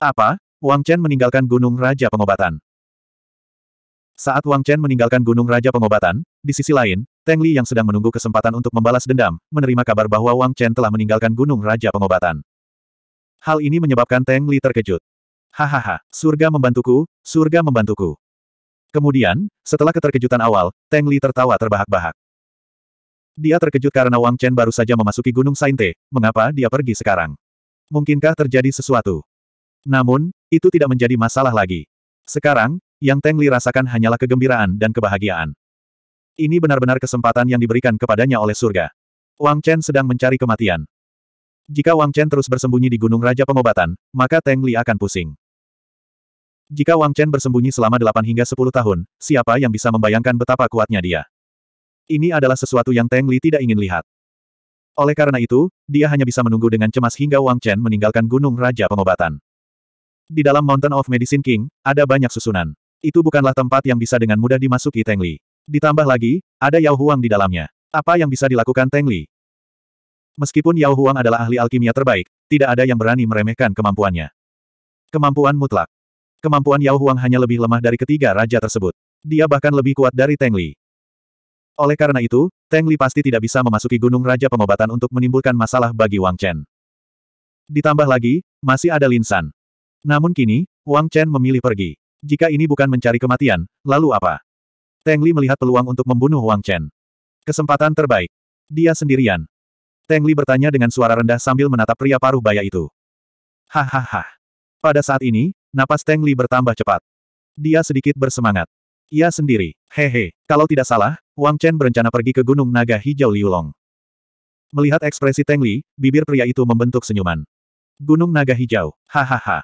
Apa? Wang Chen meninggalkan Gunung Raja Pengobatan. Saat Wang Chen meninggalkan Gunung Raja Pengobatan, di sisi lain, Teng Li yang sedang menunggu kesempatan untuk membalas dendam, menerima kabar bahwa Wang Chen telah meninggalkan Gunung Raja Pengobatan. Hal ini menyebabkan Teng Li terkejut. Hahaha, surga membantuku, surga membantuku. Kemudian, setelah keterkejutan awal, Tang Li tertawa terbahak-bahak. Dia terkejut karena Wang Chen baru saja memasuki Gunung Sainte, mengapa dia pergi sekarang? Mungkinkah terjadi sesuatu? Namun, itu tidak menjadi masalah lagi. Sekarang, yang Tang Li rasakan hanyalah kegembiraan dan kebahagiaan. Ini benar-benar kesempatan yang diberikan kepadanya oleh surga. Wang Chen sedang mencari kematian. Jika Wang Chen terus bersembunyi di Gunung Raja Pengobatan, maka Tang Li akan pusing. Jika Wang Chen bersembunyi selama 8 hingga 10 tahun, siapa yang bisa membayangkan betapa kuatnya dia? Ini adalah sesuatu yang Tang Li tidak ingin lihat. Oleh karena itu, dia hanya bisa menunggu dengan cemas hingga Wang Chen meninggalkan Gunung Raja Pengobatan. Di dalam Mountain of Medicine King, ada banyak susunan. Itu bukanlah tempat yang bisa dengan mudah dimasuki Tang Li. Ditambah lagi, ada Yao Huang di dalamnya. Apa yang bisa dilakukan Tang Li? Meskipun Yao Huang adalah ahli alkimia terbaik, tidak ada yang berani meremehkan kemampuannya. Kemampuan mutlak. Kemampuan Yao Huang hanya lebih lemah dari ketiga raja tersebut. Dia bahkan lebih kuat dari Teng Li. Oleh karena itu, Teng Li pasti tidak bisa memasuki gunung raja pengobatan untuk menimbulkan masalah bagi Wang Chen. Ditambah lagi, masih ada Lin San. Namun kini, Wang Chen memilih pergi. Jika ini bukan mencari kematian, lalu apa? Teng Li melihat peluang untuk membunuh Wang Chen. Kesempatan terbaik. Dia sendirian. Teng Li bertanya dengan suara rendah sambil menatap pria paruh baya itu. Hahaha. Pada saat ini, Napas Teng Li bertambah cepat. Dia sedikit bersemangat. Ia sendiri, hehe, kalau tidak salah, Wang Chen berencana pergi ke Gunung Naga Hijau Liulong. Melihat ekspresi Teng Li, bibir pria itu membentuk senyuman. Gunung Naga Hijau, hahaha.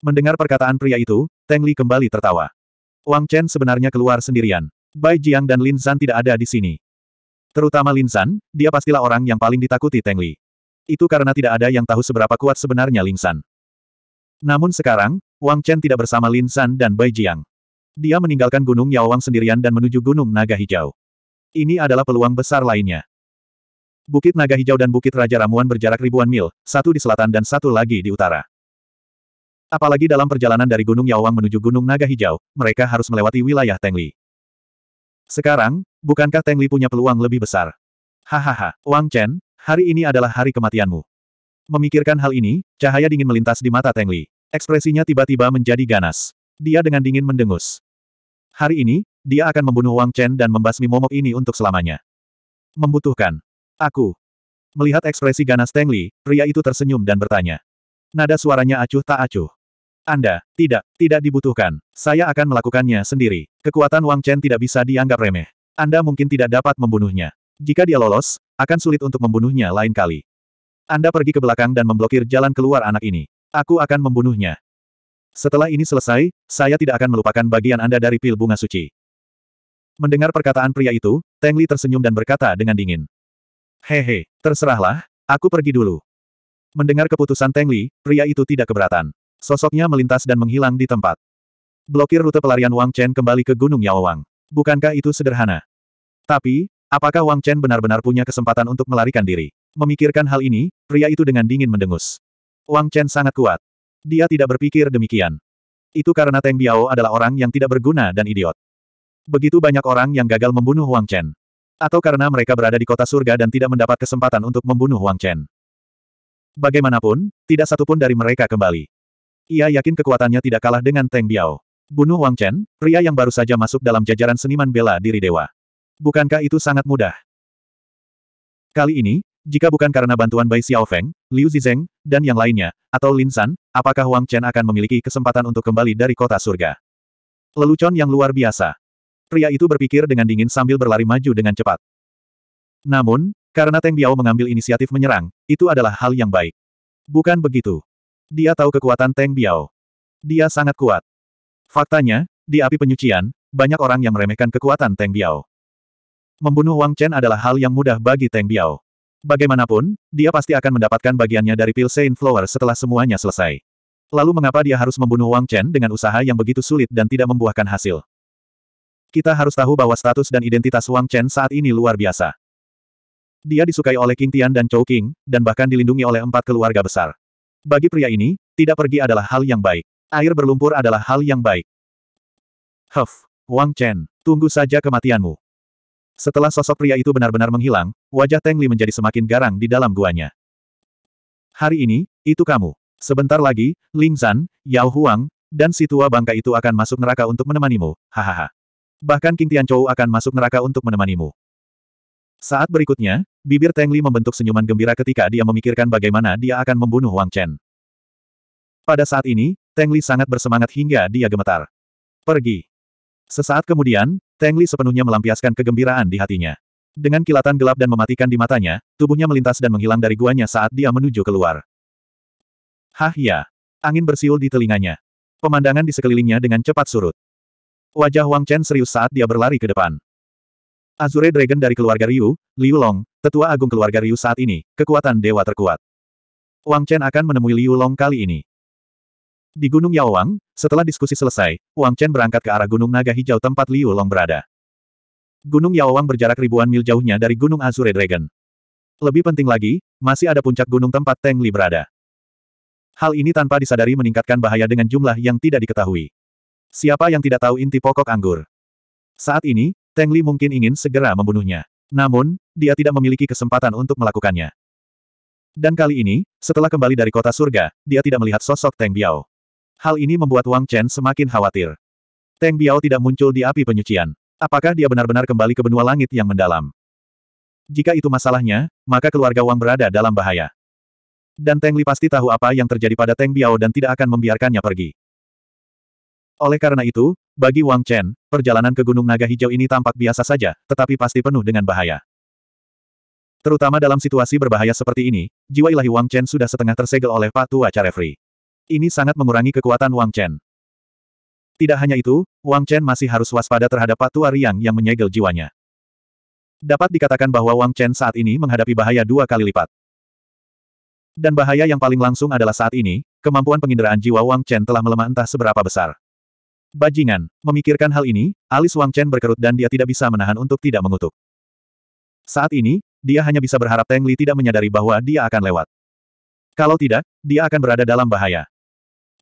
Mendengar perkataan pria itu, Teng Li kembali tertawa. Wang Chen sebenarnya keluar sendirian. Bai Jiang dan Lin Zan tidak ada di sini. Terutama Lin Zan, dia pastilah orang yang paling ditakuti Teng Li. Itu karena tidak ada yang tahu seberapa kuat sebenarnya Lin Zan. Namun sekarang, Wang Chen tidak bersama Lin San dan Bai Jiang. Dia meninggalkan Gunung Yaowang sendirian dan menuju Gunung Naga Hijau. Ini adalah peluang besar lainnya. Bukit Naga Hijau dan Bukit Raja Ramuan berjarak ribuan mil, satu di selatan dan satu lagi di utara. Apalagi dalam perjalanan dari Gunung Yaowang menuju Gunung Naga Hijau, mereka harus melewati wilayah Tengli. Sekarang, bukankah Tengli punya peluang lebih besar? Hahaha, Wang Chen, hari ini adalah hari kematianmu. Memikirkan hal ini, cahaya dingin melintas di mata Tengli. Ekspresinya tiba-tiba menjadi ganas. Dia dengan dingin mendengus. Hari ini, dia akan membunuh Wang Chen dan membasmi momok ini untuk selamanya. Membutuhkan. Aku. Melihat ekspresi ganas Teng Li, pria itu tersenyum dan bertanya. Nada suaranya acuh tak acuh. Anda, tidak, tidak dibutuhkan. Saya akan melakukannya sendiri. Kekuatan Wang Chen tidak bisa dianggap remeh. Anda mungkin tidak dapat membunuhnya. Jika dia lolos, akan sulit untuk membunuhnya lain kali. Anda pergi ke belakang dan memblokir jalan keluar anak ini. Aku akan membunuhnya. Setelah ini selesai, saya tidak akan melupakan bagian Anda dari pil bunga suci. Mendengar perkataan pria itu, Teng Li tersenyum dan berkata dengan dingin. Hehe, terserahlah, aku pergi dulu. Mendengar keputusan Teng Li, pria itu tidak keberatan. Sosoknya melintas dan menghilang di tempat. Blokir rute pelarian Wang Chen kembali ke Gunung Yaowang. Bukankah itu sederhana? Tapi, apakah Wang Chen benar-benar punya kesempatan untuk melarikan diri? Memikirkan hal ini, pria itu dengan dingin mendengus. Wang Chen sangat kuat. Dia tidak berpikir demikian. Itu karena Teng Biao adalah orang yang tidak berguna dan idiot. Begitu banyak orang yang gagal membunuh Wang Chen. Atau karena mereka berada di kota surga dan tidak mendapat kesempatan untuk membunuh Wang Chen. Bagaimanapun, tidak satupun dari mereka kembali. Ia yakin kekuatannya tidak kalah dengan Teng Biao. Bunuh Wang Chen, pria yang baru saja masuk dalam jajaran seniman bela diri dewa. Bukankah itu sangat mudah? Kali ini, jika bukan karena bantuan Bai Xiaofeng, Liu Zizeng, dan yang lainnya, atau Lin San, apakah Wang Chen akan memiliki kesempatan untuk kembali dari kota surga? Lelucon yang luar biasa. Pria itu berpikir dengan dingin sambil berlari maju dengan cepat. Namun, karena Teng Biao mengambil inisiatif menyerang, itu adalah hal yang baik. Bukan begitu. Dia tahu kekuatan Teng Biao. Dia sangat kuat. Faktanya, di api penyucian, banyak orang yang meremehkan kekuatan Teng Biao. Membunuh Wang Chen adalah hal yang mudah bagi Teng Biao. Bagaimanapun, dia pasti akan mendapatkan bagiannya dari pil Saint Flower setelah semuanya selesai. Lalu mengapa dia harus membunuh Wang Chen dengan usaha yang begitu sulit dan tidak membuahkan hasil? Kita harus tahu bahwa status dan identitas Wang Chen saat ini luar biasa. Dia disukai oleh King Tian dan Chou King, dan bahkan dilindungi oleh empat keluarga besar. Bagi pria ini, tidak pergi adalah hal yang baik. Air berlumpur adalah hal yang baik. Huff, Wang Chen, tunggu saja kematianmu. Setelah sosok pria itu benar-benar menghilang, wajah Teng Li menjadi semakin garang di dalam guanya. Hari ini, itu kamu. Sebentar lagi, Ling Zan, Yao Huang, dan si tua bangka itu akan masuk neraka untuk menemanimu, hahaha. Bahkan King Tian Chou akan masuk neraka untuk menemanimu. Saat berikutnya, bibir Teng Li membentuk senyuman gembira ketika dia memikirkan bagaimana dia akan membunuh Wang Chen. Pada saat ini, Teng Li sangat bersemangat hingga dia gemetar. Pergi. Sesaat kemudian, Teng Li sepenuhnya melampiaskan kegembiraan di hatinya. Dengan kilatan gelap dan mematikan di matanya, tubuhnya melintas dan menghilang dari guanya saat dia menuju keluar. Hah ya! Angin bersiul di telinganya. Pemandangan di sekelilingnya dengan cepat surut. Wajah Wang Chen serius saat dia berlari ke depan. Azure Dragon dari keluarga Ryu, Liu Long, tetua agung keluarga Ryu saat ini, kekuatan dewa terkuat. Wang Chen akan menemui Liu Long kali ini. Di Gunung Yaowang, setelah diskusi selesai, Wang Chen berangkat ke arah Gunung Naga Hijau tempat Liu Long berada. Gunung Yaowang berjarak ribuan mil jauhnya dari Gunung Azure Dragon. Lebih penting lagi, masih ada puncak gunung tempat Teng Li berada. Hal ini tanpa disadari meningkatkan bahaya dengan jumlah yang tidak diketahui. Siapa yang tidak tahu inti pokok anggur? Saat ini, Teng Li mungkin ingin segera membunuhnya. Namun, dia tidak memiliki kesempatan untuk melakukannya. Dan kali ini, setelah kembali dari kota surga, dia tidak melihat sosok Teng Biao. Hal ini membuat Wang Chen semakin khawatir. Teng Biao tidak muncul di api penyucian. Apakah dia benar-benar kembali ke benua langit yang mendalam? Jika itu masalahnya, maka keluarga Wang berada dalam bahaya. Dan Teng Li pasti tahu apa yang terjadi pada Teng Biao dan tidak akan membiarkannya pergi. Oleh karena itu, bagi Wang Chen, perjalanan ke Gunung Naga Hijau ini tampak biasa saja, tetapi pasti penuh dengan bahaya. Terutama dalam situasi berbahaya seperti ini, jiwa ilahi Wang Chen sudah setengah tersegel oleh Pak Tua Carefree. Ini sangat mengurangi kekuatan Wang Chen. Tidak hanya itu, Wang Chen masih harus waspada terhadap Patu Riang yang menyegel jiwanya. Dapat dikatakan bahwa Wang Chen saat ini menghadapi bahaya dua kali lipat. Dan bahaya yang paling langsung adalah saat ini, kemampuan penginderaan jiwa Wang Chen telah melemah entah seberapa besar. Bajingan, memikirkan hal ini, alis Wang Chen berkerut dan dia tidak bisa menahan untuk tidak mengutuk. Saat ini, dia hanya bisa berharap Teng Li tidak menyadari bahwa dia akan lewat. Kalau tidak, dia akan berada dalam bahaya.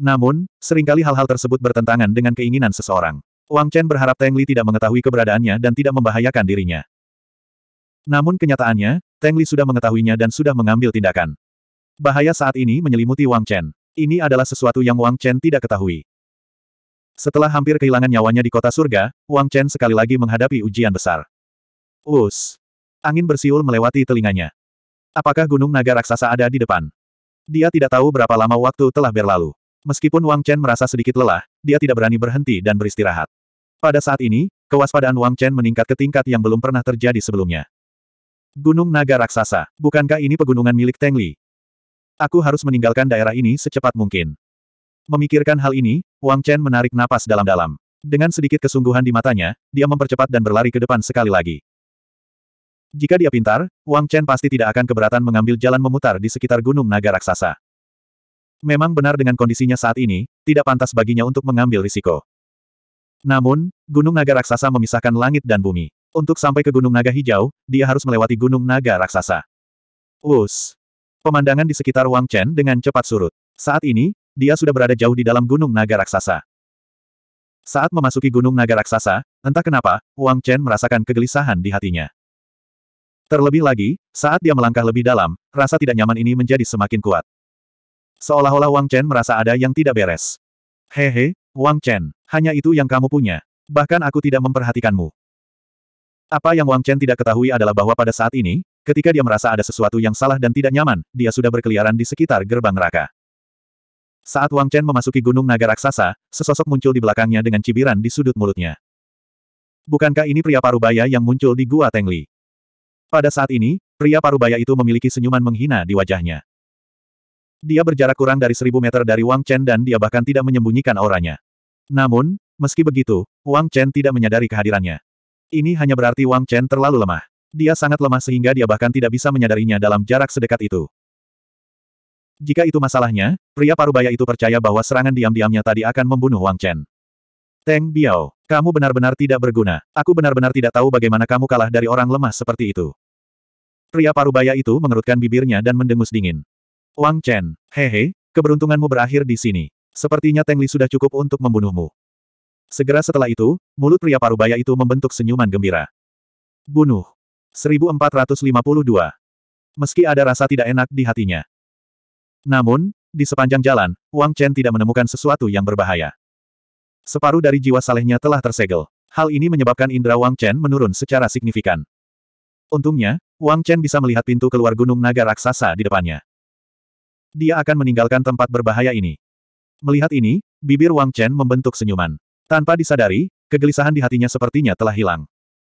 Namun, seringkali hal-hal tersebut bertentangan dengan keinginan seseorang. Wang Chen berharap Teng Li tidak mengetahui keberadaannya dan tidak membahayakan dirinya. Namun kenyataannya, Teng Li sudah mengetahuinya dan sudah mengambil tindakan. Bahaya saat ini menyelimuti Wang Chen. Ini adalah sesuatu yang Wang Chen tidak ketahui. Setelah hampir kehilangan nyawanya di kota surga, Wang Chen sekali lagi menghadapi ujian besar. Us! Angin bersiul melewati telinganya. Apakah gunung naga raksasa ada di depan? Dia tidak tahu berapa lama waktu telah berlalu. Meskipun Wang Chen merasa sedikit lelah, dia tidak berani berhenti dan beristirahat. Pada saat ini, kewaspadaan Wang Chen meningkat ke tingkat yang belum pernah terjadi sebelumnya. Gunung Naga Raksasa, bukankah ini pegunungan milik Teng Li? Aku harus meninggalkan daerah ini secepat mungkin. Memikirkan hal ini, Wang Chen menarik napas dalam-dalam. Dengan sedikit kesungguhan di matanya, dia mempercepat dan berlari ke depan sekali lagi. Jika dia pintar, Wang Chen pasti tidak akan keberatan mengambil jalan memutar di sekitar Gunung Naga Raksasa. Memang benar dengan kondisinya saat ini, tidak pantas baginya untuk mengambil risiko. Namun, Gunung Naga Raksasa memisahkan langit dan bumi. Untuk sampai ke Gunung Naga Hijau, dia harus melewati Gunung Naga Raksasa. Us. Pemandangan di sekitar Wang Chen dengan cepat surut. Saat ini, dia sudah berada jauh di dalam Gunung Naga Raksasa. Saat memasuki Gunung Naga Raksasa, entah kenapa, Wang Chen merasakan kegelisahan di hatinya. Terlebih lagi, saat dia melangkah lebih dalam, rasa tidak nyaman ini menjadi semakin kuat. Seolah-olah Wang Chen merasa ada yang tidak beres. Hehe, Wang Chen, hanya itu yang kamu punya. Bahkan aku tidak memperhatikanmu. Apa yang Wang Chen tidak ketahui adalah bahwa pada saat ini, ketika dia merasa ada sesuatu yang salah dan tidak nyaman, dia sudah berkeliaran di sekitar gerbang neraka. Saat Wang Chen memasuki gunung naga raksasa, sesosok muncul di belakangnya dengan cibiran di sudut mulutnya. Bukankah ini pria parubaya yang muncul di Gua Tengli? Pada saat ini, pria parubaya itu memiliki senyuman menghina di wajahnya. Dia berjarak kurang dari seribu meter dari Wang Chen dan dia bahkan tidak menyembunyikan auranya. Namun, meski begitu, Wang Chen tidak menyadari kehadirannya. Ini hanya berarti Wang Chen terlalu lemah. Dia sangat lemah sehingga dia bahkan tidak bisa menyadarinya dalam jarak sedekat itu. Jika itu masalahnya, pria parubaya itu percaya bahwa serangan diam-diamnya tadi akan membunuh Wang Chen. Teng Biao, kamu benar-benar tidak berguna. Aku benar-benar tidak tahu bagaimana kamu kalah dari orang lemah seperti itu. Pria parubaya itu mengerutkan bibirnya dan mendengus dingin. Wang Chen, hehe, keberuntunganmu berakhir di sini. Sepertinya Teng Li sudah cukup untuk membunuhmu. Segera setelah itu, mulut pria parubaya itu membentuk senyuman gembira. Bunuh. 1452. Meski ada rasa tidak enak di hatinya. Namun, di sepanjang jalan, Wang Chen tidak menemukan sesuatu yang berbahaya. Separuh dari jiwa salehnya telah tersegel. Hal ini menyebabkan indera Wang Chen menurun secara signifikan. Untungnya, Wang Chen bisa melihat pintu keluar gunung naga raksasa di depannya. Dia akan meninggalkan tempat berbahaya ini. Melihat ini, bibir Wang Chen membentuk senyuman. Tanpa disadari, kegelisahan di hatinya sepertinya telah hilang.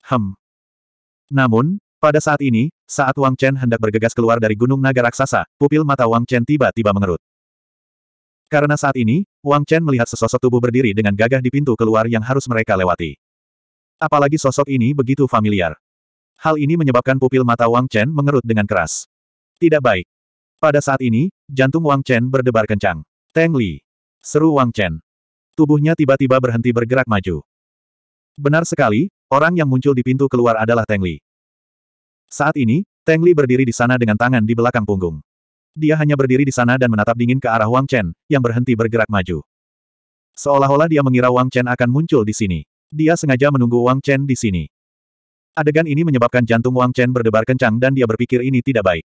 Hem. Namun, pada saat ini, saat Wang Chen hendak bergegas keluar dari gunung naga raksasa, pupil mata Wang Chen tiba-tiba mengerut. Karena saat ini, Wang Chen melihat sesosok tubuh berdiri dengan gagah di pintu keluar yang harus mereka lewati. Apalagi sosok ini begitu familiar. Hal ini menyebabkan pupil mata Wang Chen mengerut dengan keras. Tidak baik. Pada saat ini, jantung Wang Chen berdebar kencang. Teng Li. Seru Wang Chen. Tubuhnya tiba-tiba berhenti bergerak maju. Benar sekali, orang yang muncul di pintu keluar adalah Teng Li. Saat ini, Teng Li berdiri di sana dengan tangan di belakang punggung. Dia hanya berdiri di sana dan menatap dingin ke arah Wang Chen, yang berhenti bergerak maju. Seolah-olah dia mengira Wang Chen akan muncul di sini. Dia sengaja menunggu Wang Chen di sini. Adegan ini menyebabkan jantung Wang Chen berdebar kencang dan dia berpikir ini tidak baik.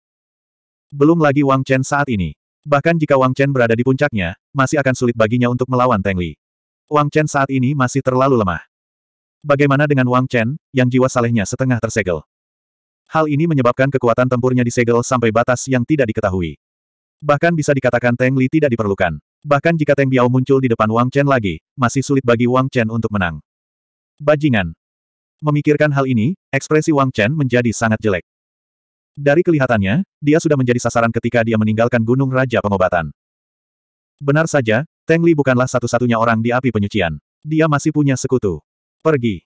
Belum lagi Wang Chen saat ini. Bahkan jika Wang Chen berada di puncaknya, masih akan sulit baginya untuk melawan Teng Li. Wang Chen saat ini masih terlalu lemah. Bagaimana dengan Wang Chen, yang jiwa salehnya setengah tersegel? Hal ini menyebabkan kekuatan tempurnya disegel sampai batas yang tidak diketahui. Bahkan bisa dikatakan Teng Li tidak diperlukan. Bahkan jika Teng Biao muncul di depan Wang Chen lagi, masih sulit bagi Wang Chen untuk menang. Bajingan. Memikirkan hal ini, ekspresi Wang Chen menjadi sangat jelek. Dari kelihatannya, dia sudah menjadi sasaran ketika dia meninggalkan Gunung Raja Pengobatan. Benar saja, Teng Li bukanlah satu-satunya orang di api penyucian. Dia masih punya sekutu. Pergi.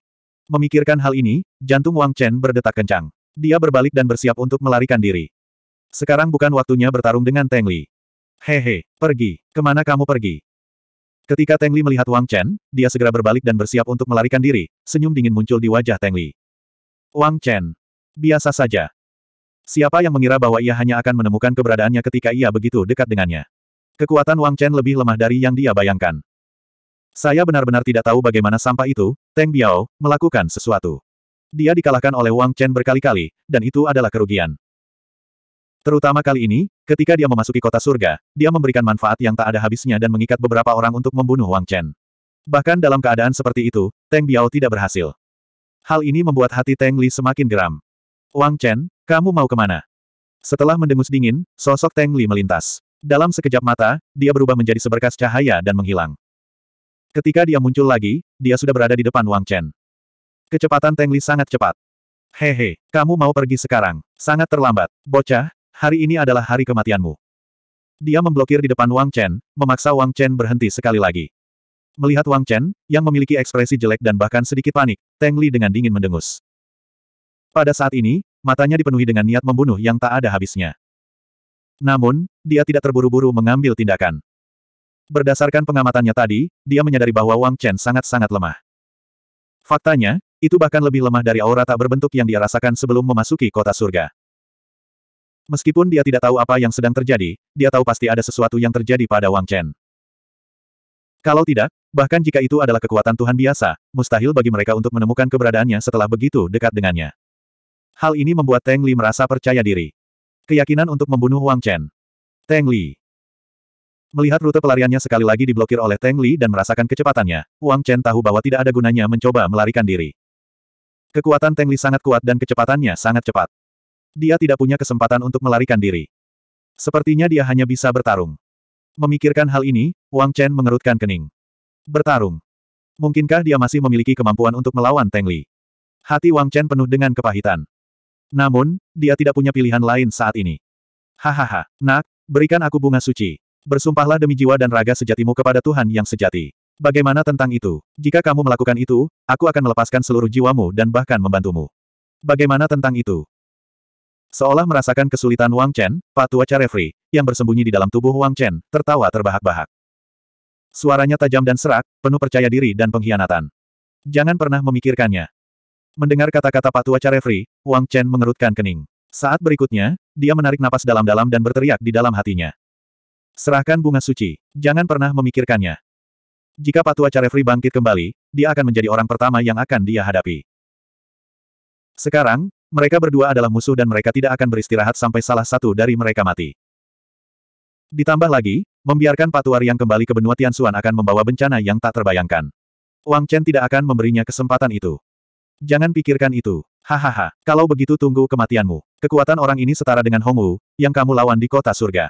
Memikirkan hal ini, jantung Wang Chen berdetak kencang. Dia berbalik dan bersiap untuk melarikan diri. Sekarang bukan waktunya bertarung dengan Teng Li. Hehe, pergi. Kemana kamu pergi? Ketika Teng Li melihat Wang Chen, dia segera berbalik dan bersiap untuk melarikan diri, senyum dingin muncul di wajah Teng Li. Wang Chen. Biasa saja. Siapa yang mengira bahwa ia hanya akan menemukan keberadaannya ketika ia begitu dekat dengannya? Kekuatan Wang Chen lebih lemah dari yang dia bayangkan. Saya benar-benar tidak tahu bagaimana sampah itu, Teng Biao, melakukan sesuatu. Dia dikalahkan oleh Wang Chen berkali-kali, dan itu adalah kerugian. Terutama kali ini, ketika dia memasuki kota surga, dia memberikan manfaat yang tak ada habisnya dan mengikat beberapa orang untuk membunuh Wang Chen. Bahkan dalam keadaan seperti itu, Teng Biao tidak berhasil. Hal ini membuat hati Teng Li semakin geram. Wang Chen, kamu mau kemana? Setelah mendengus dingin, sosok Teng Li melintas. Dalam sekejap mata, dia berubah menjadi seberkas cahaya dan menghilang. Ketika dia muncul lagi, dia sudah berada di depan Wang Chen. Kecepatan Teng Li sangat cepat. Hehe, kamu mau pergi sekarang. Sangat terlambat. Bocah, hari ini adalah hari kematianmu. Dia memblokir di depan Wang Chen, memaksa Wang Chen berhenti sekali lagi. Melihat Wang Chen, yang memiliki ekspresi jelek dan bahkan sedikit panik, Teng Li dengan dingin mendengus. Pada saat ini, matanya dipenuhi dengan niat membunuh yang tak ada habisnya. Namun, dia tidak terburu-buru mengambil tindakan. Berdasarkan pengamatannya tadi, dia menyadari bahwa Wang Chen sangat-sangat lemah. Faktanya, itu bahkan lebih lemah dari aura tak berbentuk yang dia rasakan sebelum memasuki kota surga. Meskipun dia tidak tahu apa yang sedang terjadi, dia tahu pasti ada sesuatu yang terjadi pada Wang Chen. Kalau tidak, bahkan jika itu adalah kekuatan Tuhan biasa, mustahil bagi mereka untuk menemukan keberadaannya setelah begitu dekat dengannya. Hal ini membuat Teng Li merasa percaya diri. Keyakinan untuk membunuh Wang Chen. Teng Li. Melihat rute pelariannya sekali lagi diblokir oleh Teng Li dan merasakan kecepatannya, Wang Chen tahu bahwa tidak ada gunanya mencoba melarikan diri. Kekuatan Teng Li sangat kuat dan kecepatannya sangat cepat. Dia tidak punya kesempatan untuk melarikan diri. Sepertinya dia hanya bisa bertarung. Memikirkan hal ini, Wang Chen mengerutkan kening. Bertarung. Mungkinkah dia masih memiliki kemampuan untuk melawan Teng Li? Hati Wang Chen penuh dengan kepahitan. Namun, dia tidak punya pilihan lain saat ini. Hahaha, nak, berikan aku bunga suci. Bersumpahlah demi jiwa dan raga sejatimu kepada Tuhan yang sejati. Bagaimana tentang itu? Jika kamu melakukan itu, aku akan melepaskan seluruh jiwamu dan bahkan membantumu. Bagaimana tentang itu? Seolah merasakan kesulitan Wang Chen, Patua Carefree, yang bersembunyi di dalam tubuh Wang Chen, tertawa terbahak-bahak. Suaranya tajam dan serak, penuh percaya diri dan pengkhianatan. Jangan pernah memikirkannya. Mendengar kata-kata Pak Tua Wang Chen mengerutkan kening. Saat berikutnya, dia menarik napas dalam-dalam dan berteriak di dalam hatinya. Serahkan bunga suci. Jangan pernah memikirkannya. Jika Pak Tua bangkit kembali, dia akan menjadi orang pertama yang akan dia hadapi. Sekarang, mereka berdua adalah musuh dan mereka tidak akan beristirahat sampai salah satu dari mereka mati. Ditambah lagi, membiarkan tua yang kembali ke benua Tianxuan akan membawa bencana yang tak terbayangkan. Wang Chen tidak akan memberinya kesempatan itu. Jangan pikirkan itu. Hahaha, kalau begitu tunggu kematianmu. Kekuatan orang ini setara dengan Hongwu, yang kamu lawan di kota surga.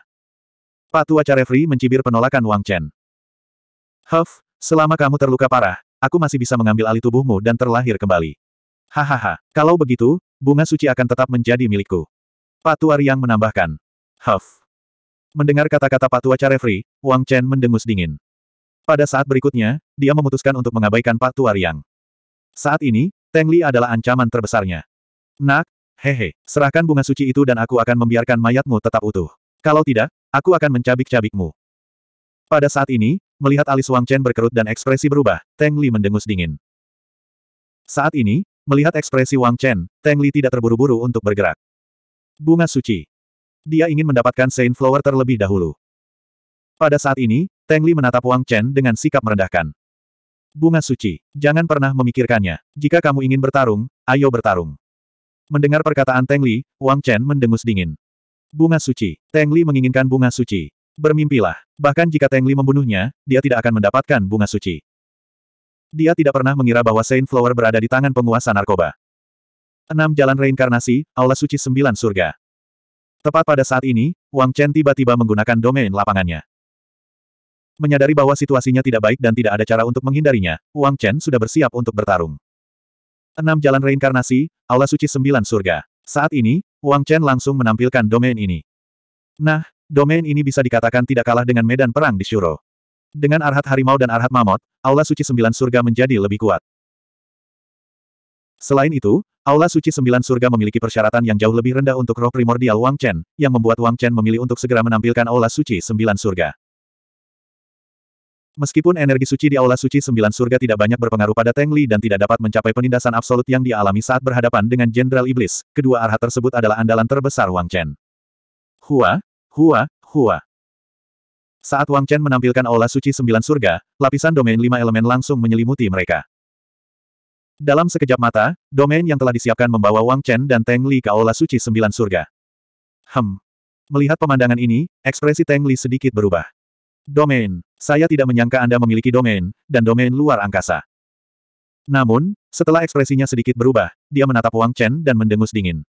Pak tua Carefree mencibir penolakan Wang Chen. Huff, selama kamu terluka parah, aku masih bisa mengambil alih tubuhmu dan terlahir kembali. Hahaha, kalau begitu, bunga suci akan tetap menjadi milikku. Pak Patu yang menambahkan. Huff. Mendengar kata-kata Pak Tua Carefree, Wang Chen mendengus dingin. Pada saat berikutnya, dia memutuskan untuk mengabaikan Pak Tua Riang. Saat ini, Teng Li adalah ancaman terbesarnya. Nak, hehe, serahkan bunga suci itu dan aku akan membiarkan mayatmu tetap utuh. Kalau tidak, aku akan mencabik-cabikmu. Pada saat ini, melihat alis Wang Chen berkerut dan ekspresi berubah, Teng Li mendengus dingin. Saat ini, melihat ekspresi Wang Chen, Teng Li tidak terburu-buru untuk bergerak. Bunga suci. Dia ingin mendapatkan Saint Flower terlebih dahulu. Pada saat ini, Teng Li menatap Wang Chen dengan sikap merendahkan. Bunga suci. Jangan pernah memikirkannya. Jika kamu ingin bertarung, ayo bertarung. Mendengar perkataan Teng Li, Wang Chen mendengus dingin. Bunga suci. Teng Li menginginkan bunga suci. Bermimpilah. Bahkan jika Teng Li membunuhnya, dia tidak akan mendapatkan bunga suci. Dia tidak pernah mengira bahwa Saint Flower berada di tangan penguasa narkoba. Enam Jalan Reinkarnasi, Aula Suci Sembilan Surga. Tepat pada saat ini, Wang Chen tiba-tiba menggunakan domain lapangannya. Menyadari bahwa situasinya tidak baik dan tidak ada cara untuk menghindarinya, Wang Chen sudah bersiap untuk bertarung. Enam Jalan Reinkarnasi, Aula Suci Sembilan Surga. Saat ini, Wang Chen langsung menampilkan domain ini. Nah, domain ini bisa dikatakan tidak kalah dengan medan perang di Shuro. Dengan Arhat Harimau dan Arhat Mamot, Aula Suci Sembilan Surga menjadi lebih kuat. Selain itu, Aula Suci Sembilan Surga memiliki persyaratan yang jauh lebih rendah untuk roh primordial Wang Chen, yang membuat Wang Chen memilih untuk segera menampilkan Aula Suci Sembilan Surga. Meskipun energi suci di Aula Suci Sembilan Surga tidak banyak berpengaruh pada Teng Li dan tidak dapat mencapai penindasan absolut yang dialami saat berhadapan dengan Jenderal Iblis, kedua arhat tersebut adalah andalan terbesar Wang Chen. Hua, hua, hua. Saat Wang Chen menampilkan Aula Suci Sembilan Surga, lapisan domain lima elemen langsung menyelimuti mereka. Dalam sekejap mata, domain yang telah disiapkan membawa Wang Chen dan Teng Li ke Aula Suci Sembilan Surga. Hem. Melihat pemandangan ini, ekspresi Teng Li sedikit berubah. Domain. Saya tidak menyangka Anda memiliki domain, dan domain luar angkasa. Namun, setelah ekspresinya sedikit berubah, dia menatap Wang Chen dan mendengus dingin.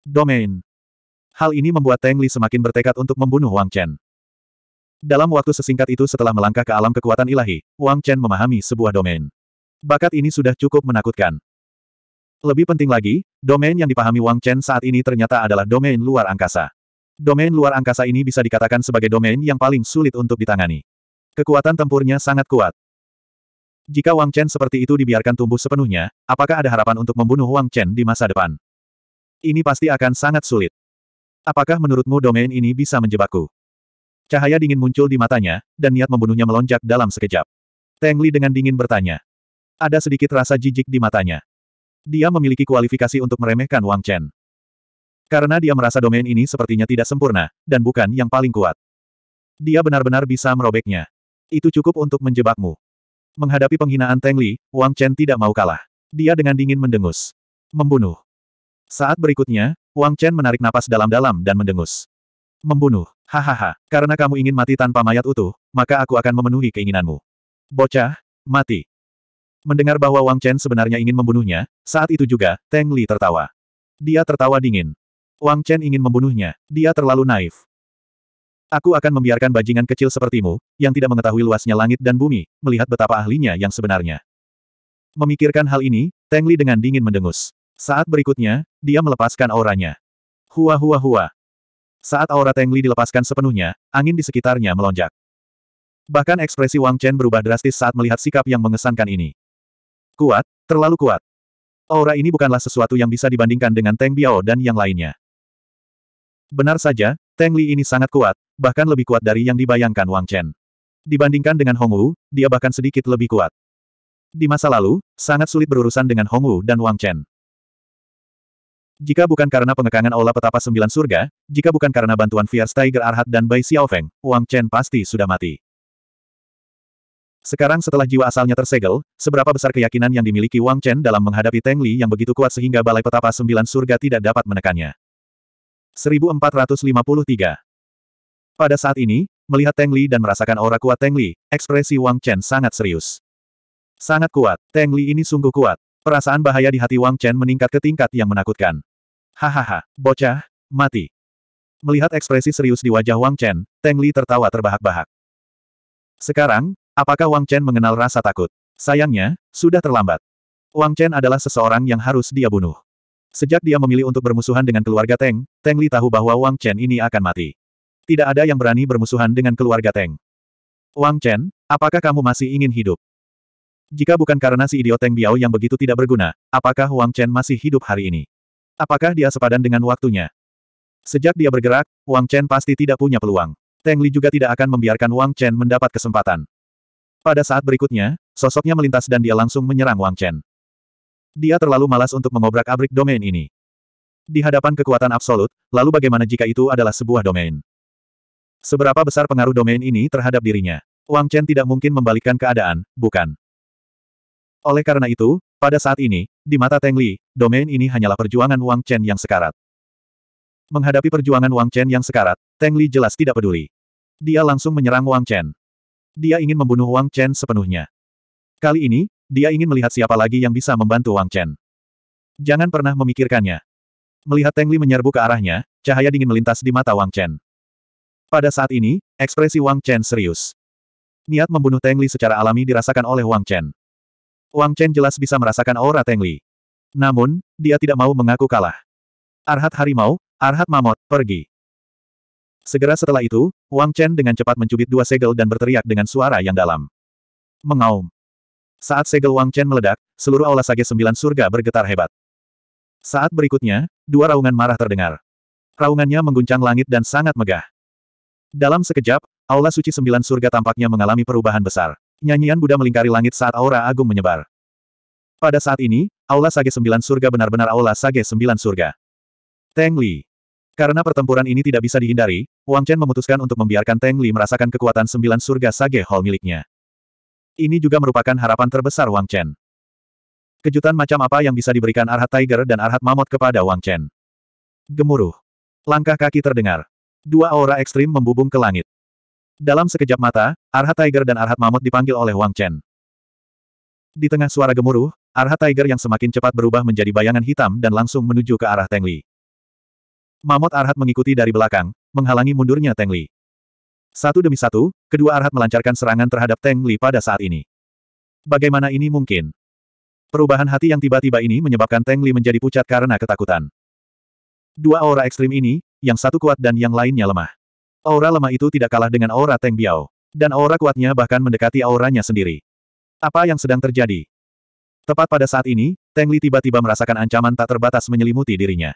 Domain. Hal ini membuat Teng Li semakin bertekad untuk membunuh Wang Chen. Dalam waktu sesingkat itu setelah melangkah ke alam kekuatan ilahi, Wang Chen memahami sebuah domain. Bakat ini sudah cukup menakutkan. Lebih penting lagi, domain yang dipahami Wang Chen saat ini ternyata adalah domain luar angkasa. Domain luar angkasa ini bisa dikatakan sebagai domain yang paling sulit untuk ditangani. Kekuatan tempurnya sangat kuat. Jika Wang Chen seperti itu dibiarkan tumbuh sepenuhnya, apakah ada harapan untuk membunuh Wang Chen di masa depan? Ini pasti akan sangat sulit. Apakah menurutmu domain ini bisa menjebakku? Cahaya dingin muncul di matanya, dan niat membunuhnya melonjak dalam sekejap. Teng Li dengan dingin bertanya. Ada sedikit rasa jijik di matanya. Dia memiliki kualifikasi untuk meremehkan Wang Chen. Karena dia merasa domain ini sepertinya tidak sempurna, dan bukan yang paling kuat. Dia benar-benar bisa merobeknya. Itu cukup untuk menjebakmu. Menghadapi penghinaan Teng Li, Wang Chen tidak mau kalah. Dia dengan dingin mendengus. Membunuh. Saat berikutnya, Wang Chen menarik napas dalam-dalam dan mendengus. Membunuh. Hahaha, karena kamu ingin mati tanpa mayat utuh, maka aku akan memenuhi keinginanmu. Bocah, mati. Mendengar bahwa Wang Chen sebenarnya ingin membunuhnya, saat itu juga, Teng Li tertawa. Dia tertawa dingin. Wang Chen ingin membunuhnya, dia terlalu naif. Aku akan membiarkan bajingan kecil sepertimu, yang tidak mengetahui luasnya langit dan bumi, melihat betapa ahlinya yang sebenarnya. Memikirkan hal ini, Teng Li dengan dingin mendengus. Saat berikutnya, dia melepaskan auranya. Hua hua hua. Saat aura Teng Li dilepaskan sepenuhnya, angin di sekitarnya melonjak. Bahkan ekspresi Wang Chen berubah drastis saat melihat sikap yang mengesankan ini. Kuat, terlalu kuat. Aura ini bukanlah sesuatu yang bisa dibandingkan dengan Teng Biao dan yang lainnya. Benar saja, Teng Li ini sangat kuat, bahkan lebih kuat dari yang dibayangkan Wang Chen. Dibandingkan dengan Hong Wu, dia bahkan sedikit lebih kuat. Di masa lalu, sangat sulit berurusan dengan Hong Wu dan Wang Chen. Jika bukan karena pengekangan Aula Petapa Sembilan Surga, jika bukan karena bantuan Fierce Tiger Arhat dan Bai Xiaofeng, Wang Chen pasti sudah mati. Sekarang setelah jiwa asalnya tersegel, seberapa besar keyakinan yang dimiliki Wang Chen dalam menghadapi Teng Li yang begitu kuat sehingga Balai Petapa Sembilan Surga tidak dapat menekannya. 1453. Pada saat ini, melihat Teng Li dan merasakan aura kuat Teng Li, ekspresi Wang Chen sangat serius. Sangat kuat, Teng Li ini sungguh kuat. Perasaan bahaya di hati Wang Chen meningkat ke tingkat yang menakutkan. Hahaha, bocah, mati. Melihat ekspresi serius di wajah Wang Chen, Teng Li tertawa terbahak-bahak. Sekarang, apakah Wang Chen mengenal rasa takut? Sayangnya, sudah terlambat. Wang Chen adalah seseorang yang harus dia bunuh. Sejak dia memilih untuk bermusuhan dengan keluarga Teng, Teng Li tahu bahwa Wang Chen ini akan mati. Tidak ada yang berani bermusuhan dengan keluarga Teng. Wang Chen, apakah kamu masih ingin hidup? Jika bukan karena si idiot Teng Biao yang begitu tidak berguna, apakah Wang Chen masih hidup hari ini? Apakah dia sepadan dengan waktunya? Sejak dia bergerak, Wang Chen pasti tidak punya peluang. Teng Li juga tidak akan membiarkan Wang Chen mendapat kesempatan. Pada saat berikutnya, sosoknya melintas dan dia langsung menyerang Wang Chen. Dia terlalu malas untuk mengobrak-abrik domain ini. Di hadapan kekuatan absolut, lalu bagaimana jika itu adalah sebuah domain? Seberapa besar pengaruh domain ini terhadap dirinya? Wang Chen tidak mungkin membalikkan keadaan, bukan? Oleh karena itu, pada saat ini, di mata Teng Li, domain ini hanyalah perjuangan Wang Chen yang sekarat. Menghadapi perjuangan Wang Chen yang sekarat, Teng Li jelas tidak peduli. Dia langsung menyerang Wang Chen. Dia ingin membunuh Wang Chen sepenuhnya. Kali ini, dia ingin melihat siapa lagi yang bisa membantu Wang Chen. Jangan pernah memikirkannya. Melihat Teng Li menyerbu ke arahnya, cahaya dingin melintas di mata Wang Chen. Pada saat ini, ekspresi Wang Chen serius. Niat membunuh Teng Li secara alami dirasakan oleh Wang Chen. Wang Chen jelas bisa merasakan aura Teng Li. Namun, dia tidak mau mengaku kalah. Arhat harimau, Arhat mamot, pergi. Segera setelah itu, Wang Chen dengan cepat mencubit dua segel dan berteriak dengan suara yang dalam. Mengaum. Saat segel Wang Chen meledak, seluruh aula sage sembilan surga bergetar hebat. Saat berikutnya, dua raungan marah terdengar. Raungannya mengguncang langit dan sangat megah. Dalam sekejap, aula suci sembilan surga tampaknya mengalami perubahan besar. Nyanyian Buddha melingkari langit saat aura agung menyebar. Pada saat ini, aula sage sembilan surga benar-benar aula sage sembilan surga. Teng Li. Karena pertempuran ini tidak bisa dihindari, Wang Chen memutuskan untuk membiarkan Teng Li merasakan kekuatan sembilan surga sage hall miliknya. Ini juga merupakan harapan terbesar Wang Chen. Kejutan macam apa yang bisa diberikan Arhat Tiger dan Arhat Mamot kepada Wang Chen? Gemuruh. Langkah kaki terdengar. Dua aura ekstrim membubung ke langit. Dalam sekejap mata, Arhat Tiger dan Arhat Mamot dipanggil oleh Wang Chen. Di tengah suara gemuruh, Arhat Tiger yang semakin cepat berubah menjadi bayangan hitam dan langsung menuju ke arah Teng Li. Mamot Arhat mengikuti dari belakang, menghalangi mundurnya Teng Li. Satu demi satu, kedua Arhat melancarkan serangan terhadap Teng Li pada saat ini. Bagaimana ini mungkin? Perubahan hati yang tiba-tiba ini menyebabkan Teng Li menjadi pucat karena ketakutan. Dua aura ekstrim ini, yang satu kuat dan yang lainnya lemah. Aura lemah itu tidak kalah dengan aura Teng Biao. Dan aura kuatnya bahkan mendekati auranya sendiri. Apa yang sedang terjadi? Tepat pada saat ini, Teng Li tiba-tiba merasakan ancaman tak terbatas menyelimuti dirinya.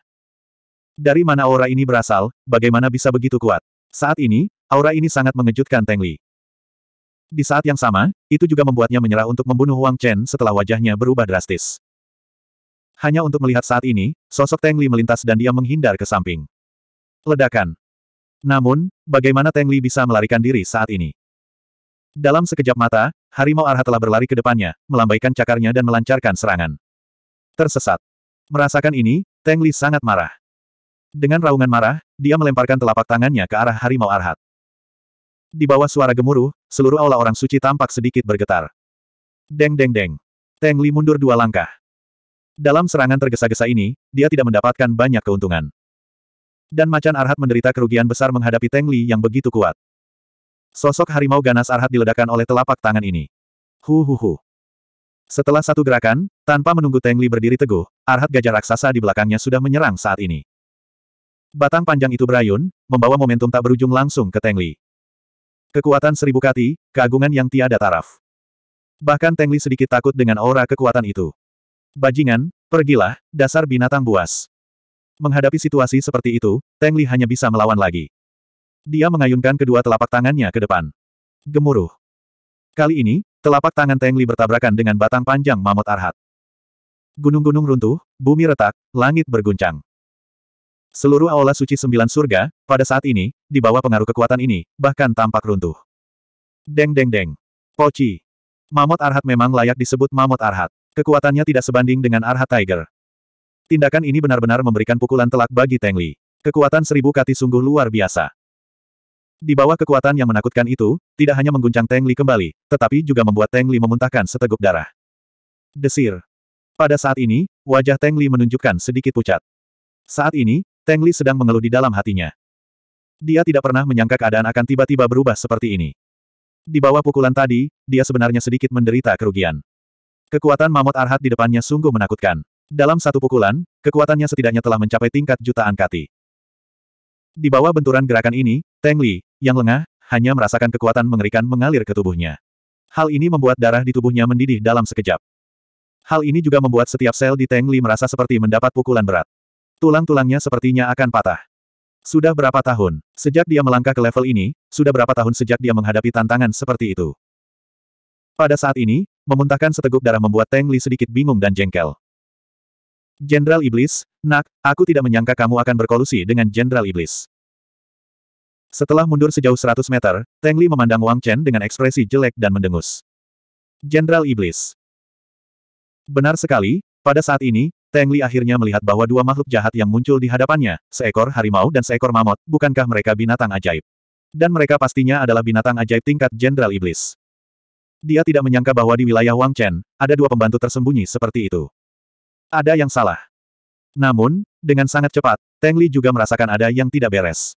Dari mana aura ini berasal, bagaimana bisa begitu kuat? Saat ini, aura ini sangat mengejutkan Teng Li. Di saat yang sama, itu juga membuatnya menyerah untuk membunuh Wang Chen setelah wajahnya berubah drastis. Hanya untuk melihat saat ini, sosok Teng Li melintas dan dia menghindar ke samping. Ledakan. Namun, bagaimana Teng Li bisa melarikan diri saat ini? Dalam sekejap mata, harimau arha telah berlari ke depannya, melambaikan cakarnya dan melancarkan serangan. Tersesat. Merasakan ini, Teng Li sangat marah. Dengan raungan marah, dia melemparkan telapak tangannya ke arah harimau arhat. Di bawah suara gemuruh, seluruh aula orang suci tampak sedikit bergetar. Deng deng deng. Teng Li mundur dua langkah. Dalam serangan tergesa-gesa ini, dia tidak mendapatkan banyak keuntungan. Dan macan arhat menderita kerugian besar menghadapi Teng Li yang begitu kuat. Sosok harimau ganas arhat diledakkan oleh telapak tangan ini. Hu hu hu. Setelah satu gerakan, tanpa menunggu Teng Li berdiri teguh, arhat gajah raksasa di belakangnya sudah menyerang saat ini. Batang panjang itu berayun, membawa momentum tak berujung langsung ke Tengli. Kekuatan seribu kati, keagungan yang tiada taraf. Bahkan Tengli sedikit takut dengan aura kekuatan itu. Bajingan, pergilah, dasar binatang buas. Menghadapi situasi seperti itu, Tengli hanya bisa melawan lagi. Dia mengayunkan kedua telapak tangannya ke depan. Gemuruh. Kali ini, telapak tangan Tengli bertabrakan dengan batang panjang mamut arhat. Gunung-gunung runtuh, bumi retak, langit berguncang. Seluruh aula suci sembilan surga, pada saat ini, di bawah pengaruh kekuatan ini, bahkan tampak runtuh. Deng deng deng. Poci. Mamot Arhat memang layak disebut Mamot Arhat. Kekuatannya tidak sebanding dengan Arhat Tiger. Tindakan ini benar-benar memberikan pukulan telak bagi Teng Li. Kekuatan seribu kati sungguh luar biasa. Di bawah kekuatan yang menakutkan itu, tidak hanya mengguncang Teng Li kembali, tetapi juga membuat Teng Li memuntahkan seteguk darah. Desir. Pada saat ini, wajah Teng Li menunjukkan sedikit pucat. Saat ini, Teng Li sedang mengeluh di dalam hatinya. Dia tidak pernah menyangka keadaan akan tiba-tiba berubah seperti ini. Di bawah pukulan tadi, dia sebenarnya sedikit menderita kerugian. Kekuatan Mamot Arhat di depannya sungguh menakutkan. Dalam satu pukulan, kekuatannya setidaknya telah mencapai tingkat jutaan kati. Di bawah benturan gerakan ini, Teng Li, yang lengah, hanya merasakan kekuatan mengerikan mengalir ke tubuhnya. Hal ini membuat darah di tubuhnya mendidih dalam sekejap. Hal ini juga membuat setiap sel di Teng Li merasa seperti mendapat pukulan berat. Tulang-tulangnya sepertinya akan patah. Sudah berapa tahun, sejak dia melangkah ke level ini, sudah berapa tahun sejak dia menghadapi tantangan seperti itu. Pada saat ini, memuntahkan seteguk darah membuat Teng Li sedikit bingung dan jengkel. Jenderal Iblis, Nak, aku tidak menyangka kamu akan berkolusi dengan Jenderal Iblis. Setelah mundur sejauh 100 meter, Teng Li memandang Wang Chen dengan ekspresi jelek dan mendengus. Jenderal Iblis. Benar sekali, pada saat ini, Teng Li akhirnya melihat bahwa dua makhluk jahat yang muncul di hadapannya, seekor harimau dan seekor mamut, bukankah mereka binatang ajaib? Dan mereka pastinya adalah binatang ajaib tingkat Jenderal Iblis. Dia tidak menyangka bahwa di wilayah Wang Chen, ada dua pembantu tersembunyi seperti itu. Ada yang salah. Namun, dengan sangat cepat, Teng Li juga merasakan ada yang tidak beres.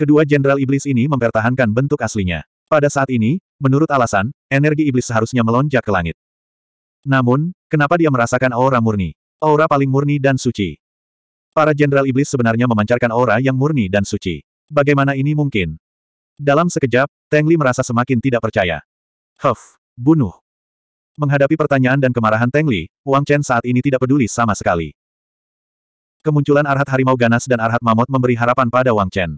Kedua Jenderal Iblis ini mempertahankan bentuk aslinya. Pada saat ini, menurut alasan, energi iblis seharusnya melonjak ke langit. Namun, kenapa dia merasakan aura murni? Aura paling murni dan suci. Para jenderal iblis sebenarnya memancarkan aura yang murni dan suci. Bagaimana ini mungkin? Dalam sekejap, Tengli merasa semakin tidak percaya. Huff, bunuh. Menghadapi pertanyaan dan kemarahan Tengli, Wang Chen saat ini tidak peduli sama sekali. Kemunculan Arhat Harimau Ganas dan Arhat mamut memberi harapan pada Wang Chen.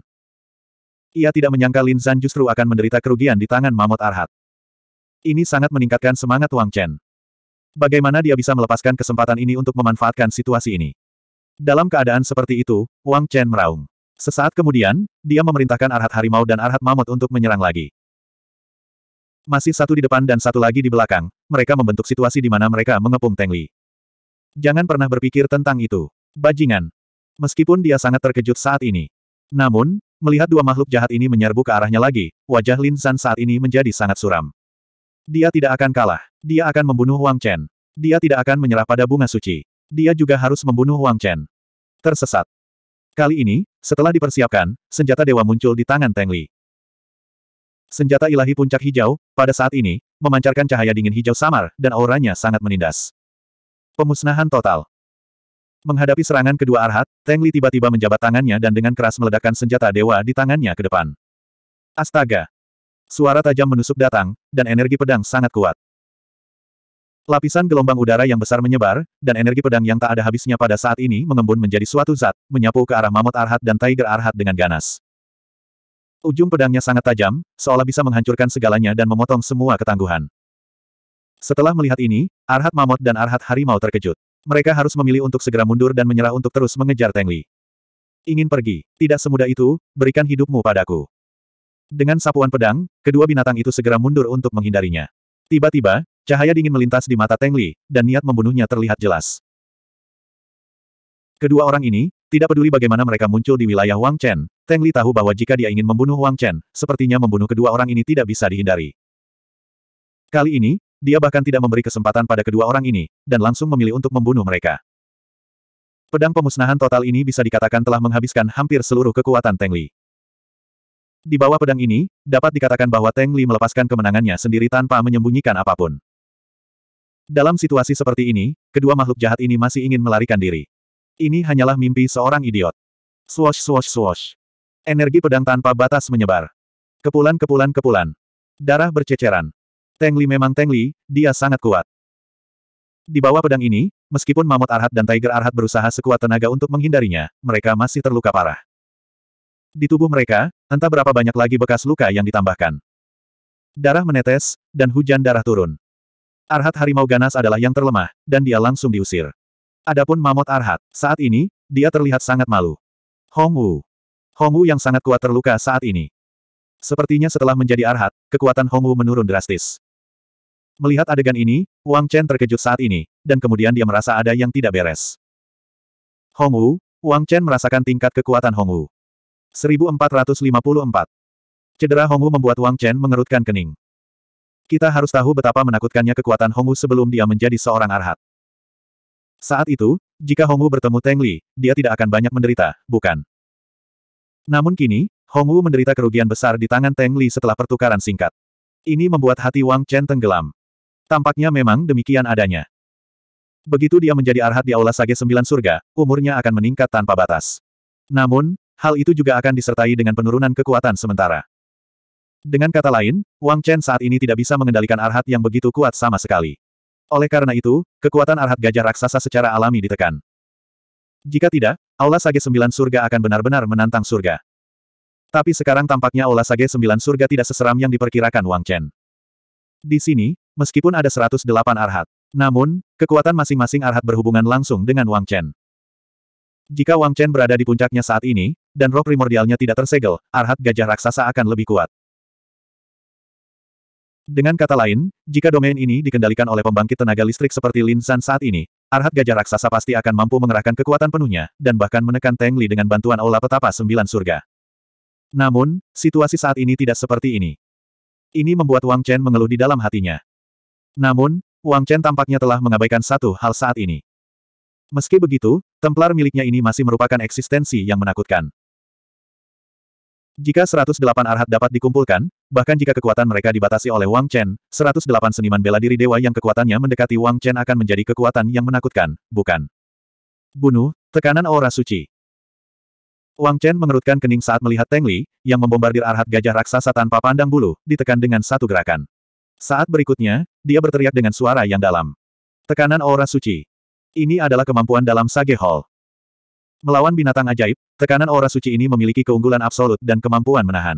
Ia tidak menyangka Lin Zan justru akan menderita kerugian di tangan mamut Arhat. Ini sangat meningkatkan semangat Wang Chen. Bagaimana dia bisa melepaskan kesempatan ini untuk memanfaatkan situasi ini? Dalam keadaan seperti itu, Wang Chen meraung. Sesaat kemudian, dia memerintahkan Arhat Harimau dan Arhat Mamut untuk menyerang lagi. Masih satu di depan dan satu lagi di belakang, mereka membentuk situasi di mana mereka mengepung Teng Li. Jangan pernah berpikir tentang itu. Bajingan. Meskipun dia sangat terkejut saat ini. Namun, melihat dua makhluk jahat ini menyerbu ke arahnya lagi, wajah Lin San saat ini menjadi sangat suram. Dia tidak akan kalah. Dia akan membunuh Wang Chen. Dia tidak akan menyerah pada bunga suci. Dia juga harus membunuh Wang Chen. Tersesat. Kali ini, setelah dipersiapkan, senjata dewa muncul di tangan Teng Li. Senjata ilahi puncak hijau, pada saat ini, memancarkan cahaya dingin hijau samar, dan auranya sangat menindas. Pemusnahan total. Menghadapi serangan kedua Arhat, Teng Li tiba-tiba menjabat tangannya dan dengan keras meledakkan senjata dewa di tangannya ke depan. Astaga! Suara tajam menusuk datang, dan energi pedang sangat kuat. Lapisan gelombang udara yang besar menyebar, dan energi pedang yang tak ada habisnya pada saat ini mengembun menjadi suatu zat, menyapu ke arah Mamut Arhat dan Tiger Arhat dengan ganas. Ujung pedangnya sangat tajam, seolah bisa menghancurkan segalanya dan memotong semua ketangguhan. Setelah melihat ini, Arhat Mamut dan Arhat Harimau terkejut. Mereka harus memilih untuk segera mundur dan menyerah untuk terus mengejar Tengli. Ingin pergi, tidak semudah itu, berikan hidupmu padaku. Dengan sapuan pedang, kedua binatang itu segera mundur untuk menghindarinya. Tiba-tiba, cahaya dingin melintas di mata Teng Li, dan niat membunuhnya terlihat jelas. Kedua orang ini, tidak peduli bagaimana mereka muncul di wilayah Wang Chen, Teng Li tahu bahwa jika dia ingin membunuh Wang Chen, sepertinya membunuh kedua orang ini tidak bisa dihindari. Kali ini, dia bahkan tidak memberi kesempatan pada kedua orang ini, dan langsung memilih untuk membunuh mereka. Pedang pemusnahan total ini bisa dikatakan telah menghabiskan hampir seluruh kekuatan Teng Li. Di bawah pedang ini, dapat dikatakan bahwa Teng Li melepaskan kemenangannya sendiri tanpa menyembunyikan apapun. Dalam situasi seperti ini, kedua makhluk jahat ini masih ingin melarikan diri. Ini hanyalah mimpi seorang idiot. Swosh swosh swosh. Energi pedang tanpa batas menyebar. Kepulan kepulan kepulan. Darah berceceran. Teng Li memang Teng Li, dia sangat kuat. Di bawah pedang ini, meskipun Mamut Arhat dan Tiger Arhat berusaha sekuat tenaga untuk menghindarinya, mereka masih terluka parah. Di tubuh mereka, entah berapa banyak lagi bekas luka yang ditambahkan. Darah menetes, dan hujan darah turun. Arhat harimau ganas adalah yang terlemah, dan dia langsung diusir. Adapun mamot Arhat, saat ini, dia terlihat sangat malu. Hong Wu. Hong Wu yang sangat kuat terluka saat ini. Sepertinya setelah menjadi Arhat, kekuatan Hong Wu menurun drastis. Melihat adegan ini, Wang Chen terkejut saat ini, dan kemudian dia merasa ada yang tidak beres. Hong Wu, Wang Chen merasakan tingkat kekuatan Hong Wu. 1454. Cedera Hongwu membuat Wang Chen mengerutkan kening. Kita harus tahu betapa menakutkannya kekuatan Hongwu sebelum dia menjadi seorang arhat. Saat itu, jika Hongwu bertemu Teng Li, dia tidak akan banyak menderita, bukan? Namun kini, Hongwu menderita kerugian besar di tangan Teng Li setelah pertukaran singkat. Ini membuat hati Wang Chen tenggelam. Tampaknya memang demikian adanya. Begitu dia menjadi arhat di Aula Sage Sembilan Surga, umurnya akan meningkat tanpa batas. Namun, hal itu juga akan disertai dengan penurunan kekuatan sementara. Dengan kata lain, Wang Chen saat ini tidak bisa mengendalikan arhat yang begitu kuat sama sekali. Oleh karena itu, kekuatan arhat gajah raksasa secara alami ditekan. Jika tidak, Aula Sage Sembilan Surga akan benar-benar menantang surga. Tapi sekarang tampaknya Aula Sage Sembilan Surga tidak seseram yang diperkirakan Wang Chen. Di sini, meskipun ada 108 arhat, namun, kekuatan masing-masing arhat berhubungan langsung dengan Wang Chen. Jika Wang Chen berada di puncaknya saat ini, dan roh primordialnya tidak tersegel, arhat gajah raksasa akan lebih kuat. Dengan kata lain, jika domain ini dikendalikan oleh pembangkit tenaga listrik seperti Lin San saat ini, arhat gajah raksasa pasti akan mampu mengerahkan kekuatan penuhnya, dan bahkan menekan Tang Li dengan bantuan Aula Petapa Sembilan Surga. Namun, situasi saat ini tidak seperti ini. Ini membuat Wang Chen mengeluh di dalam hatinya. Namun, Wang Chen tampaknya telah mengabaikan satu hal saat ini. Meski begitu, Templar miliknya ini masih merupakan eksistensi yang menakutkan. Jika 108 arhat dapat dikumpulkan, bahkan jika kekuatan mereka dibatasi oleh Wang Chen, 108 seniman bela diri dewa yang kekuatannya mendekati Wang Chen akan menjadi kekuatan yang menakutkan, bukan? Bunuh, tekanan aura suci. Wang Chen mengerutkan kening saat melihat Teng Li, yang membombardir arhat gajah raksasa tanpa pandang bulu, ditekan dengan satu gerakan. Saat berikutnya, dia berteriak dengan suara yang dalam. Tekanan aura suci. Ini adalah kemampuan dalam Sage Hall. Melawan binatang ajaib, tekanan aura suci ini memiliki keunggulan absolut dan kemampuan menahan.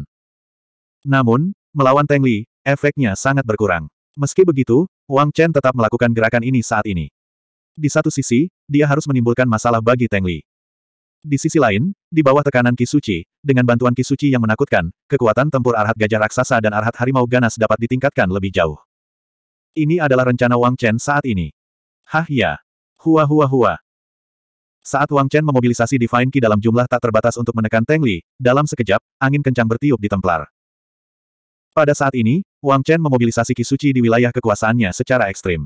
Namun, melawan Teng Li, efeknya sangat berkurang. Meski begitu, Wang Chen tetap melakukan gerakan ini saat ini. Di satu sisi, dia harus menimbulkan masalah bagi Teng Li. Di sisi lain, di bawah tekanan Kisuci, dengan bantuan Kisuci yang menakutkan, kekuatan tempur Arhat Gajah Raksasa dan Arhat Harimau Ganas dapat ditingkatkan lebih jauh. Ini adalah rencana Wang Chen saat ini. Hah ya, Hua hua hua. Saat Wang Chen memobilisasi Divine Ki dalam jumlah tak terbatas untuk menekan Teng Li, dalam sekejap, angin kencang bertiup di Templar. Pada saat ini, Wang Chen memobilisasi Ki Suci di wilayah kekuasaannya secara ekstrim.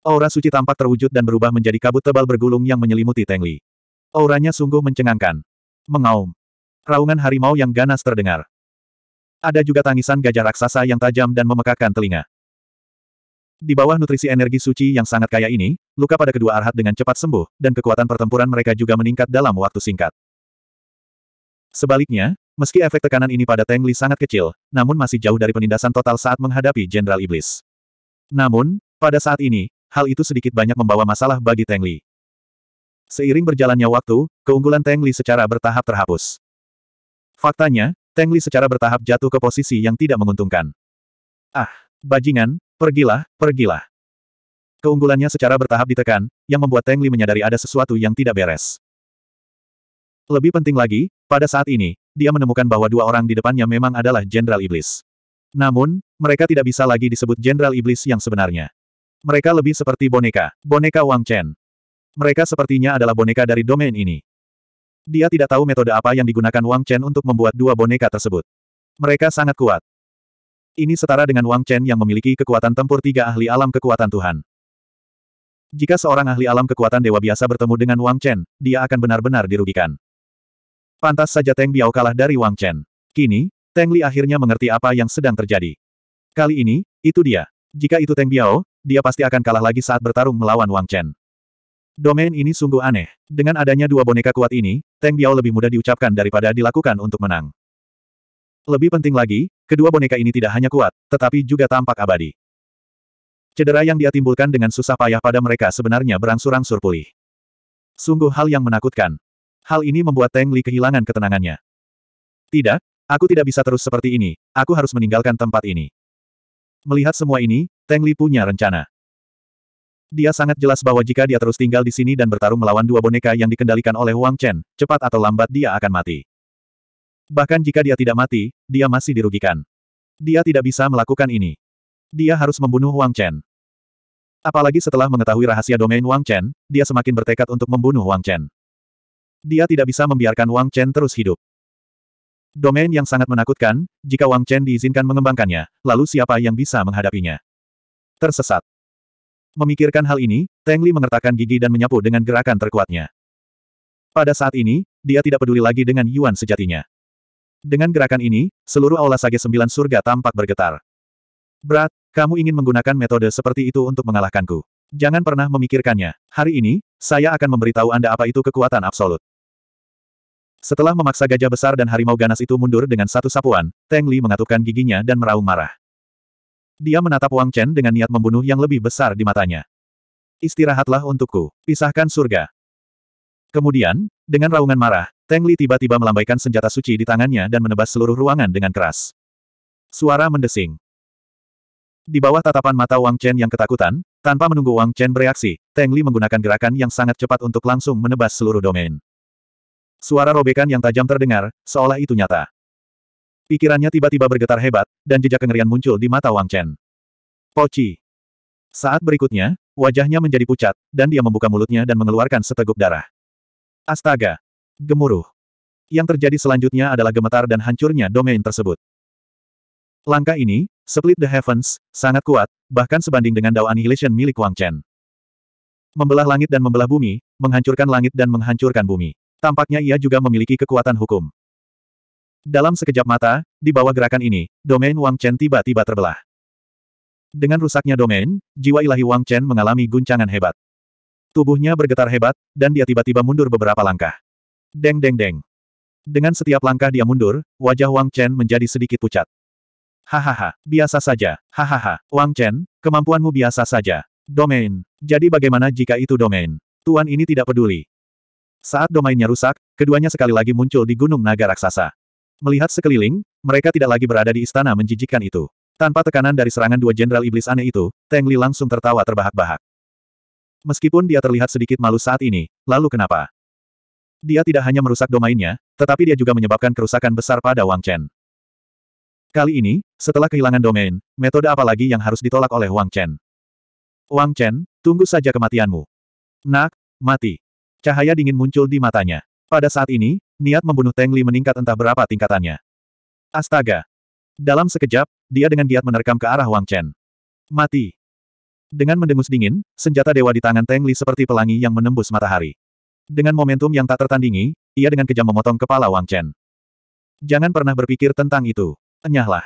Aura suci tampak terwujud dan berubah menjadi kabut tebal bergulung yang menyelimuti Teng Li. Auranya sungguh mencengangkan. Mengaum. Raungan harimau yang ganas terdengar. Ada juga tangisan gajah raksasa yang tajam dan memekakkan telinga. Di bawah nutrisi energi suci yang sangat kaya ini, luka pada kedua arhat dengan cepat sembuh, dan kekuatan pertempuran mereka juga meningkat dalam waktu singkat. Sebaliknya, meski efek tekanan ini pada Tengli sangat kecil, namun masih jauh dari penindasan total saat menghadapi Jenderal Iblis. Namun, pada saat ini, hal itu sedikit banyak membawa masalah bagi Tengli. Seiring berjalannya waktu, keunggulan Tengli secara bertahap terhapus. Faktanya, Tengli secara bertahap jatuh ke posisi yang tidak menguntungkan. Ah, bajingan, Pergilah, pergilah. Keunggulannya secara bertahap ditekan, yang membuat Teng Li menyadari ada sesuatu yang tidak beres. Lebih penting lagi, pada saat ini, dia menemukan bahwa dua orang di depannya memang adalah Jenderal Iblis. Namun, mereka tidak bisa lagi disebut Jenderal Iblis yang sebenarnya. Mereka lebih seperti boneka, boneka Wang Chen. Mereka sepertinya adalah boneka dari domain ini. Dia tidak tahu metode apa yang digunakan Wang Chen untuk membuat dua boneka tersebut. Mereka sangat kuat. Ini setara dengan Wang Chen yang memiliki kekuatan tempur tiga ahli alam kekuatan Tuhan. Jika seorang ahli alam kekuatan dewa biasa bertemu dengan Wang Chen, dia akan benar-benar dirugikan. Pantas saja Teng Biao kalah dari Wang Chen. Kini, Teng Li akhirnya mengerti apa yang sedang terjadi. Kali ini, itu dia. Jika itu Teng Biao, dia pasti akan kalah lagi saat bertarung melawan Wang Chen. Domain ini sungguh aneh. Dengan adanya dua boneka kuat ini, Teng Biao lebih mudah diucapkan daripada dilakukan untuk menang. Lebih penting lagi, kedua boneka ini tidak hanya kuat, tetapi juga tampak abadi. Cedera yang dia timbulkan dengan susah payah pada mereka sebenarnya berangsur-angsur pulih. Sungguh hal yang menakutkan. Hal ini membuat Teng Li kehilangan ketenangannya. Tidak, aku tidak bisa terus seperti ini, aku harus meninggalkan tempat ini. Melihat semua ini, Teng Li punya rencana. Dia sangat jelas bahwa jika dia terus tinggal di sini dan bertarung melawan dua boneka yang dikendalikan oleh Wang Chen, cepat atau lambat dia akan mati. Bahkan jika dia tidak mati, dia masih dirugikan. Dia tidak bisa melakukan ini. Dia harus membunuh Wang Chen. Apalagi setelah mengetahui rahasia domain Wang Chen, dia semakin bertekad untuk membunuh Wang Chen. Dia tidak bisa membiarkan Wang Chen terus hidup. Domain yang sangat menakutkan, jika Wang Chen diizinkan mengembangkannya, lalu siapa yang bisa menghadapinya? Tersesat. Memikirkan hal ini, Teng Li mengertakkan gigi dan menyapu dengan gerakan terkuatnya. Pada saat ini, dia tidak peduli lagi dengan Yuan sejatinya. Dengan gerakan ini, seluruh aula Sage Sembilan Surga tampak bergetar. Berat, kamu ingin menggunakan metode seperti itu untuk mengalahkanku. Jangan pernah memikirkannya. Hari ini, saya akan memberitahu Anda apa itu kekuatan absolut. Setelah memaksa gajah besar dan harimau ganas itu mundur dengan satu sapuan, Teng Li mengatupkan giginya dan meraung marah. Dia menatap Wang Chen dengan niat membunuh yang lebih besar di matanya. Istirahatlah untukku, pisahkan surga. Kemudian, dengan raungan marah, Teng Li tiba-tiba melambaikan senjata suci di tangannya dan menebas seluruh ruangan dengan keras. Suara mendesing. Di bawah tatapan mata Wang Chen yang ketakutan, tanpa menunggu Wang Chen bereaksi, Teng Li menggunakan gerakan yang sangat cepat untuk langsung menebas seluruh domain. Suara robekan yang tajam terdengar, seolah itu nyata. Pikirannya tiba-tiba bergetar hebat, dan jejak kengerian muncul di mata Wang Chen. Poci. Saat berikutnya, wajahnya menjadi pucat, dan dia membuka mulutnya dan mengeluarkan seteguk darah. Astaga! gemuruh. Yang terjadi selanjutnya adalah gemetar dan hancurnya domain tersebut. Langkah ini, Split the Heavens, sangat kuat, bahkan sebanding dengan Dao Annihilation milik Wang Chen. Membelah langit dan membelah bumi, menghancurkan langit dan menghancurkan bumi. Tampaknya ia juga memiliki kekuatan hukum. Dalam sekejap mata, di bawah gerakan ini, domain Wang Chen tiba-tiba terbelah. Dengan rusaknya domain, jiwa ilahi Wang Chen mengalami guncangan hebat. Tubuhnya bergetar hebat, dan dia tiba-tiba mundur beberapa langkah. Deng deng deng. Dengan setiap langkah dia mundur, wajah Wang Chen menjadi sedikit pucat. Hahaha, biasa saja. Hahaha, Wang Chen, kemampuanmu biasa saja. Domain. Jadi bagaimana jika itu domain? Tuan ini tidak peduli. Saat domainnya rusak, keduanya sekali lagi muncul di Gunung Naga Raksasa. Melihat sekeliling, mereka tidak lagi berada di istana menjijikkan itu. Tanpa tekanan dari serangan dua jenderal iblis aneh itu, Teng Li langsung tertawa terbahak-bahak. Meskipun dia terlihat sedikit malu saat ini, lalu kenapa? Dia tidak hanya merusak domainnya, tetapi dia juga menyebabkan kerusakan besar pada Wang Chen. Kali ini, setelah kehilangan domain, metode apa lagi yang harus ditolak oleh Wang Chen? Wang Chen, tunggu saja kematianmu. Nak, mati. Cahaya dingin muncul di matanya. Pada saat ini, niat membunuh Teng Li meningkat entah berapa tingkatannya. Astaga. Dalam sekejap, dia dengan giat menerkam ke arah Wang Chen. Mati. Dengan mendengus dingin, senjata dewa di tangan Teng Li seperti pelangi yang menembus matahari. Dengan momentum yang tak tertandingi, ia dengan kejam memotong kepala Wang Chen. Jangan pernah berpikir tentang itu. Enyahlah.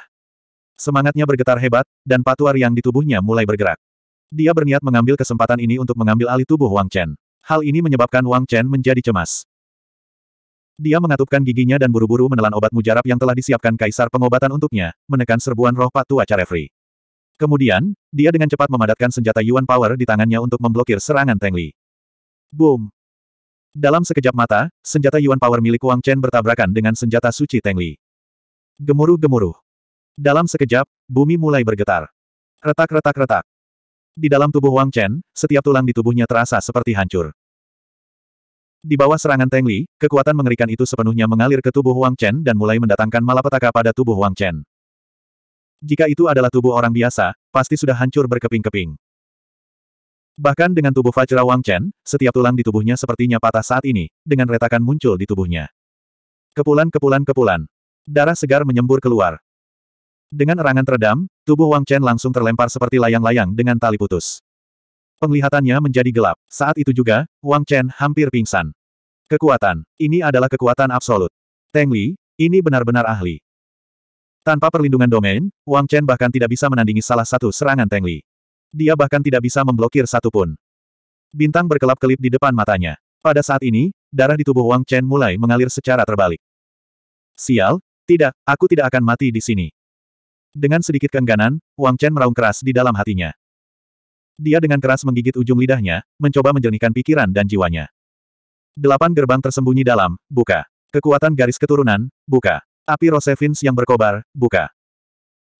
Semangatnya bergetar hebat, dan patuar yang di tubuhnya mulai bergerak. Dia berniat mengambil kesempatan ini untuk mengambil alih tubuh Wang Chen. Hal ini menyebabkan Wang Chen menjadi cemas. Dia mengatupkan giginya dan buru-buru menelan obat mujarab yang telah disiapkan kaisar pengobatan untuknya, menekan serbuan roh patua Carefree. Kemudian, dia dengan cepat memadatkan senjata Yuan Power di tangannya untuk memblokir serangan Teng Li. Boom! Dalam sekejap mata, senjata Yuan Power milik Wang Chen bertabrakan dengan senjata suci Teng Li. Gemuruh-gemuruh. Dalam sekejap, bumi mulai bergetar. Retak-retak-retak. Di dalam tubuh Wang Chen, setiap tulang di tubuhnya terasa seperti hancur. Di bawah serangan Teng Li, kekuatan mengerikan itu sepenuhnya mengalir ke tubuh Wang Chen dan mulai mendatangkan malapetaka pada tubuh Wang Chen. Jika itu adalah tubuh orang biasa, pasti sudah hancur berkeping-keping. Bahkan dengan tubuh Fajra Wang Chen, setiap tulang di tubuhnya sepertinya patah saat ini, dengan retakan muncul di tubuhnya. Kepulan kepulan kepulan. Darah segar menyembur keluar. Dengan erangan teredam, tubuh Wang Chen langsung terlempar seperti layang-layang dengan tali putus. Penglihatannya menjadi gelap. Saat itu juga, Wang Chen hampir pingsan. Kekuatan. Ini adalah kekuatan absolut. Teng Li, ini benar-benar ahli. Tanpa perlindungan domain, Wang Chen bahkan tidak bisa menandingi salah satu serangan Teng Li. Dia bahkan tidak bisa memblokir satupun. Bintang berkelap-kelip di depan matanya. Pada saat ini, darah di tubuh Wang Chen mulai mengalir secara terbalik. Sial, tidak, aku tidak akan mati di sini. Dengan sedikit keengganan, Wang Chen meraung keras di dalam hatinya. Dia dengan keras menggigit ujung lidahnya, mencoba menjernihkan pikiran dan jiwanya. Delapan gerbang tersembunyi dalam, buka. Kekuatan garis keturunan, buka. Api Rosevins yang berkobar, buka.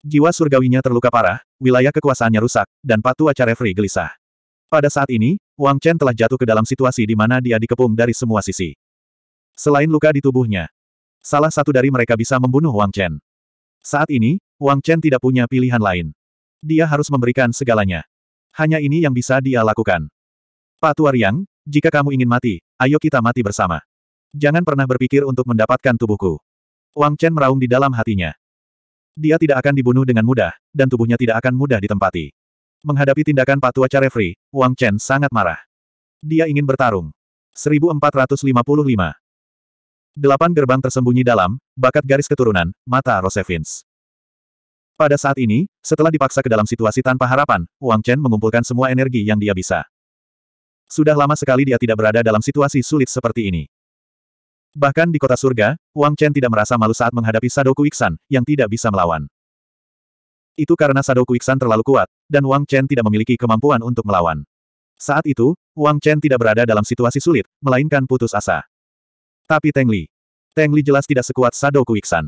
Jiwa surgawinya terluka parah, wilayah kekuasaannya rusak, dan Patu free gelisah. Pada saat ini, Wang Chen telah jatuh ke dalam situasi di mana dia dikepung dari semua sisi. Selain luka di tubuhnya, salah satu dari mereka bisa membunuh Wang Chen. Saat ini, Wang Chen tidak punya pilihan lain. Dia harus memberikan segalanya. Hanya ini yang bisa dia lakukan. Patu Ariang, jika kamu ingin mati, ayo kita mati bersama. Jangan pernah berpikir untuk mendapatkan tubuhku. Wang Chen meraung di dalam hatinya. Dia tidak akan dibunuh dengan mudah, dan tubuhnya tidak akan mudah ditempati. Menghadapi tindakan Patua Carefree, Wang Chen sangat marah. Dia ingin bertarung. 1455 Delapan gerbang tersembunyi dalam, bakat garis keturunan, mata Rosevins. Pada saat ini, setelah dipaksa ke dalam situasi tanpa harapan, Wang Chen mengumpulkan semua energi yang dia bisa. Sudah lama sekali dia tidak berada dalam situasi sulit seperti ini. Bahkan di kota surga, Wang Chen tidak merasa malu saat menghadapi Sadoku Iksan, yang tidak bisa melawan. Itu karena Sadoku Iksan terlalu kuat, dan Wang Chen tidak memiliki kemampuan untuk melawan. Saat itu, Wang Chen tidak berada dalam situasi sulit, melainkan putus asa. Tapi Teng Li. Teng Li jelas tidak sekuat Sadoku Iksan.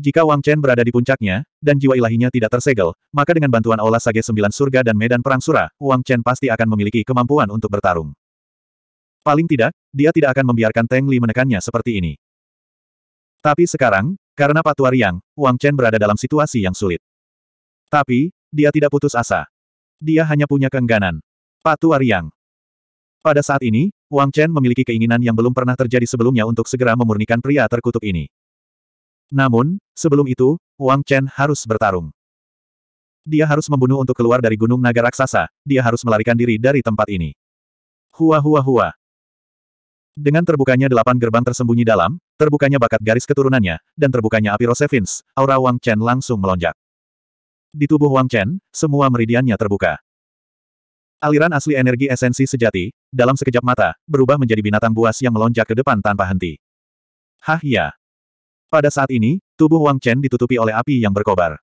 Jika Wang Chen berada di puncaknya, dan jiwa ilahinya tidak tersegel, maka dengan bantuan Aula Sage Sembilan Surga dan Medan Perang Sura, Wang Chen pasti akan memiliki kemampuan untuk bertarung. Paling tidak, dia tidak akan membiarkan Teng Li menekannya seperti ini. Tapi sekarang, karena Patuari Yang, Wang Chen berada dalam situasi yang sulit. Tapi, dia tidak putus asa. Dia hanya punya keengganan. Patuari Yang. Pada saat ini, Wang Chen memiliki keinginan yang belum pernah terjadi sebelumnya untuk segera memurnikan pria terkutuk ini. Namun, sebelum itu, Wang Chen harus bertarung. Dia harus membunuh untuk keluar dari gunung naga raksasa, dia harus melarikan diri dari tempat ini. Hua hua hua. Dengan terbukanya delapan gerbang tersembunyi dalam, terbukanya bakat garis keturunannya, dan terbukanya api Rosevins, aura Wang Chen langsung melonjak. Di tubuh Wang Chen, semua meridiannya terbuka. Aliran asli energi esensi sejati, dalam sekejap mata, berubah menjadi binatang buas yang melonjak ke depan tanpa henti. Hah ya. Pada saat ini, tubuh Wang Chen ditutupi oleh api yang berkobar.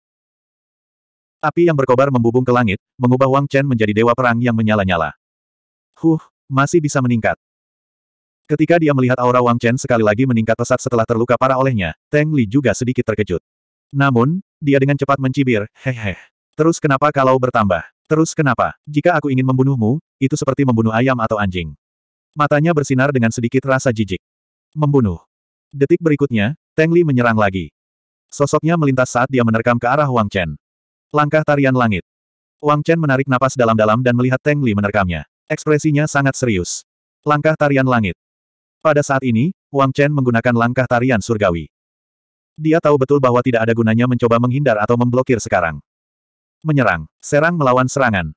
Api yang berkobar membubung ke langit, mengubah Wang Chen menjadi dewa perang yang menyala-nyala. Huh, masih bisa meningkat. Ketika dia melihat aura Wang Chen sekali lagi meningkat pesat setelah terluka parah olehnya, Teng Li juga sedikit terkejut. Namun, dia dengan cepat mencibir, hehe. Terus kenapa kalau bertambah? Terus kenapa? Jika aku ingin membunuhmu, itu seperti membunuh ayam atau anjing. Matanya bersinar dengan sedikit rasa jijik. Membunuh. Detik berikutnya, Teng Li menyerang lagi. Sosoknya melintas saat dia menerkam ke arah Wang Chen. Langkah tarian langit. Wang Chen menarik napas dalam-dalam dan melihat Teng Li menerkamnya. Ekspresinya sangat serius. Langkah tarian langit. Pada saat ini, Wang Chen menggunakan langkah tarian surgawi. Dia tahu betul bahwa tidak ada gunanya mencoba menghindar atau memblokir sekarang. Menyerang, serang melawan serangan.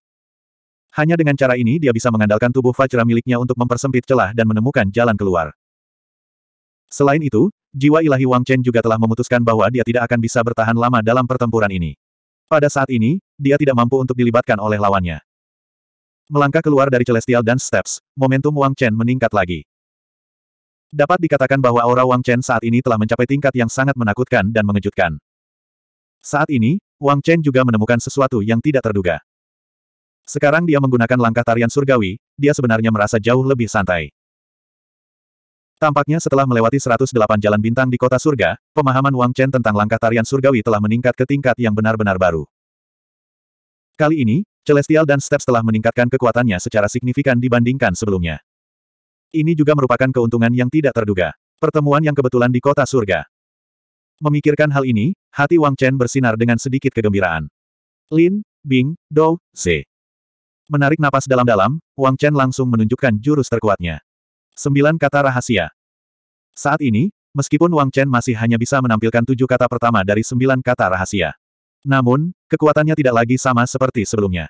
Hanya dengan cara ini dia bisa mengandalkan tubuh Vajra miliknya untuk mempersempit celah dan menemukan jalan keluar. Selain itu, jiwa ilahi Wang Chen juga telah memutuskan bahwa dia tidak akan bisa bertahan lama dalam pertempuran ini. Pada saat ini, dia tidak mampu untuk dilibatkan oleh lawannya. Melangkah keluar dari Celestial Dance Steps, momentum Wang Chen meningkat lagi. Dapat dikatakan bahwa aura Wang Chen saat ini telah mencapai tingkat yang sangat menakutkan dan mengejutkan. Saat ini, Wang Chen juga menemukan sesuatu yang tidak terduga. Sekarang dia menggunakan langkah tarian surgawi, dia sebenarnya merasa jauh lebih santai. Tampaknya setelah melewati 108 jalan bintang di kota surga, pemahaman Wang Chen tentang langkah tarian surgawi telah meningkat ke tingkat yang benar-benar baru. Kali ini, Celestial dan Steps telah meningkatkan kekuatannya secara signifikan dibandingkan sebelumnya. Ini juga merupakan keuntungan yang tidak terduga. Pertemuan yang kebetulan di kota surga. Memikirkan hal ini, hati Wang Chen bersinar dengan sedikit kegembiraan. Lin, Bing, Dou, Z. Menarik napas dalam-dalam, Wang Chen langsung menunjukkan jurus terkuatnya. Sembilan kata rahasia. Saat ini, meskipun Wang Chen masih hanya bisa menampilkan tujuh kata pertama dari sembilan kata rahasia. Namun, kekuatannya tidak lagi sama seperti sebelumnya.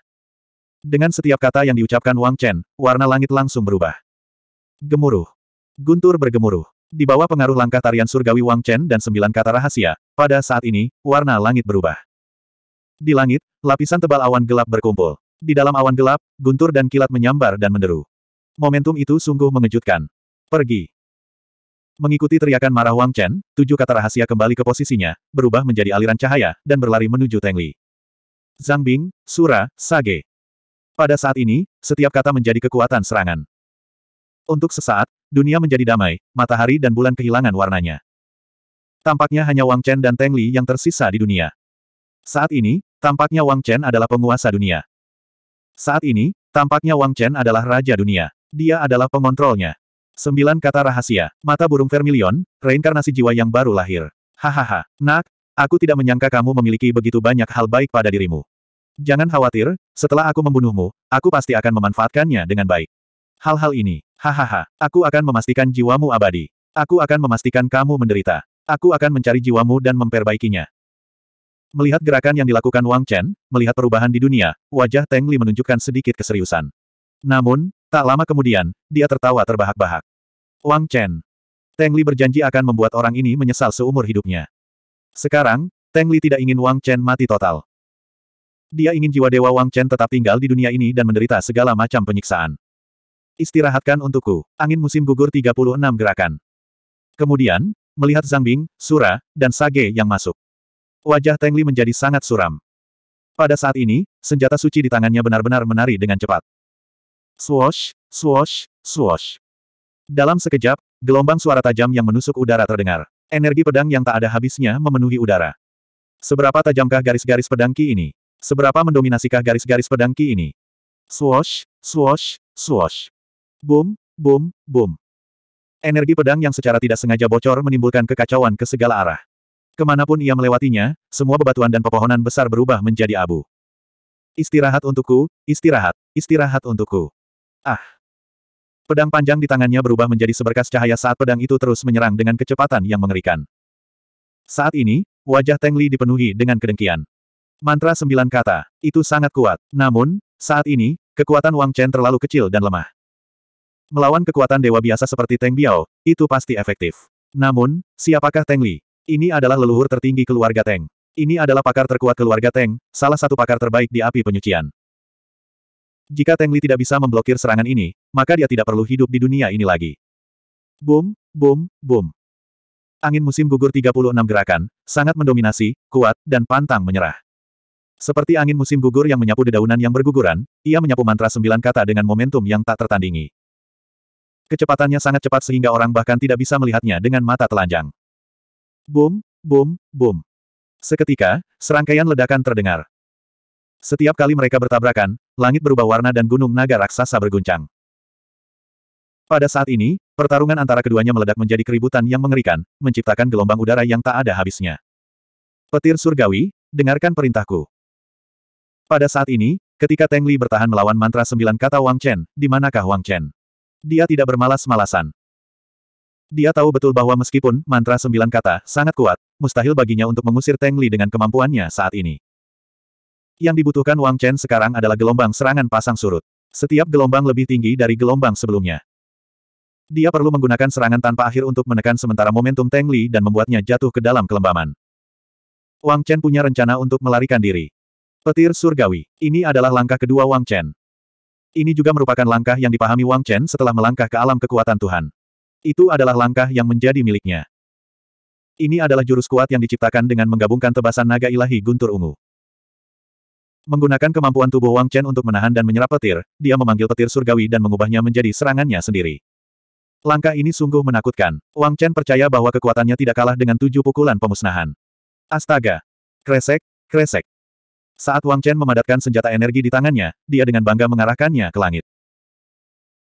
Dengan setiap kata yang diucapkan Wang Chen, warna langit langsung berubah. Gemuruh. Guntur bergemuruh. Di bawah pengaruh langkah tarian surgawi Wang Chen dan sembilan kata rahasia, pada saat ini, warna langit berubah. Di langit, lapisan tebal awan gelap berkumpul. Di dalam awan gelap, guntur dan kilat menyambar dan menderu. Momentum itu sungguh mengejutkan. Pergi. Mengikuti teriakan marah Wang Chen, tujuh kata rahasia kembali ke posisinya, berubah menjadi aliran cahaya, dan berlari menuju Teng Li. Zhang Bing, Sura, Sage. Pada saat ini, setiap kata menjadi kekuatan serangan. Untuk sesaat, dunia menjadi damai, matahari dan bulan kehilangan warnanya. Tampaknya hanya Wang Chen dan Teng Li yang tersisa di dunia. Saat ini, tampaknya Wang Chen adalah penguasa dunia. Saat ini, tampaknya Wang Chen adalah raja dunia. Dia adalah pengontrolnya. Sembilan kata rahasia, mata burung vermilion, reinkarnasi jiwa yang baru lahir. Hahaha, nak, aku tidak menyangka kamu memiliki begitu banyak hal baik pada dirimu. Jangan khawatir, setelah aku membunuhmu, aku pasti akan memanfaatkannya dengan baik. Hal-hal ini, Hahaha, aku akan memastikan jiwamu abadi. Aku akan memastikan kamu menderita. Aku akan mencari jiwamu dan memperbaikinya. Melihat gerakan yang dilakukan Wang Chen, melihat perubahan di dunia, wajah Teng Li menunjukkan sedikit keseriusan. Namun, tak lama kemudian, dia tertawa terbahak-bahak. Wang Chen. Teng Li berjanji akan membuat orang ini menyesal seumur hidupnya. Sekarang, Teng Li tidak ingin Wang Chen mati total. Dia ingin jiwa dewa Wang Chen tetap tinggal di dunia ini dan menderita segala macam penyiksaan. Istirahatkan untukku. Angin musim gugur 36 gerakan. Kemudian, melihat Bing, Sura, dan Sage yang masuk. Wajah Tengli menjadi sangat suram. Pada saat ini, senjata suci di tangannya benar-benar menari dengan cepat. swosh swosh swosh Dalam sekejap, gelombang suara tajam yang menusuk udara terdengar. Energi pedang yang tak ada habisnya memenuhi udara. Seberapa tajamkah garis-garis pedang Ki ini? Seberapa mendominasikah garis-garis pedang Ki ini? swosh swosh swosh Boom, boom, boom. Energi pedang yang secara tidak sengaja bocor menimbulkan kekacauan ke segala arah. Kemanapun ia melewatinya, semua bebatuan dan pepohonan besar berubah menjadi abu. Istirahat untukku, istirahat, istirahat untukku. Ah! Pedang panjang di tangannya berubah menjadi seberkas cahaya saat pedang itu terus menyerang dengan kecepatan yang mengerikan. Saat ini, wajah Teng Li dipenuhi dengan kedengkian. Mantra sembilan kata, itu sangat kuat. Namun, saat ini, kekuatan Wang Chen terlalu kecil dan lemah. Melawan kekuatan dewa biasa seperti Teng Biao, itu pasti efektif. Namun, siapakah Teng Li? Ini adalah leluhur tertinggi keluarga Teng. Ini adalah pakar terkuat keluarga Teng, salah satu pakar terbaik di api penyucian. Jika Teng Li tidak bisa memblokir serangan ini, maka dia tidak perlu hidup di dunia ini lagi. Boom, boom, boom. Angin musim gugur 36 gerakan, sangat mendominasi, kuat, dan pantang menyerah. Seperti angin musim gugur yang menyapu dedaunan yang berguguran, ia menyapu mantra sembilan kata dengan momentum yang tak tertandingi. Kecepatannya sangat cepat sehingga orang bahkan tidak bisa melihatnya dengan mata telanjang. Boom, boom, boom. Seketika, serangkaian ledakan terdengar. Setiap kali mereka bertabrakan, langit berubah warna dan gunung naga raksasa berguncang. Pada saat ini, pertarungan antara keduanya meledak menjadi keributan yang mengerikan, menciptakan gelombang udara yang tak ada habisnya. Petir surgawi, dengarkan perintahku. Pada saat ini, ketika Teng Li bertahan melawan mantra sembilan kata Wang Chen, di manakah Wang Chen? Dia tidak bermalas-malasan. Dia tahu betul bahwa meskipun mantra sembilan kata sangat kuat, mustahil baginya untuk mengusir Teng Li dengan kemampuannya saat ini. Yang dibutuhkan Wang Chen sekarang adalah gelombang serangan pasang surut. Setiap gelombang lebih tinggi dari gelombang sebelumnya. Dia perlu menggunakan serangan tanpa akhir untuk menekan sementara momentum Teng Li dan membuatnya jatuh ke dalam kelembaman. Wang Chen punya rencana untuk melarikan diri. Petir surgawi. Ini adalah langkah kedua Wang Chen. Ini juga merupakan langkah yang dipahami Wang Chen setelah melangkah ke alam kekuatan Tuhan. Itu adalah langkah yang menjadi miliknya. Ini adalah jurus kuat yang diciptakan dengan menggabungkan tebasan naga ilahi guntur ungu. Menggunakan kemampuan tubuh Wang Chen untuk menahan dan menyerap petir, dia memanggil petir surgawi dan mengubahnya menjadi serangannya sendiri. Langkah ini sungguh menakutkan. Wang Chen percaya bahwa kekuatannya tidak kalah dengan tujuh pukulan pemusnahan. Astaga! Kresek, kresek. Saat Wang Chen memadatkan senjata energi di tangannya, dia dengan bangga mengarahkannya ke langit.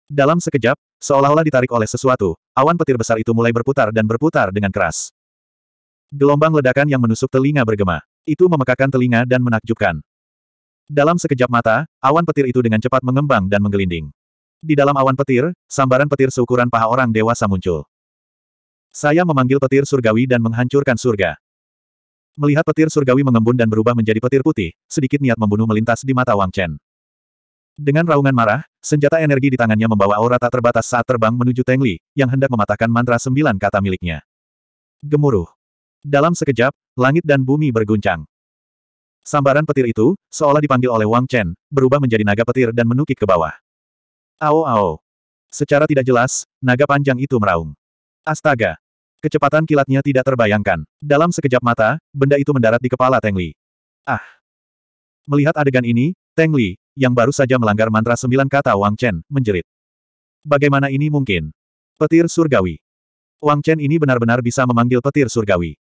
Dalam sekejap, seolah-olah ditarik oleh sesuatu, awan petir besar itu mulai berputar dan berputar dengan keras. Gelombang ledakan yang menusuk telinga bergema. Itu memekakan telinga dan menakjubkan. Dalam sekejap mata, awan petir itu dengan cepat mengembang dan menggelinding. Di dalam awan petir, sambaran petir seukuran paha orang dewasa muncul. Saya memanggil petir surgawi dan menghancurkan surga. Melihat petir surgawi mengembun dan berubah menjadi petir putih, sedikit niat membunuh melintas di mata Wang Chen. Dengan raungan marah, senjata energi di tangannya membawa aura tak terbatas saat terbang menuju Teng Li, yang hendak mematahkan mantra sembilan kata miliknya. Gemuruh. Dalam sekejap, langit dan bumi berguncang. Sambaran petir itu, seolah dipanggil oleh Wang Chen, berubah menjadi naga petir dan menukik ke bawah. Ao ao. Secara tidak jelas, naga panjang itu meraung. Astaga, Kecepatan kilatnya tidak terbayangkan. Dalam sekejap mata, benda itu mendarat di kepala Teng Li. Ah! Melihat adegan ini, Teng Li, yang baru saja melanggar mantra sembilan kata Wang Chen, menjerit. Bagaimana ini mungkin? Petir surgawi. Wang Chen ini benar-benar bisa memanggil petir surgawi.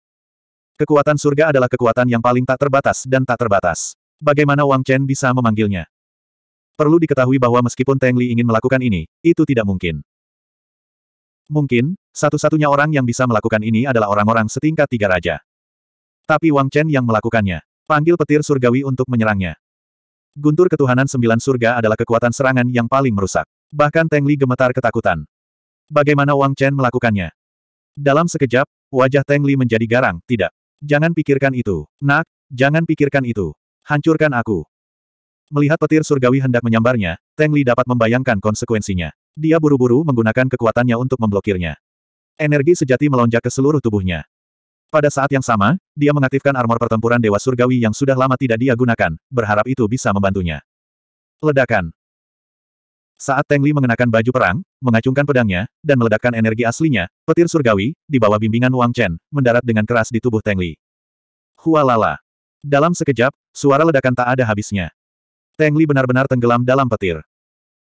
Kekuatan surga adalah kekuatan yang paling tak terbatas dan tak terbatas. Bagaimana Wang Chen bisa memanggilnya? Perlu diketahui bahwa meskipun Teng Li ingin melakukan ini, itu tidak mungkin. Mungkin, satu-satunya orang yang bisa melakukan ini adalah orang-orang setingkat tiga raja. Tapi Wang Chen yang melakukannya. Panggil petir surgawi untuk menyerangnya. Guntur ketuhanan sembilan surga adalah kekuatan serangan yang paling merusak. Bahkan Teng Li gemetar ketakutan. Bagaimana Wang Chen melakukannya? Dalam sekejap, wajah Teng Li menjadi garang, tidak. Jangan pikirkan itu, nak, jangan pikirkan itu. Hancurkan aku. Melihat petir surgawi hendak menyambarnya, Teng Li dapat membayangkan konsekuensinya. Dia buru-buru menggunakan kekuatannya untuk memblokirnya. Energi sejati melonjak ke seluruh tubuhnya. Pada saat yang sama, dia mengaktifkan armor pertempuran Dewa Surgawi yang sudah lama tidak dia gunakan, berharap itu bisa membantunya. Ledakan. Saat Teng Li mengenakan baju perang, mengacungkan pedangnya, dan meledakkan energi aslinya, petir surgawi, di bawah bimbingan Wang Chen, mendarat dengan keras di tubuh Teng Li. Hualala. Dalam sekejap, suara ledakan tak ada habisnya. Teng Li benar-benar tenggelam dalam petir.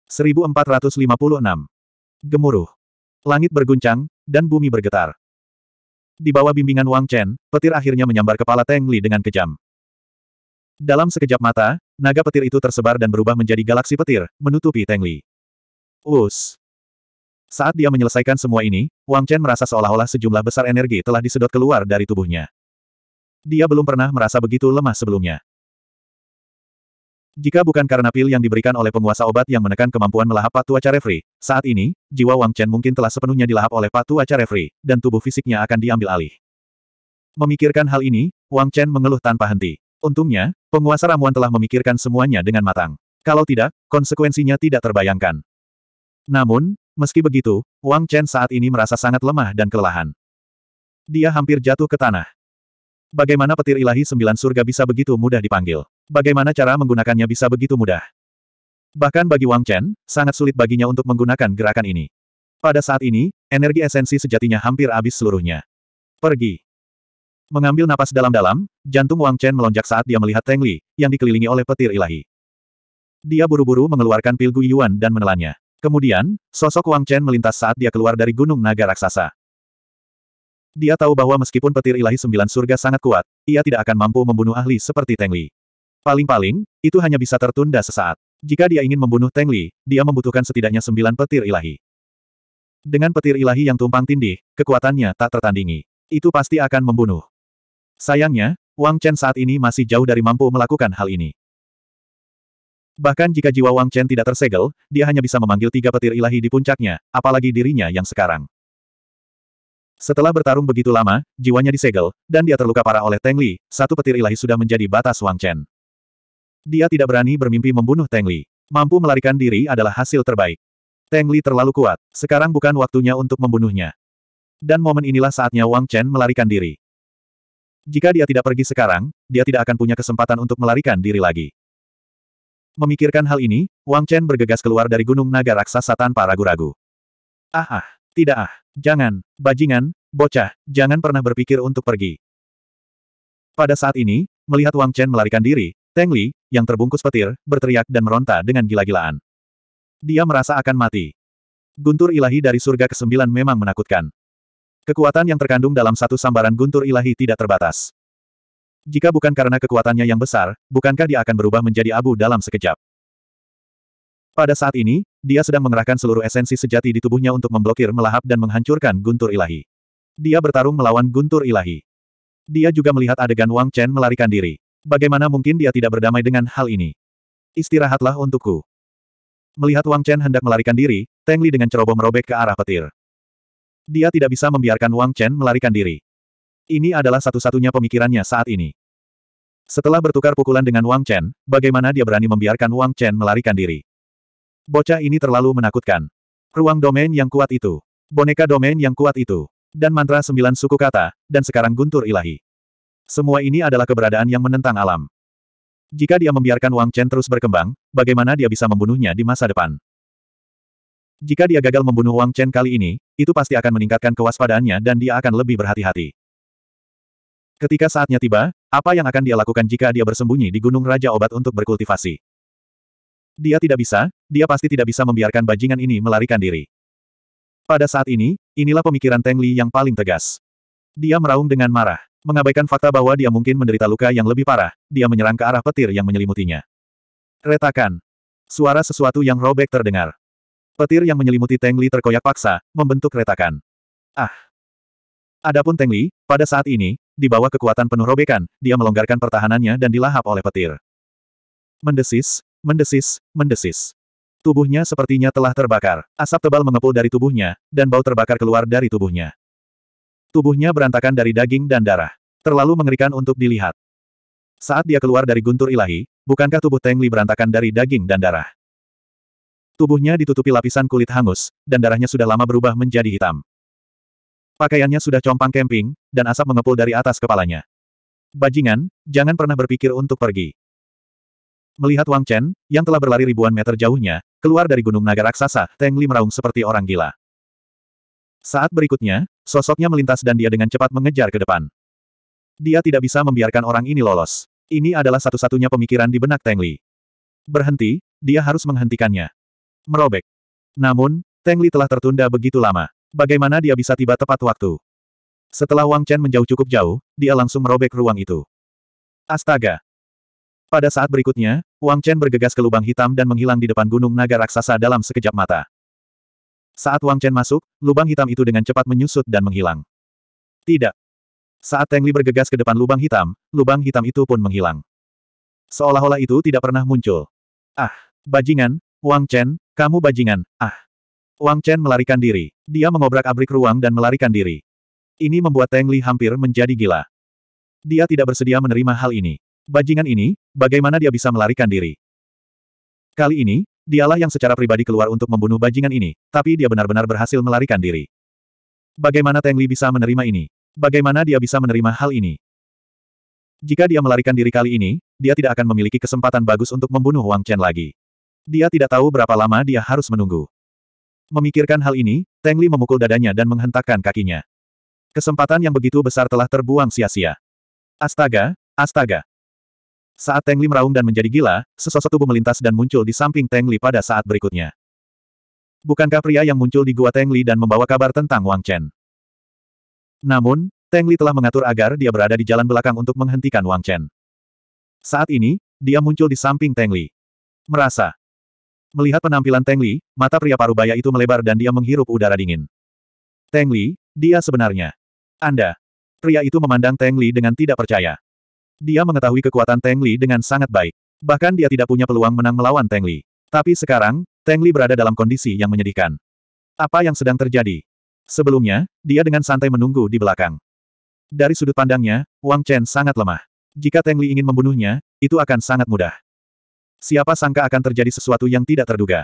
1456. Gemuruh. Langit berguncang, dan bumi bergetar. Di bawah bimbingan Wang Chen, petir akhirnya menyambar kepala Teng Li dengan kejam. Dalam sekejap mata, naga petir itu tersebar dan berubah menjadi galaksi petir, menutupi Teng Li. Us. Saat dia menyelesaikan semua ini, Wang Chen merasa seolah-olah sejumlah besar energi telah disedot keluar dari tubuhnya. Dia belum pernah merasa begitu lemah sebelumnya. Jika bukan karena pil yang diberikan oleh penguasa obat yang menekan kemampuan melahap Patu Refri, saat ini, jiwa Wang Chen mungkin telah sepenuhnya dilahap oleh Patu Refri, dan tubuh fisiknya akan diambil alih. Memikirkan hal ini, Wang Chen mengeluh tanpa henti. Untungnya, penguasa ramuan telah memikirkan semuanya dengan matang. Kalau tidak, konsekuensinya tidak terbayangkan. Namun, meski begitu, Wang Chen saat ini merasa sangat lemah dan kelelahan. Dia hampir jatuh ke tanah. Bagaimana petir ilahi sembilan surga bisa begitu mudah dipanggil? Bagaimana cara menggunakannya bisa begitu mudah? Bahkan bagi Wang Chen, sangat sulit baginya untuk menggunakan gerakan ini. Pada saat ini, energi esensi sejatinya hampir habis seluruhnya. Pergi. Mengambil napas dalam-dalam, jantung Wang Chen melonjak saat dia melihat Teng Li, yang dikelilingi oleh petir ilahi. Dia buru-buru mengeluarkan pil Guyuan dan menelannya. Kemudian, sosok Wang Chen melintas saat dia keluar dari gunung naga raksasa. Dia tahu bahwa meskipun petir ilahi sembilan surga sangat kuat, ia tidak akan mampu membunuh ahli seperti Teng Li. Paling-paling, itu hanya bisa tertunda sesaat. Jika dia ingin membunuh Teng Li, dia membutuhkan setidaknya sembilan petir ilahi. Dengan petir ilahi yang tumpang tindih, kekuatannya tak tertandingi. Itu pasti akan membunuh. Sayangnya, Wang Chen saat ini masih jauh dari mampu melakukan hal ini. Bahkan jika jiwa Wang Chen tidak tersegel, dia hanya bisa memanggil tiga petir ilahi di puncaknya, apalagi dirinya yang sekarang. Setelah bertarung begitu lama, jiwanya disegel, dan dia terluka parah oleh Teng Li, satu petir ilahi sudah menjadi batas Wang Chen. Dia tidak berani bermimpi membunuh Teng Li. Mampu melarikan diri adalah hasil terbaik. Teng Li terlalu kuat, sekarang bukan waktunya untuk membunuhnya. Dan momen inilah saatnya Wang Chen melarikan diri. Jika dia tidak pergi sekarang, dia tidak akan punya kesempatan untuk melarikan diri lagi. Memikirkan hal ini, Wang Chen bergegas keluar dari gunung naga raksasa tanpa ragu-ragu. Ah ah, tidak ah, jangan, bajingan, bocah, jangan pernah berpikir untuk pergi. Pada saat ini, melihat Wang Chen melarikan diri, Teng Li, yang terbungkus petir, berteriak dan meronta dengan gila-gilaan. Dia merasa akan mati. Guntur ilahi dari surga kesembilan memang menakutkan. Kekuatan yang terkandung dalam satu sambaran guntur ilahi tidak terbatas. Jika bukan karena kekuatannya yang besar, bukankah dia akan berubah menjadi abu dalam sekejap? Pada saat ini, dia sedang mengerahkan seluruh esensi sejati di tubuhnya untuk memblokir melahap dan menghancurkan guntur ilahi. Dia bertarung melawan guntur ilahi. Dia juga melihat adegan Wang Chen melarikan diri. Bagaimana mungkin dia tidak berdamai dengan hal ini? Istirahatlah untukku. Melihat Wang Chen hendak melarikan diri, Tang Li dengan ceroboh merobek ke arah petir. Dia tidak bisa membiarkan Wang Chen melarikan diri. Ini adalah satu-satunya pemikirannya saat ini. Setelah bertukar pukulan dengan Wang Chen, bagaimana dia berani membiarkan Wang Chen melarikan diri? Bocah ini terlalu menakutkan. Ruang domain yang kuat itu. Boneka domain yang kuat itu. Dan mantra sembilan suku kata, dan sekarang guntur ilahi. Semua ini adalah keberadaan yang menentang alam. Jika dia membiarkan Wang Chen terus berkembang, bagaimana dia bisa membunuhnya di masa depan? Jika dia gagal membunuh Wang Chen kali ini, itu pasti akan meningkatkan kewaspadaannya dan dia akan lebih berhati-hati. Ketika saatnya tiba, apa yang akan dia lakukan jika dia bersembunyi di Gunung Raja Obat untuk berkultivasi? Dia tidak bisa, dia pasti tidak bisa membiarkan bajingan ini melarikan diri. Pada saat ini, inilah pemikiran Teng Li yang paling tegas. Dia meraung dengan marah. Mengabaikan fakta bahwa dia mungkin menderita luka yang lebih parah, dia menyerang ke arah petir yang menyelimutinya. Retakan. Suara sesuatu yang robek terdengar. Petir yang menyelimuti Teng Li terkoyak paksa, membentuk retakan. Ah! Adapun Teng Li, pada saat ini, di bawah kekuatan penuh robekan, dia melonggarkan pertahanannya dan dilahap oleh petir. Mendesis, mendesis, mendesis. Tubuhnya sepertinya telah terbakar. Asap tebal mengepul dari tubuhnya, dan bau terbakar keluar dari tubuhnya. Tubuhnya berantakan dari daging dan darah. Terlalu mengerikan untuk dilihat. Saat dia keluar dari guntur ilahi, bukankah tubuh Teng Li berantakan dari daging dan darah? Tubuhnya ditutupi lapisan kulit hangus, dan darahnya sudah lama berubah menjadi hitam. Pakaiannya sudah compang kemping, dan asap mengepul dari atas kepalanya. Bajingan, jangan pernah berpikir untuk pergi. Melihat Wang Chen, yang telah berlari ribuan meter jauhnya, keluar dari gunung naga raksasa, Teng Li meraung seperti orang gila. Saat berikutnya, Sosoknya melintas dan dia dengan cepat mengejar ke depan. Dia tidak bisa membiarkan orang ini lolos. Ini adalah satu-satunya pemikiran di benak Tengli. Berhenti, dia harus menghentikannya. Merobek. Namun, Tengli telah tertunda begitu lama. Bagaimana dia bisa tiba tepat waktu? Setelah Wang Chen menjauh cukup jauh, dia langsung merobek ruang itu. Astaga! Pada saat berikutnya, Wang Chen bergegas ke lubang hitam dan menghilang di depan gunung naga raksasa dalam sekejap mata. Saat Wang Chen masuk, lubang hitam itu dengan cepat menyusut dan menghilang. Tidak. Saat Teng Li bergegas ke depan lubang hitam, lubang hitam itu pun menghilang. Seolah-olah itu tidak pernah muncul. Ah, bajingan, Wang Chen, kamu bajingan, ah. Wang Chen melarikan diri. Dia mengobrak-abrik ruang dan melarikan diri. Ini membuat Teng Li hampir menjadi gila. Dia tidak bersedia menerima hal ini. Bajingan ini, bagaimana dia bisa melarikan diri? Kali ini, Dialah yang secara pribadi keluar untuk membunuh bajingan ini, tapi dia benar-benar berhasil melarikan diri. Bagaimana Teng Li bisa menerima ini? Bagaimana dia bisa menerima hal ini? Jika dia melarikan diri kali ini, dia tidak akan memiliki kesempatan bagus untuk membunuh Wang Chen lagi. Dia tidak tahu berapa lama dia harus menunggu. Memikirkan hal ini, Teng Li memukul dadanya dan menghentakkan kakinya. Kesempatan yang begitu besar telah terbuang sia-sia. Astaga, astaga. Saat Teng Li meraung dan menjadi gila, sesosok tubuh melintas dan muncul di samping Teng Li pada saat berikutnya. Bukankah pria yang muncul di gua Teng Li dan membawa kabar tentang Wang Chen? Namun, Teng Li telah mengatur agar dia berada di jalan belakang untuk menghentikan Wang Chen. Saat ini, dia muncul di samping Teng Li. Merasa. Melihat penampilan Teng Li, mata pria parubaya itu melebar dan dia menghirup udara dingin. Teng Li, dia sebenarnya. Anda. Pria itu memandang Teng Li dengan tidak percaya. Dia mengetahui kekuatan Tang Li dengan sangat baik. Bahkan dia tidak punya peluang menang melawan Tang Li. Tapi sekarang, Tang Li berada dalam kondisi yang menyedihkan. Apa yang sedang terjadi? Sebelumnya, dia dengan santai menunggu di belakang. Dari sudut pandangnya, Wang Chen sangat lemah. Jika Tang Li ingin membunuhnya, itu akan sangat mudah. Siapa sangka akan terjadi sesuatu yang tidak terduga.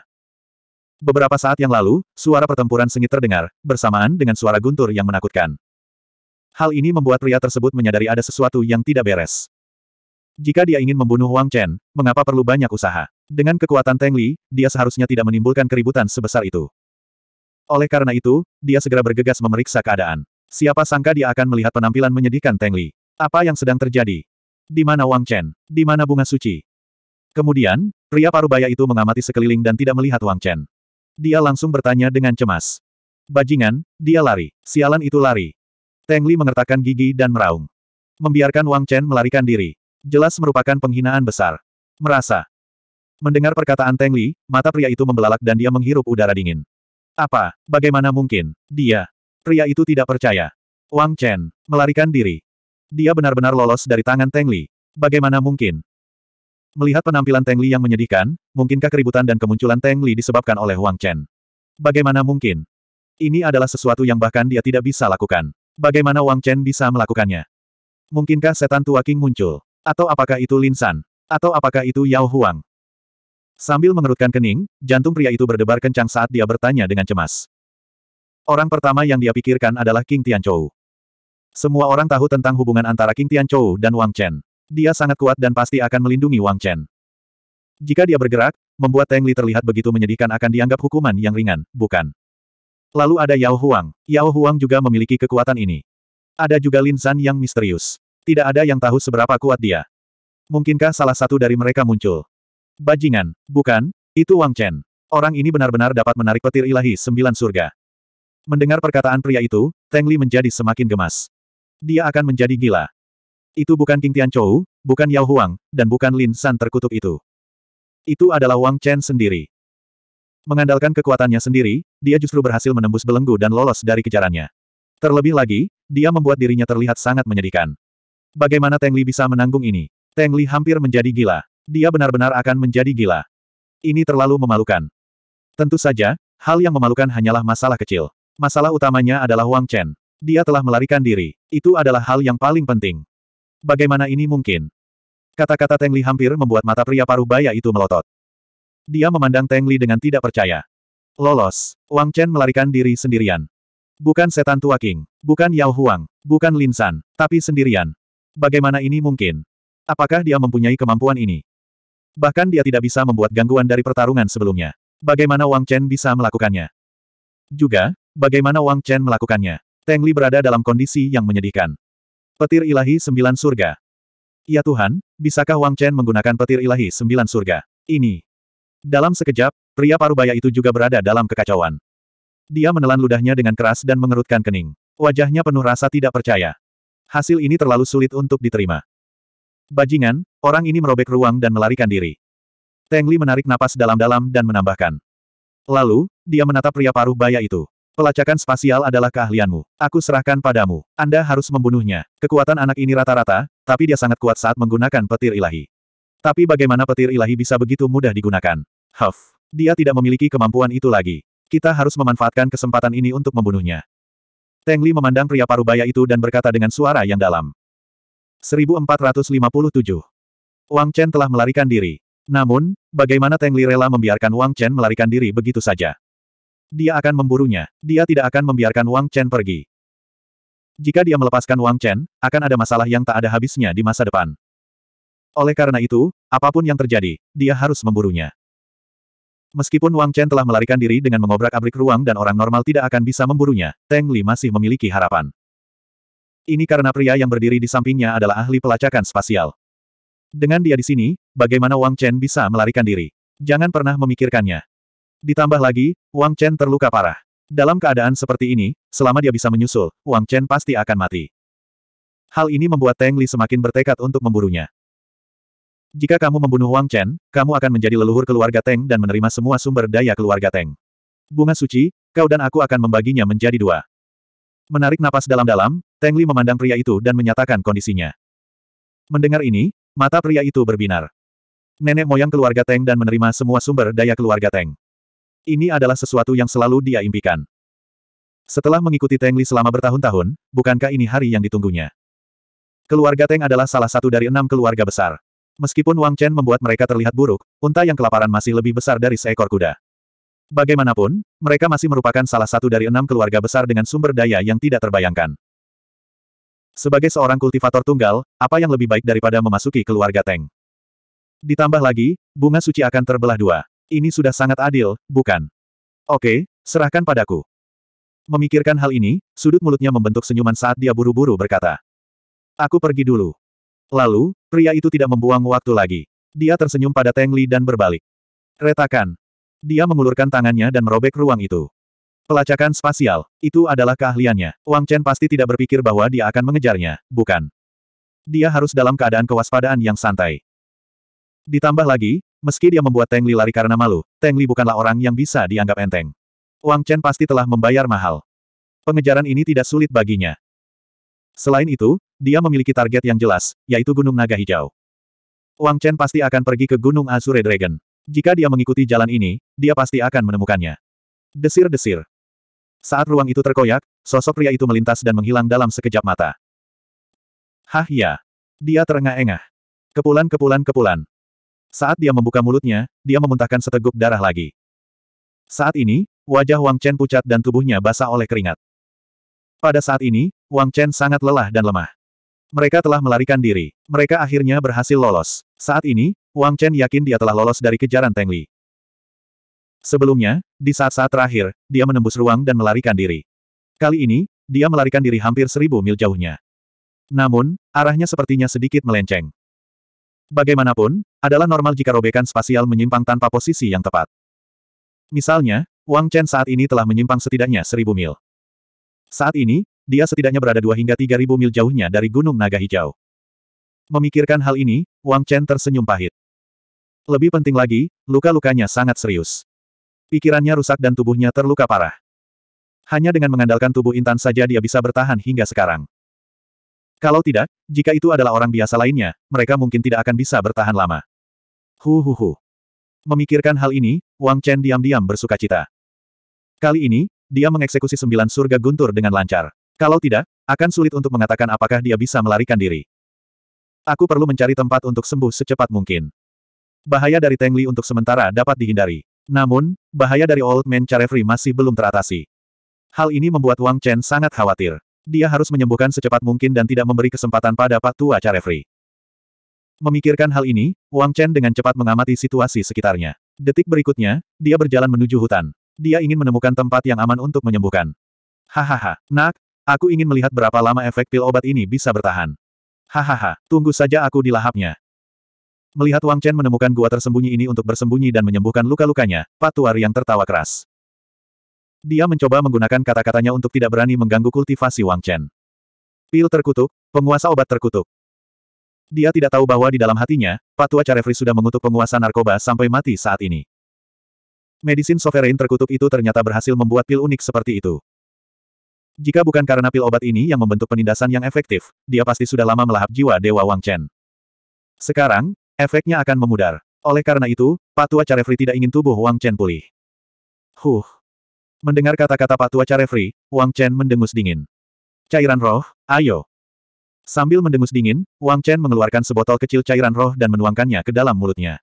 Beberapa saat yang lalu, suara pertempuran sengit terdengar, bersamaan dengan suara guntur yang menakutkan. Hal ini membuat pria tersebut menyadari ada sesuatu yang tidak beres. Jika dia ingin membunuh Wang Chen, mengapa perlu banyak usaha? Dengan kekuatan Teng Li, dia seharusnya tidak menimbulkan keributan sebesar itu. Oleh karena itu, dia segera bergegas memeriksa keadaan. Siapa sangka dia akan melihat penampilan menyedihkan Teng Li. Apa yang sedang terjadi? Di mana Wang Chen? Di mana bunga suci? Kemudian, pria parubaya itu mengamati sekeliling dan tidak melihat Wang Chen. Dia langsung bertanya dengan cemas. Bajingan, dia lari. Sialan itu lari. Teng Li mengertakkan gigi dan meraung. Membiarkan Wang Chen melarikan diri. Jelas merupakan penghinaan besar. Merasa. Mendengar perkataan Teng Li, mata pria itu membelalak dan dia menghirup udara dingin. Apa? Bagaimana mungkin? Dia. Pria itu tidak percaya. Wang Chen. Melarikan diri. Dia benar-benar lolos dari tangan Teng Li. Bagaimana mungkin? Melihat penampilan Teng Li yang menyedihkan, mungkinkah keributan dan kemunculan Teng Li disebabkan oleh Wang Chen? Bagaimana mungkin? Ini adalah sesuatu yang bahkan dia tidak bisa lakukan. Bagaimana Wang Chen bisa melakukannya? Mungkinkah setan tua King muncul? Atau apakah itu Lin San? Atau apakah itu Yao Huang? Sambil mengerutkan kening, jantung pria itu berdebar kencang saat dia bertanya dengan cemas. Orang pertama yang dia pikirkan adalah King Tianchou. Semua orang tahu tentang hubungan antara King Tianchou dan Wang Chen. Dia sangat kuat dan pasti akan melindungi Wang Chen. Jika dia bergerak, membuat Teng Li terlihat begitu menyedihkan akan dianggap hukuman yang ringan, bukan? Lalu ada Yao Huang. Yao Huang juga memiliki kekuatan ini. Ada juga Lin San yang misterius. Tidak ada yang tahu seberapa kuat dia. Mungkinkah salah satu dari mereka muncul? Bajingan, bukan? Itu Wang Chen. Orang ini benar-benar dapat menarik petir ilahi sembilan surga. Mendengar perkataan pria itu, Teng Li menjadi semakin gemas. Dia akan menjadi gila. Itu bukan King Tian Chou, bukan Yao Huang, dan bukan Lin San terkutuk itu. Itu adalah Wang Chen sendiri. Mengandalkan kekuatannya sendiri, dia justru berhasil menembus belenggu dan lolos dari kejarannya. Terlebih lagi, dia membuat dirinya terlihat sangat menyedihkan. Bagaimana Teng Li bisa menanggung ini? Teng Li hampir menjadi gila. Dia benar-benar akan menjadi gila. Ini terlalu memalukan. Tentu saja, hal yang memalukan hanyalah masalah kecil. Masalah utamanya adalah Wang Chen. Dia telah melarikan diri. Itu adalah hal yang paling penting. Bagaimana ini mungkin? Kata-kata Teng Li hampir membuat mata pria paruh baya itu melotot. Dia memandang Teng Li dengan tidak percaya. Lolos. Wang Chen melarikan diri sendirian. Bukan setan tua King. Bukan Yao Huang. Bukan Lin San. Tapi sendirian. Bagaimana ini mungkin? Apakah dia mempunyai kemampuan ini? Bahkan dia tidak bisa membuat gangguan dari pertarungan sebelumnya. Bagaimana Wang Chen bisa melakukannya? Juga, bagaimana Wang Chen melakukannya? Teng Li berada dalam kondisi yang menyedihkan. Petir ilahi sembilan surga. Ya Tuhan, bisakah Wang Chen menggunakan petir ilahi sembilan surga? Ini, dalam sekejap, pria parubaya itu juga berada dalam kekacauan. Dia menelan ludahnya dengan keras dan mengerutkan kening. Wajahnya penuh rasa tidak percaya. Hasil ini terlalu sulit untuk diterima. Bajingan, orang ini merobek ruang dan melarikan diri. Teng Li menarik napas dalam-dalam dan menambahkan. Lalu, dia menatap pria paruh baya itu. Pelacakan spasial adalah keahlianmu. Aku serahkan padamu. Anda harus membunuhnya. Kekuatan anak ini rata-rata, tapi dia sangat kuat saat menggunakan petir ilahi. Tapi bagaimana petir ilahi bisa begitu mudah digunakan? Huff. Dia tidak memiliki kemampuan itu lagi. Kita harus memanfaatkan kesempatan ini untuk membunuhnya. Teng Li memandang pria parubaya itu dan berkata dengan suara yang dalam. 1457. Wang Chen telah melarikan diri. Namun, bagaimana Teng Li rela membiarkan Wang Chen melarikan diri begitu saja? Dia akan memburunya. Dia tidak akan membiarkan Wang Chen pergi. Jika dia melepaskan Wang Chen, akan ada masalah yang tak ada habisnya di masa depan. Oleh karena itu, apapun yang terjadi, dia harus memburunya. Meskipun Wang Chen telah melarikan diri dengan mengobrak-abrik ruang dan orang normal tidak akan bisa memburunya, Teng Li masih memiliki harapan. Ini karena pria yang berdiri di sampingnya adalah ahli pelacakan spasial. Dengan dia di sini, bagaimana Wang Chen bisa melarikan diri? Jangan pernah memikirkannya. Ditambah lagi, Wang Chen terluka parah. Dalam keadaan seperti ini, selama dia bisa menyusul, Wang Chen pasti akan mati. Hal ini membuat Teng Li semakin bertekad untuk memburunya. Jika kamu membunuh Wang Chen, kamu akan menjadi leluhur keluarga Teng dan menerima semua sumber daya keluarga Teng. Bunga suci, kau dan aku akan membaginya menjadi dua. Menarik napas dalam-dalam, Teng Li memandang pria itu dan menyatakan kondisinya. Mendengar ini, mata pria itu berbinar. Nenek moyang keluarga Teng dan menerima semua sumber daya keluarga Teng. Ini adalah sesuatu yang selalu dia impikan. Setelah mengikuti Teng Li selama bertahun-tahun, bukankah ini hari yang ditunggunya? Keluarga Teng adalah salah satu dari enam keluarga besar. Meskipun Wang Chen membuat mereka terlihat buruk, unta yang kelaparan masih lebih besar dari seekor kuda. Bagaimanapun, mereka masih merupakan salah satu dari enam keluarga besar dengan sumber daya yang tidak terbayangkan. Sebagai seorang kultivator tunggal, apa yang lebih baik daripada memasuki keluarga Teng? Ditambah lagi, bunga suci akan terbelah dua. Ini sudah sangat adil, bukan? Oke, serahkan padaku. Memikirkan hal ini, sudut mulutnya membentuk senyuman saat dia buru-buru berkata. Aku pergi dulu. Lalu, pria itu tidak membuang waktu lagi. Dia tersenyum pada Teng Li dan berbalik. Retakan. Dia mengulurkan tangannya dan merobek ruang itu. Pelacakan spasial, itu adalah keahliannya. Wang Chen pasti tidak berpikir bahwa dia akan mengejarnya, bukan? Dia harus dalam keadaan kewaspadaan yang santai. Ditambah lagi, meski dia membuat Teng Li lari karena malu, Teng Li bukanlah orang yang bisa dianggap enteng. Wang Chen pasti telah membayar mahal. Pengejaran ini tidak sulit baginya. Selain itu, dia memiliki target yang jelas, yaitu Gunung Naga Hijau. Wang Chen pasti akan pergi ke Gunung Azure Dragon. Jika dia mengikuti jalan ini, dia pasti akan menemukannya. Desir-desir. Saat ruang itu terkoyak, sosok pria itu melintas dan menghilang dalam sekejap mata. Hah ya. Dia terengah-engah. Kepulan-kepulan-kepulan. Saat dia membuka mulutnya, dia memuntahkan seteguk darah lagi. Saat ini, wajah Wang Chen pucat dan tubuhnya basah oleh keringat. Pada saat ini, Wang Chen sangat lelah dan lemah. Mereka telah melarikan diri. Mereka akhirnya berhasil lolos. Saat ini, Wang Chen yakin dia telah lolos dari kejaran Teng Li. Sebelumnya, di saat-saat terakhir, dia menembus ruang dan melarikan diri. Kali ini, dia melarikan diri hampir seribu mil jauhnya. Namun, arahnya sepertinya sedikit melenceng. Bagaimanapun, adalah normal jika robekan spasial menyimpang tanpa posisi yang tepat. Misalnya, Wang Chen saat ini telah menyimpang setidaknya seribu mil. Saat ini, dia setidaknya berada dua hingga tiga ribu mil jauhnya dari Gunung Naga Hijau. Memikirkan hal ini, Wang Chen tersenyum pahit. Lebih penting lagi, luka-lukanya sangat serius. Pikirannya rusak dan tubuhnya terluka parah. Hanya dengan mengandalkan tubuh intan saja dia bisa bertahan hingga sekarang. Kalau tidak, jika itu adalah orang biasa lainnya, mereka mungkin tidak akan bisa bertahan lama. Hu hu hu. Memikirkan hal ini, Wang Chen diam-diam bersuka cita. Kali ini, dia mengeksekusi sembilan surga guntur dengan lancar. Kalau tidak, akan sulit untuk mengatakan apakah dia bisa melarikan diri. Aku perlu mencari tempat untuk sembuh secepat mungkin. Bahaya dari Teng Li untuk sementara dapat dihindari. Namun, bahaya dari Old Man Carefree masih belum teratasi. Hal ini membuat Wang Chen sangat khawatir. Dia harus menyembuhkan secepat mungkin dan tidak memberi kesempatan pada Pak Tua Carefree. Memikirkan hal ini, Wang Chen dengan cepat mengamati situasi sekitarnya. Detik berikutnya, dia berjalan menuju hutan. Dia ingin menemukan tempat yang aman untuk menyembuhkan. Hahaha, nak, Aku ingin melihat berapa lama efek pil obat ini bisa bertahan. Hahaha, tunggu saja aku di lahapnya. Melihat Wang Chen menemukan gua tersembunyi ini untuk bersembunyi dan menyembuhkan luka-lukanya, Patuar yang tertawa keras. Dia mencoba menggunakan kata-katanya untuk tidak berani mengganggu kultivasi Wang Chen. Pil terkutuk, penguasa obat terkutuk. Dia tidak tahu bahwa di dalam hatinya, Patua Carefree sudah mengutuk penguasa narkoba sampai mati saat ini. Medisin sovereign terkutuk itu ternyata berhasil membuat pil unik seperti itu. Jika bukan karena pil obat ini yang membentuk penindasan yang efektif, dia pasti sudah lama melahap jiwa Dewa Wang Chen. Sekarang, efeknya akan memudar. Oleh karena itu, Patua Carefree tidak ingin tubuh Wang Chen pulih. Huh. Mendengar kata-kata Patua Carefree, Wang Chen mendengus dingin. Cairan roh, ayo. Sambil mendengus dingin, Wang Chen mengeluarkan sebotol kecil cairan roh dan menuangkannya ke dalam mulutnya.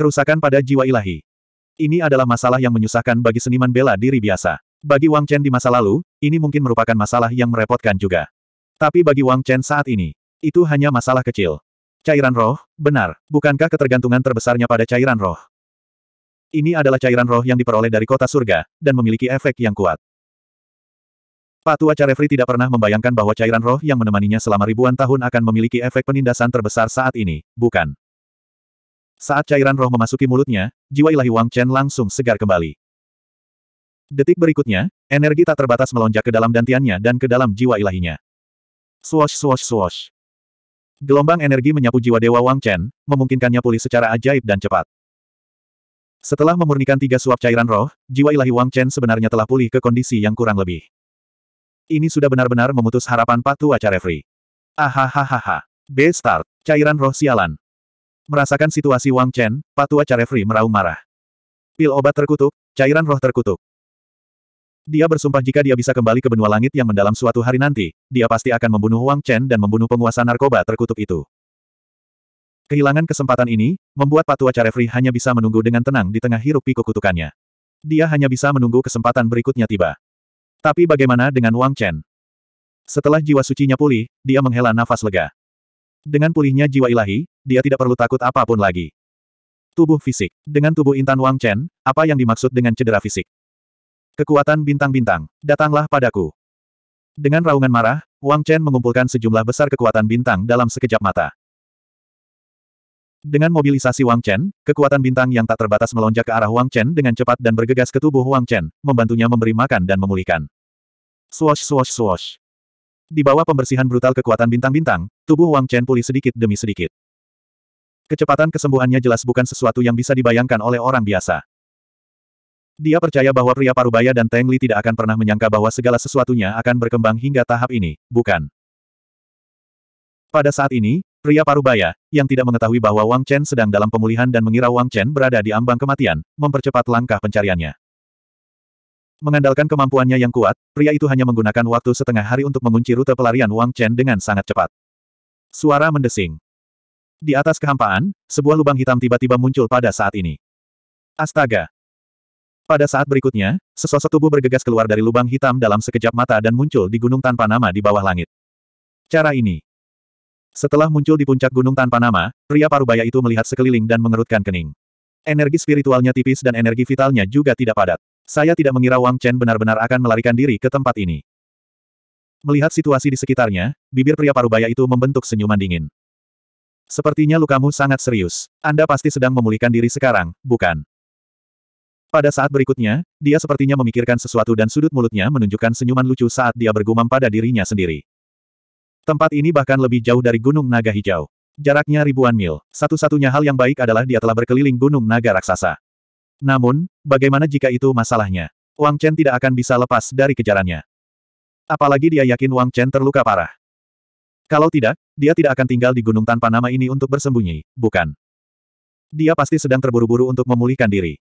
Kerusakan pada jiwa ilahi. Ini adalah masalah yang menyusahkan bagi seniman bela diri biasa. Bagi Wang Chen di masa lalu, ini mungkin merupakan masalah yang merepotkan juga. Tapi bagi Wang Chen saat ini, itu hanya masalah kecil. Cairan roh, benar, bukankah ketergantungan terbesarnya pada cairan roh? Ini adalah cairan roh yang diperoleh dari kota surga, dan memiliki efek yang kuat. Pak Patua Carefri tidak pernah membayangkan bahwa cairan roh yang menemaninya selama ribuan tahun akan memiliki efek penindasan terbesar saat ini, bukan? Saat cairan roh memasuki mulutnya, jiwa ilahi Wang Chen langsung segar kembali. Detik berikutnya, energi tak terbatas melonjak ke dalam dantiannya dan ke dalam jiwa ilahinya. Swash swash swash. Gelombang energi menyapu jiwa Dewa Wang Chen, memungkinkannya pulih secara ajaib dan cepat. Setelah memurnikan tiga suap cairan roh, jiwa ilahi Wang Chen sebenarnya telah pulih ke kondisi yang kurang lebih. Ini sudah benar-benar memutus harapan Patu Aca Referee. Ahahaha. B start. Cairan roh sialan. Merasakan situasi Wang Chen, Patu Aca meraung marah. Pil obat terkutuk, cairan roh terkutuk. Dia bersumpah jika dia bisa kembali ke benua langit yang mendalam suatu hari nanti, dia pasti akan membunuh Wang Chen dan membunuh penguasa narkoba terkutuk itu. Kehilangan kesempatan ini, membuat Patua Carefree hanya bisa menunggu dengan tenang di tengah hiruk pikuk kutukannya. Dia hanya bisa menunggu kesempatan berikutnya tiba. Tapi bagaimana dengan Wang Chen? Setelah jiwa sucinya pulih, dia menghela nafas lega. Dengan pulihnya jiwa ilahi, dia tidak perlu takut apapun lagi. Tubuh fisik. Dengan tubuh intan Wang Chen, apa yang dimaksud dengan cedera fisik? Kekuatan bintang-bintang, datanglah padaku. Dengan raungan marah, Wang Chen mengumpulkan sejumlah besar kekuatan bintang dalam sekejap mata. Dengan mobilisasi Wang Chen, kekuatan bintang yang tak terbatas melonjak ke arah Wang Chen dengan cepat dan bergegas ke tubuh Wang Chen, membantunya memberi makan dan memulihkan. Swash swash swash. Di bawah pembersihan brutal kekuatan bintang-bintang, tubuh Wang Chen pulih sedikit demi sedikit. Kecepatan kesembuhannya jelas bukan sesuatu yang bisa dibayangkan oleh orang biasa. Dia percaya bahwa pria Parubaya dan Teng Li tidak akan pernah menyangka bahwa segala sesuatunya akan berkembang hingga tahap ini, bukan? Pada saat ini, pria Parubaya, yang tidak mengetahui bahwa Wang Chen sedang dalam pemulihan dan mengira Wang Chen berada di ambang kematian, mempercepat langkah pencariannya. Mengandalkan kemampuannya yang kuat, pria itu hanya menggunakan waktu setengah hari untuk mengunci rute pelarian Wang Chen dengan sangat cepat. Suara mendesing. Di atas kehampaan, sebuah lubang hitam tiba-tiba muncul pada saat ini. Astaga, pada saat berikutnya, sesosok tubuh bergegas keluar dari lubang hitam dalam sekejap mata dan muncul di gunung tanpa nama di bawah langit. Cara ini. Setelah muncul di puncak gunung tanpa nama, pria parubaya itu melihat sekeliling dan mengerutkan kening. Energi spiritualnya tipis dan energi vitalnya juga tidak padat. Saya tidak mengira Wang Chen benar-benar akan melarikan diri ke tempat ini. Melihat situasi di sekitarnya, bibir pria parubaya itu membentuk senyuman dingin. Sepertinya lukamu sangat serius. Anda pasti sedang memulihkan diri sekarang, bukan? Pada saat berikutnya, dia sepertinya memikirkan sesuatu dan sudut mulutnya menunjukkan senyuman lucu saat dia bergumam pada dirinya sendiri. Tempat ini bahkan lebih jauh dari Gunung Naga Hijau. Jaraknya ribuan mil. Satu-satunya hal yang baik adalah dia telah berkeliling Gunung Naga Raksasa. Namun, bagaimana jika itu masalahnya? Wang Chen tidak akan bisa lepas dari kejarannya. Apalagi dia yakin Wang Chen terluka parah. Kalau tidak, dia tidak akan tinggal di gunung tanpa nama ini untuk bersembunyi, bukan? Dia pasti sedang terburu-buru untuk memulihkan diri.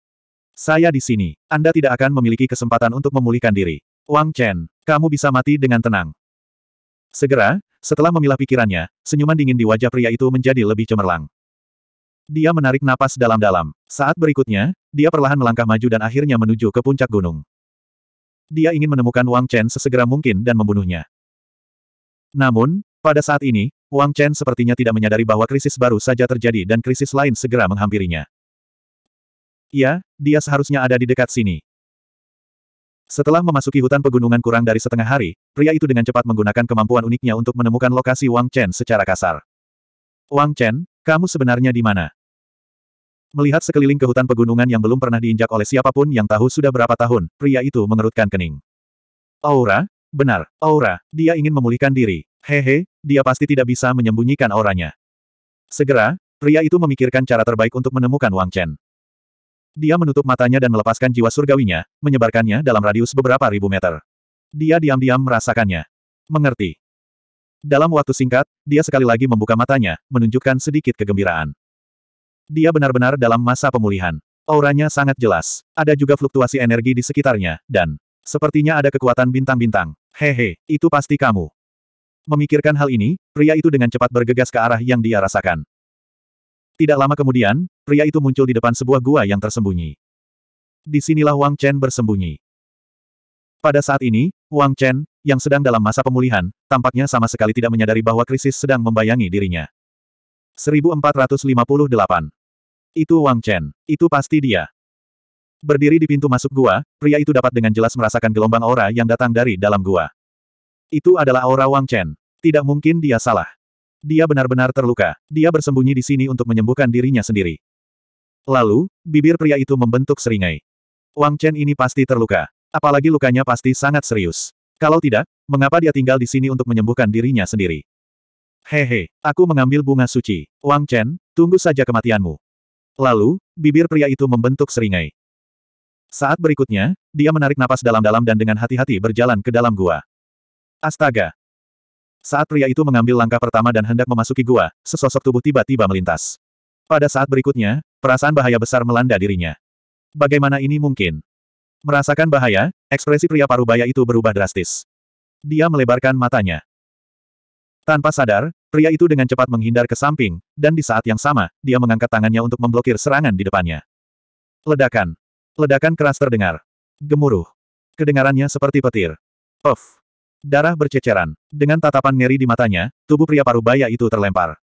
Saya di sini. Anda tidak akan memiliki kesempatan untuk memulihkan diri. Wang Chen, kamu bisa mati dengan tenang. Segera, setelah memilah pikirannya, senyuman dingin di wajah pria itu menjadi lebih cemerlang. Dia menarik napas dalam-dalam. Saat berikutnya, dia perlahan melangkah maju dan akhirnya menuju ke puncak gunung. Dia ingin menemukan Wang Chen sesegera mungkin dan membunuhnya. Namun, pada saat ini, Wang Chen sepertinya tidak menyadari bahwa krisis baru saja terjadi dan krisis lain segera menghampirinya. Iya, dia seharusnya ada di dekat sini. Setelah memasuki hutan pegunungan kurang dari setengah hari, pria itu dengan cepat menggunakan kemampuan uniknya untuk menemukan lokasi Wang Chen secara kasar. Wang Chen, kamu sebenarnya di mana? Melihat sekeliling ke hutan pegunungan yang belum pernah diinjak oleh siapapun yang tahu sudah berapa tahun, pria itu mengerutkan kening. Aura? Benar, aura. Dia ingin memulihkan diri. Hehe, dia pasti tidak bisa menyembunyikan auranya. Segera, pria itu memikirkan cara terbaik untuk menemukan Wang Chen. Dia menutup matanya dan melepaskan jiwa surgawinya, menyebarkannya dalam radius beberapa ribu meter. Dia diam-diam merasakannya. Mengerti. Dalam waktu singkat, dia sekali lagi membuka matanya, menunjukkan sedikit kegembiraan. Dia benar-benar dalam masa pemulihan. Auranya sangat jelas. Ada juga fluktuasi energi di sekitarnya, dan sepertinya ada kekuatan bintang-bintang. Hehe, itu pasti kamu. Memikirkan hal ini, pria itu dengan cepat bergegas ke arah yang dia rasakan. Tidak lama kemudian, pria itu muncul di depan sebuah gua yang tersembunyi. Disinilah Wang Chen bersembunyi. Pada saat ini, Wang Chen, yang sedang dalam masa pemulihan, tampaknya sama sekali tidak menyadari bahwa krisis sedang membayangi dirinya. 1458. Itu Wang Chen. Itu pasti dia. Berdiri di pintu masuk gua, pria itu dapat dengan jelas merasakan gelombang aura yang datang dari dalam gua. Itu adalah aura Wang Chen. Tidak mungkin dia salah. Dia benar-benar terluka. Dia bersembunyi di sini untuk menyembuhkan dirinya sendiri. Lalu, bibir pria itu membentuk seringai. Wang Chen ini pasti terluka. Apalagi lukanya pasti sangat serius. Kalau tidak, mengapa dia tinggal di sini untuk menyembuhkan dirinya sendiri? Hehe, aku mengambil bunga suci. Wang Chen, tunggu saja kematianmu. Lalu, bibir pria itu membentuk seringai. Saat berikutnya, dia menarik napas dalam-dalam dan dengan hati-hati berjalan ke dalam gua. Astaga, saat pria itu mengambil langkah pertama dan hendak memasuki gua, sesosok tubuh tiba-tiba melintas. Pada saat berikutnya, perasaan bahaya besar melanda dirinya. Bagaimana ini mungkin? Merasakan bahaya, ekspresi pria parubaya itu berubah drastis. Dia melebarkan matanya. Tanpa sadar, pria itu dengan cepat menghindar ke samping, dan di saat yang sama, dia mengangkat tangannya untuk memblokir serangan di depannya. Ledakan. Ledakan keras terdengar. Gemuruh. Kedengarannya seperti petir. Off. Darah berceceran. Dengan tatapan ngeri di matanya, tubuh pria parubaya itu terlempar.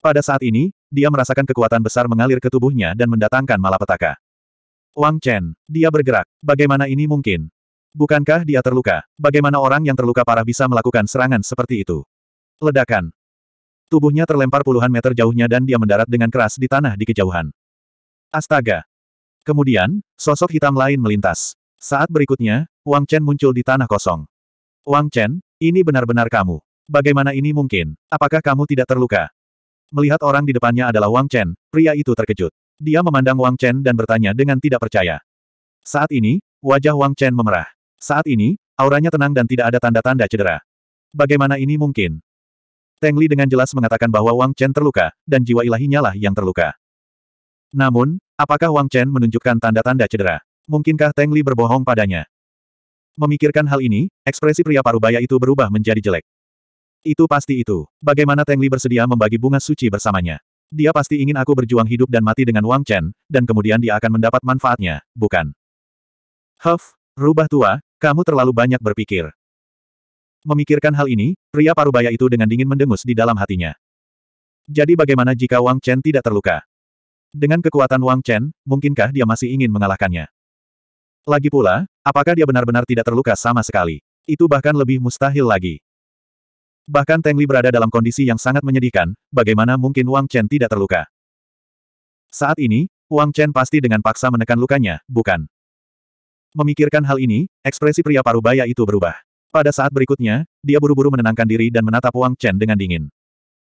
Pada saat ini, dia merasakan kekuatan besar mengalir ke tubuhnya dan mendatangkan malapetaka. Wang Chen, dia bergerak. Bagaimana ini mungkin? Bukankah dia terluka? Bagaimana orang yang terluka parah bisa melakukan serangan seperti itu? Ledakan. Tubuhnya terlempar puluhan meter jauhnya dan dia mendarat dengan keras di tanah di kejauhan. Astaga. Kemudian, sosok hitam lain melintas. Saat berikutnya, Wang Chen muncul di tanah kosong. Wang Chen, ini benar-benar kamu. Bagaimana ini mungkin? Apakah kamu tidak terluka? Melihat orang di depannya adalah Wang Chen, pria itu terkejut. Dia memandang Wang Chen dan bertanya dengan tidak percaya. Saat ini, wajah Wang Chen memerah. Saat ini, auranya tenang dan tidak ada tanda-tanda cedera. Bagaimana ini mungkin? Teng Li dengan jelas mengatakan bahwa Wang Chen terluka, dan jiwa ilahinya lah yang terluka. Namun, apakah Wang Chen menunjukkan tanda-tanda cedera? Mungkinkah Teng Li berbohong padanya? Memikirkan hal ini, ekspresi pria parubaya itu berubah menjadi jelek. Itu pasti itu. Bagaimana Teng Li bersedia membagi bunga suci bersamanya? Dia pasti ingin aku berjuang hidup dan mati dengan Wang Chen, dan kemudian dia akan mendapat manfaatnya, bukan? Huff, rubah tua, kamu terlalu banyak berpikir. Memikirkan hal ini, pria parubaya itu dengan dingin mendengus di dalam hatinya. Jadi bagaimana jika Wang Chen tidak terluka? Dengan kekuatan Wang Chen, mungkinkah dia masih ingin mengalahkannya? Lagi pula, Apakah dia benar-benar tidak terluka sama sekali? Itu bahkan lebih mustahil lagi. Bahkan Teng Li berada dalam kondisi yang sangat menyedihkan, bagaimana mungkin Wang Chen tidak terluka? Saat ini, Wang Chen pasti dengan paksa menekan lukanya, bukan? Memikirkan hal ini, ekspresi pria parubaya itu berubah. Pada saat berikutnya, dia buru-buru menenangkan diri dan menatap Wang Chen dengan dingin.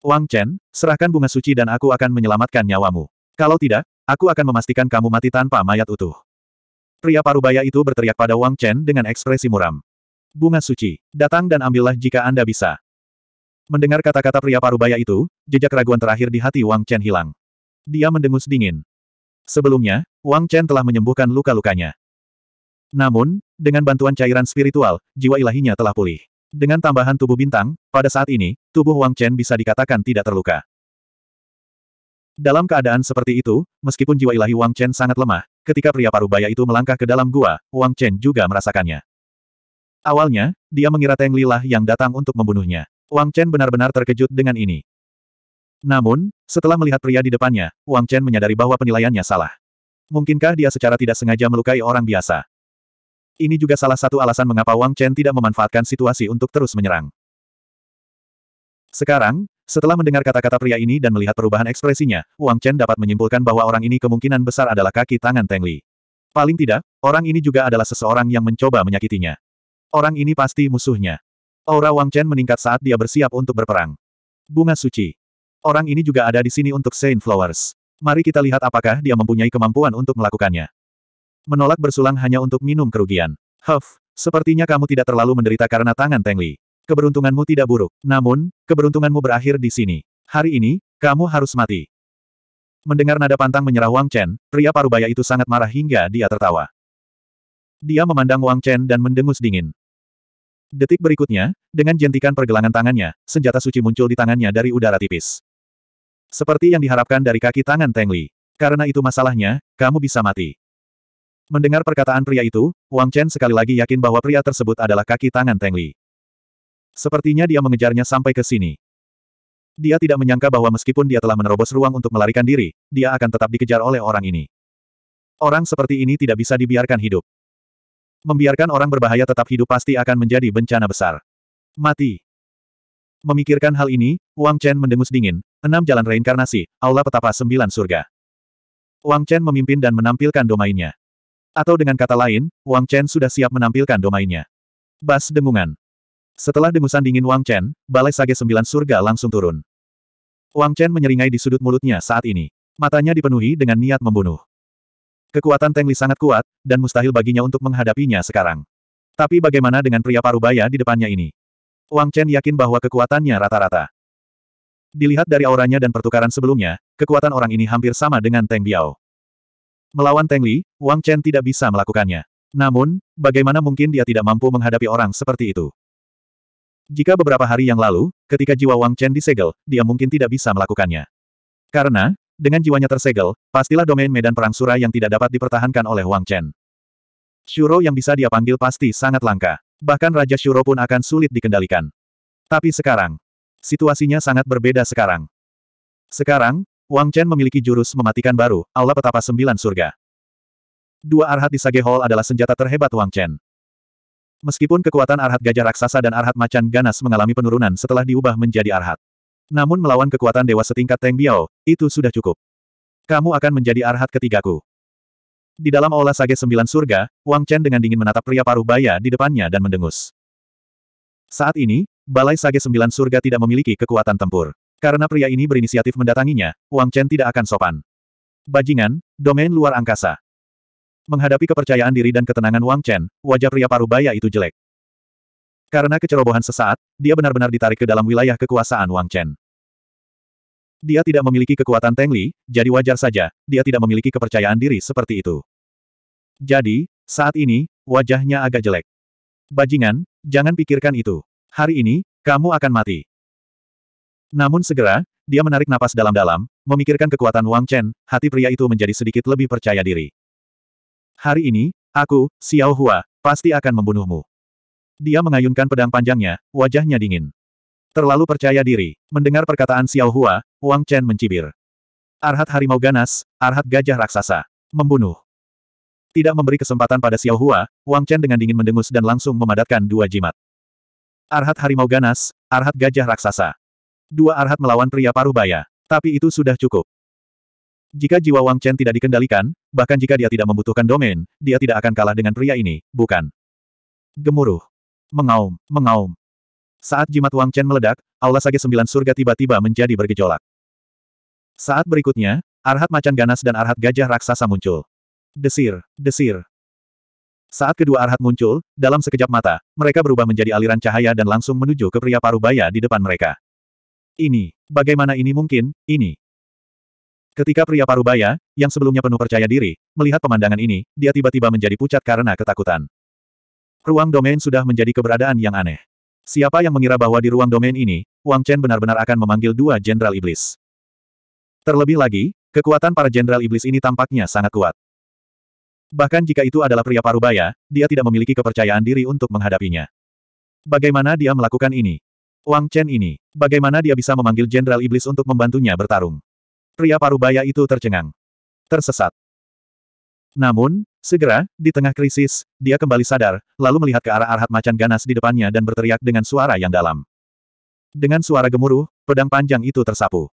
Wang Chen, serahkan bunga suci dan aku akan menyelamatkan nyawamu. Kalau tidak, aku akan memastikan kamu mati tanpa mayat utuh. Pria parubaya itu berteriak pada Wang Chen dengan ekspresi muram. Bunga suci, datang dan ambillah jika Anda bisa. Mendengar kata-kata pria parubaya itu, jejak keraguan terakhir di hati Wang Chen hilang. Dia mendengus dingin. Sebelumnya, Wang Chen telah menyembuhkan luka-lukanya. Namun, dengan bantuan cairan spiritual, jiwa ilahinya telah pulih. Dengan tambahan tubuh bintang, pada saat ini, tubuh Wang Chen bisa dikatakan tidak terluka. Dalam keadaan seperti itu, meskipun jiwa ilahi Wang Chen sangat lemah, Ketika pria paruh baya itu melangkah ke dalam gua, Wang Chen juga merasakannya. Awalnya, dia mengira Teng Lilah yang datang untuk membunuhnya. Wang Chen benar-benar terkejut dengan ini. Namun, setelah melihat pria di depannya, Wang Chen menyadari bahwa penilaiannya salah. Mungkinkah dia secara tidak sengaja melukai orang biasa? Ini juga salah satu alasan mengapa Wang Chen tidak memanfaatkan situasi untuk terus menyerang. Sekarang, setelah mendengar kata-kata pria ini dan melihat perubahan ekspresinya, Wang Chen dapat menyimpulkan bahwa orang ini kemungkinan besar adalah kaki tangan Teng Li. Paling tidak, orang ini juga adalah seseorang yang mencoba menyakitinya. Orang ini pasti musuhnya. Aura Wang Chen meningkat saat dia bersiap untuk berperang. Bunga suci. Orang ini juga ada di sini untuk Saint Flowers. Mari kita lihat apakah dia mempunyai kemampuan untuk melakukannya. Menolak bersulang hanya untuk minum kerugian. Huff, sepertinya kamu tidak terlalu menderita karena tangan Teng Li. Keberuntunganmu tidak buruk, namun, keberuntunganmu berakhir di sini. Hari ini, kamu harus mati. Mendengar nada pantang menyerah Wang Chen, pria parubaya itu sangat marah hingga dia tertawa. Dia memandang Wang Chen dan mendengus dingin. Detik berikutnya, dengan jentikan pergelangan tangannya, senjata suci muncul di tangannya dari udara tipis. Seperti yang diharapkan dari kaki tangan Teng Li. Karena itu masalahnya, kamu bisa mati. Mendengar perkataan pria itu, Wang Chen sekali lagi yakin bahwa pria tersebut adalah kaki tangan Teng Li. Sepertinya dia mengejarnya sampai ke sini. Dia tidak menyangka bahwa meskipun dia telah menerobos ruang untuk melarikan diri, dia akan tetap dikejar oleh orang ini. Orang seperti ini tidak bisa dibiarkan hidup. Membiarkan orang berbahaya tetap hidup pasti akan menjadi bencana besar. Mati. Memikirkan hal ini, Wang Chen mendengus dingin, enam jalan reinkarnasi, aula petapa sembilan surga. Wang Chen memimpin dan menampilkan domainnya. Atau dengan kata lain, Wang Chen sudah siap menampilkan domainnya. Bas dengungan. Setelah dengusan dingin Wang Chen, balai sage sembilan surga langsung turun. Wang Chen menyeringai di sudut mulutnya saat ini. Matanya dipenuhi dengan niat membunuh. Kekuatan Teng Li sangat kuat, dan mustahil baginya untuk menghadapinya sekarang. Tapi bagaimana dengan pria parubaya di depannya ini? Wang Chen yakin bahwa kekuatannya rata-rata. Dilihat dari auranya dan pertukaran sebelumnya, kekuatan orang ini hampir sama dengan Teng Biao. Melawan Teng Li, Wang Chen tidak bisa melakukannya. Namun, bagaimana mungkin dia tidak mampu menghadapi orang seperti itu? Jika beberapa hari yang lalu, ketika jiwa Wang Chen disegel, dia mungkin tidak bisa melakukannya. Karena, dengan jiwanya tersegel, pastilah domain medan perang Sura yang tidak dapat dipertahankan oleh Wang Chen. Shuro yang bisa dia panggil pasti sangat langka. Bahkan Raja Shuro pun akan sulit dikendalikan. Tapi sekarang, situasinya sangat berbeda sekarang. Sekarang, Wang Chen memiliki jurus mematikan baru, Allah Petapa Sembilan Surga. Dua Arhat di Sage Hall adalah senjata terhebat Wang Chen. Meskipun kekuatan arhat gajah raksasa dan arhat macan ganas mengalami penurunan setelah diubah menjadi arhat. Namun melawan kekuatan dewa setingkat Teng Biao, itu sudah cukup. Kamu akan menjadi arhat ketigaku. Di dalam aula Sage Sembilan Surga, Wang Chen dengan dingin menatap pria paruh baya di depannya dan mendengus. Saat ini, Balai Sage Sembilan Surga tidak memiliki kekuatan tempur. Karena pria ini berinisiatif mendatanginya, Wang Chen tidak akan sopan. Bajingan, domain luar angkasa. Menghadapi kepercayaan diri dan ketenangan Wang Chen, wajah pria parubaya itu jelek. Karena kecerobohan sesaat, dia benar-benar ditarik ke dalam wilayah kekuasaan Wang Chen. Dia tidak memiliki kekuatan Teng Li, jadi wajar saja, dia tidak memiliki kepercayaan diri seperti itu. Jadi, saat ini, wajahnya agak jelek. Bajingan, jangan pikirkan itu. Hari ini, kamu akan mati. Namun segera, dia menarik napas dalam-dalam, memikirkan kekuatan Wang Chen, hati pria itu menjadi sedikit lebih percaya diri. Hari ini, aku, Xiao Hua, pasti akan membunuhmu. Dia mengayunkan pedang panjangnya, wajahnya dingin. Terlalu percaya diri. Mendengar perkataan Xiao Hua, Wang Chen mencibir. Arhat harimau ganas, arhat gajah raksasa. Membunuh. Tidak memberi kesempatan pada Xiao Hua, Wang Chen dengan dingin mendengus dan langsung memadatkan dua jimat. Arhat harimau ganas, arhat gajah raksasa. Dua arhat melawan pria paruh baya. Tapi itu sudah cukup. Jika jiwa Wang Chen tidak dikendalikan, bahkan jika dia tidak membutuhkan domain, dia tidak akan kalah dengan pria ini, bukan? Gemuruh. Mengaum, mengaum. Saat jimat Wang Chen meledak, aula sage sembilan surga tiba-tiba menjadi bergejolak. Saat berikutnya, arhat macan ganas dan arhat gajah raksasa muncul. Desir, desir. Saat kedua arhat muncul, dalam sekejap mata, mereka berubah menjadi aliran cahaya dan langsung menuju ke pria parubaya di depan mereka. Ini, bagaimana ini mungkin, ini. Ketika pria parubaya, yang sebelumnya penuh percaya diri, melihat pemandangan ini, dia tiba-tiba menjadi pucat karena ketakutan. Ruang domain sudah menjadi keberadaan yang aneh. Siapa yang mengira bahwa di ruang domain ini, Wang Chen benar-benar akan memanggil dua jenderal iblis. Terlebih lagi, kekuatan para jenderal iblis ini tampaknya sangat kuat. Bahkan jika itu adalah pria parubaya, dia tidak memiliki kepercayaan diri untuk menghadapinya. Bagaimana dia melakukan ini? Wang Chen ini, bagaimana dia bisa memanggil jenderal iblis untuk membantunya bertarung? pria parubaya itu tercengang. Tersesat. Namun, segera, di tengah krisis, dia kembali sadar, lalu melihat ke arah arhat macan ganas di depannya dan berteriak dengan suara yang dalam. Dengan suara gemuruh, pedang panjang itu tersapu.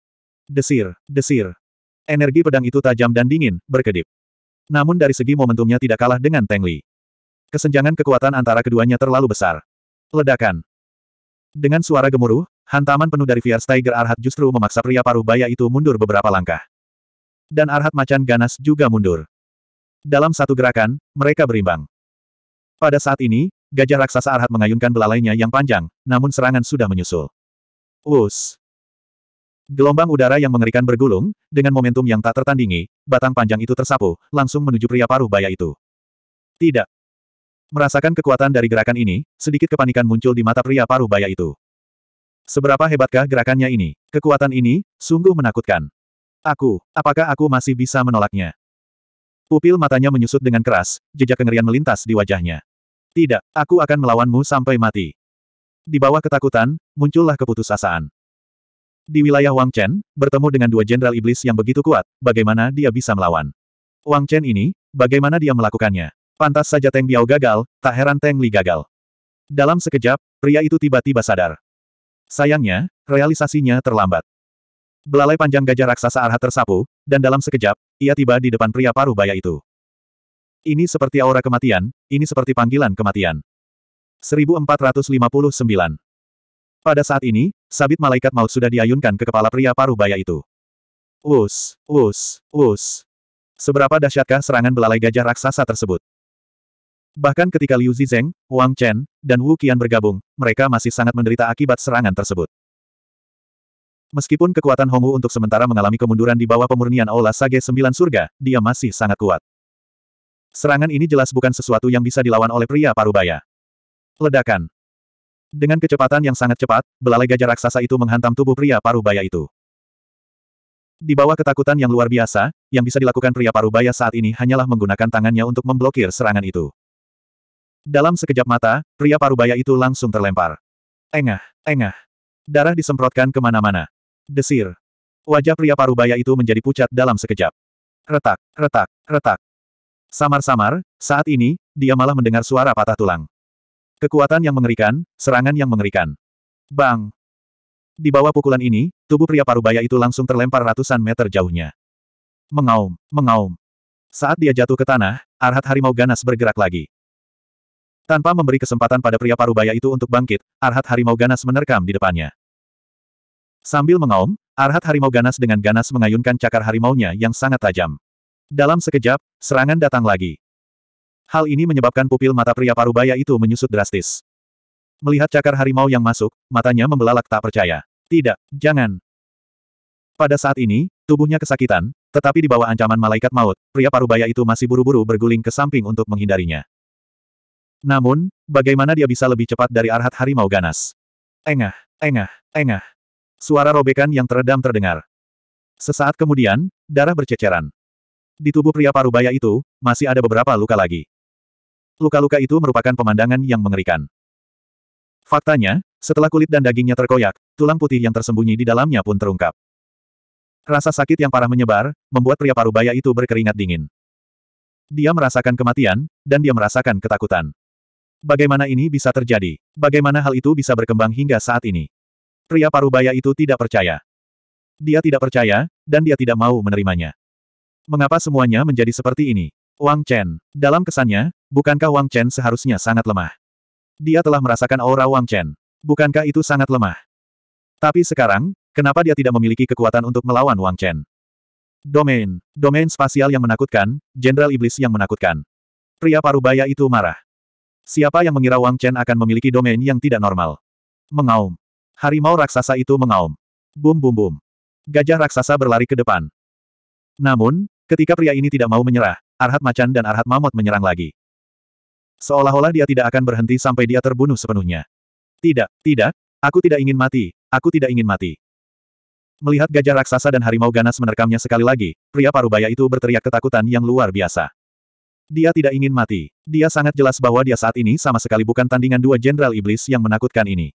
Desir, desir. Energi pedang itu tajam dan dingin, berkedip. Namun dari segi momentumnya tidak kalah dengan Teng Li. Kesenjangan kekuatan antara keduanya terlalu besar. Ledakan. Dengan suara gemuruh, Hantaman penuh dari Tiger Arhat justru memaksa pria paruh baya itu mundur beberapa langkah. Dan Arhat Macan Ganas juga mundur. Dalam satu gerakan, mereka berimbang. Pada saat ini, gajah raksasa Arhat mengayunkan belalainya yang panjang, namun serangan sudah menyusul. Us, Gelombang udara yang mengerikan bergulung, dengan momentum yang tak tertandingi, batang panjang itu tersapu, langsung menuju pria paruh baya itu. Tidak. Merasakan kekuatan dari gerakan ini, sedikit kepanikan muncul di mata pria paruh baya itu. Seberapa hebatkah gerakannya ini? Kekuatan ini, sungguh menakutkan. Aku, apakah aku masih bisa menolaknya? Pupil matanya menyusut dengan keras, jejak kengerian melintas di wajahnya. Tidak, aku akan melawanmu sampai mati. Di bawah ketakutan, muncullah keputusasaan. Di wilayah Wang Chen, bertemu dengan dua jenderal iblis yang begitu kuat, bagaimana dia bisa melawan? Wang Chen ini, bagaimana dia melakukannya? Pantas saja Teng Biao gagal, tak heran Teng Li gagal. Dalam sekejap, pria itu tiba-tiba sadar. Sayangnya, realisasinya terlambat. Belalai panjang gajah raksasa Arhat tersapu, dan dalam sekejap, ia tiba di depan pria paruh baya itu. Ini seperti aura kematian, ini seperti panggilan kematian. 1459 Pada saat ini, sabit malaikat maut sudah diayunkan ke kepala pria paruh baya itu. Us, us, us. Seberapa dahsyatkah serangan belalai gajah raksasa tersebut? Bahkan ketika Liu Zizeng, Wang Chen, dan Wu Qian bergabung, mereka masih sangat menderita akibat serangan tersebut. Meskipun kekuatan Hongwu untuk sementara mengalami kemunduran di bawah pemurnian Aula Sage Sembilan Surga, dia masih sangat kuat. Serangan ini jelas bukan sesuatu yang bisa dilawan oleh pria parubaya. Ledakan. Dengan kecepatan yang sangat cepat, belalai gajah raksasa itu menghantam tubuh pria parubaya itu. Di bawah ketakutan yang luar biasa, yang bisa dilakukan pria parubaya saat ini hanyalah menggunakan tangannya untuk memblokir serangan itu. Dalam sekejap mata, pria parubaya itu langsung terlempar. Engah, engah. Darah disemprotkan kemana-mana. Desir. Wajah pria parubaya itu menjadi pucat dalam sekejap. Retak, retak, retak. Samar-samar, saat ini, dia malah mendengar suara patah tulang. Kekuatan yang mengerikan, serangan yang mengerikan. Bang! Di bawah pukulan ini, tubuh pria parubaya itu langsung terlempar ratusan meter jauhnya. Mengaum, mengaum. Saat dia jatuh ke tanah, Arhat Harimau Ganas bergerak lagi. Tanpa memberi kesempatan pada pria parubaya itu untuk bangkit, Arhat Harimau Ganas menerkam di depannya. Sambil mengaum, Arhat Harimau Ganas dengan ganas mengayunkan cakar harimaunya yang sangat tajam. Dalam sekejap, serangan datang lagi. Hal ini menyebabkan pupil mata pria parubaya itu menyusut drastis. Melihat cakar harimau yang masuk, matanya membelalak tak percaya. Tidak, jangan. Pada saat ini, tubuhnya kesakitan, tetapi di bawah ancaman malaikat maut, pria parubaya itu masih buru-buru berguling ke samping untuk menghindarinya. Namun, bagaimana dia bisa lebih cepat dari arhat harimau ganas? Engah, engah, engah. Suara robekan yang teredam terdengar. Sesaat kemudian, darah berceceran. Di tubuh pria parubaya itu, masih ada beberapa luka lagi. Luka-luka itu merupakan pemandangan yang mengerikan. Faktanya, setelah kulit dan dagingnya terkoyak, tulang putih yang tersembunyi di dalamnya pun terungkap. Rasa sakit yang parah menyebar, membuat pria parubaya itu berkeringat dingin. Dia merasakan kematian, dan dia merasakan ketakutan. Bagaimana ini bisa terjadi? Bagaimana hal itu bisa berkembang hingga saat ini? Pria parubaya itu tidak percaya. Dia tidak percaya, dan dia tidak mau menerimanya. Mengapa semuanya menjadi seperti ini? Wang Chen. Dalam kesannya, bukankah Wang Chen seharusnya sangat lemah? Dia telah merasakan aura Wang Chen. Bukankah itu sangat lemah? Tapi sekarang, kenapa dia tidak memiliki kekuatan untuk melawan Wang Chen? Domain. Domain spasial yang menakutkan, Jenderal Iblis yang menakutkan. Pria parubaya itu marah. Siapa yang mengira Wang Chen akan memiliki domain yang tidak normal? Mengaum. Harimau raksasa itu mengaum. Bum bum bum. Gajah raksasa berlari ke depan. Namun, ketika pria ini tidak mau menyerah, Arhat Macan dan Arhat Mamut menyerang lagi. Seolah-olah dia tidak akan berhenti sampai dia terbunuh sepenuhnya. Tidak, tidak, aku tidak ingin mati, aku tidak ingin mati. Melihat gajah raksasa dan harimau ganas menerkamnya sekali lagi, pria parubaya itu berteriak ketakutan yang luar biasa. Dia tidak ingin mati. Dia sangat jelas bahwa dia saat ini sama sekali bukan tandingan dua jenderal iblis yang menakutkan ini.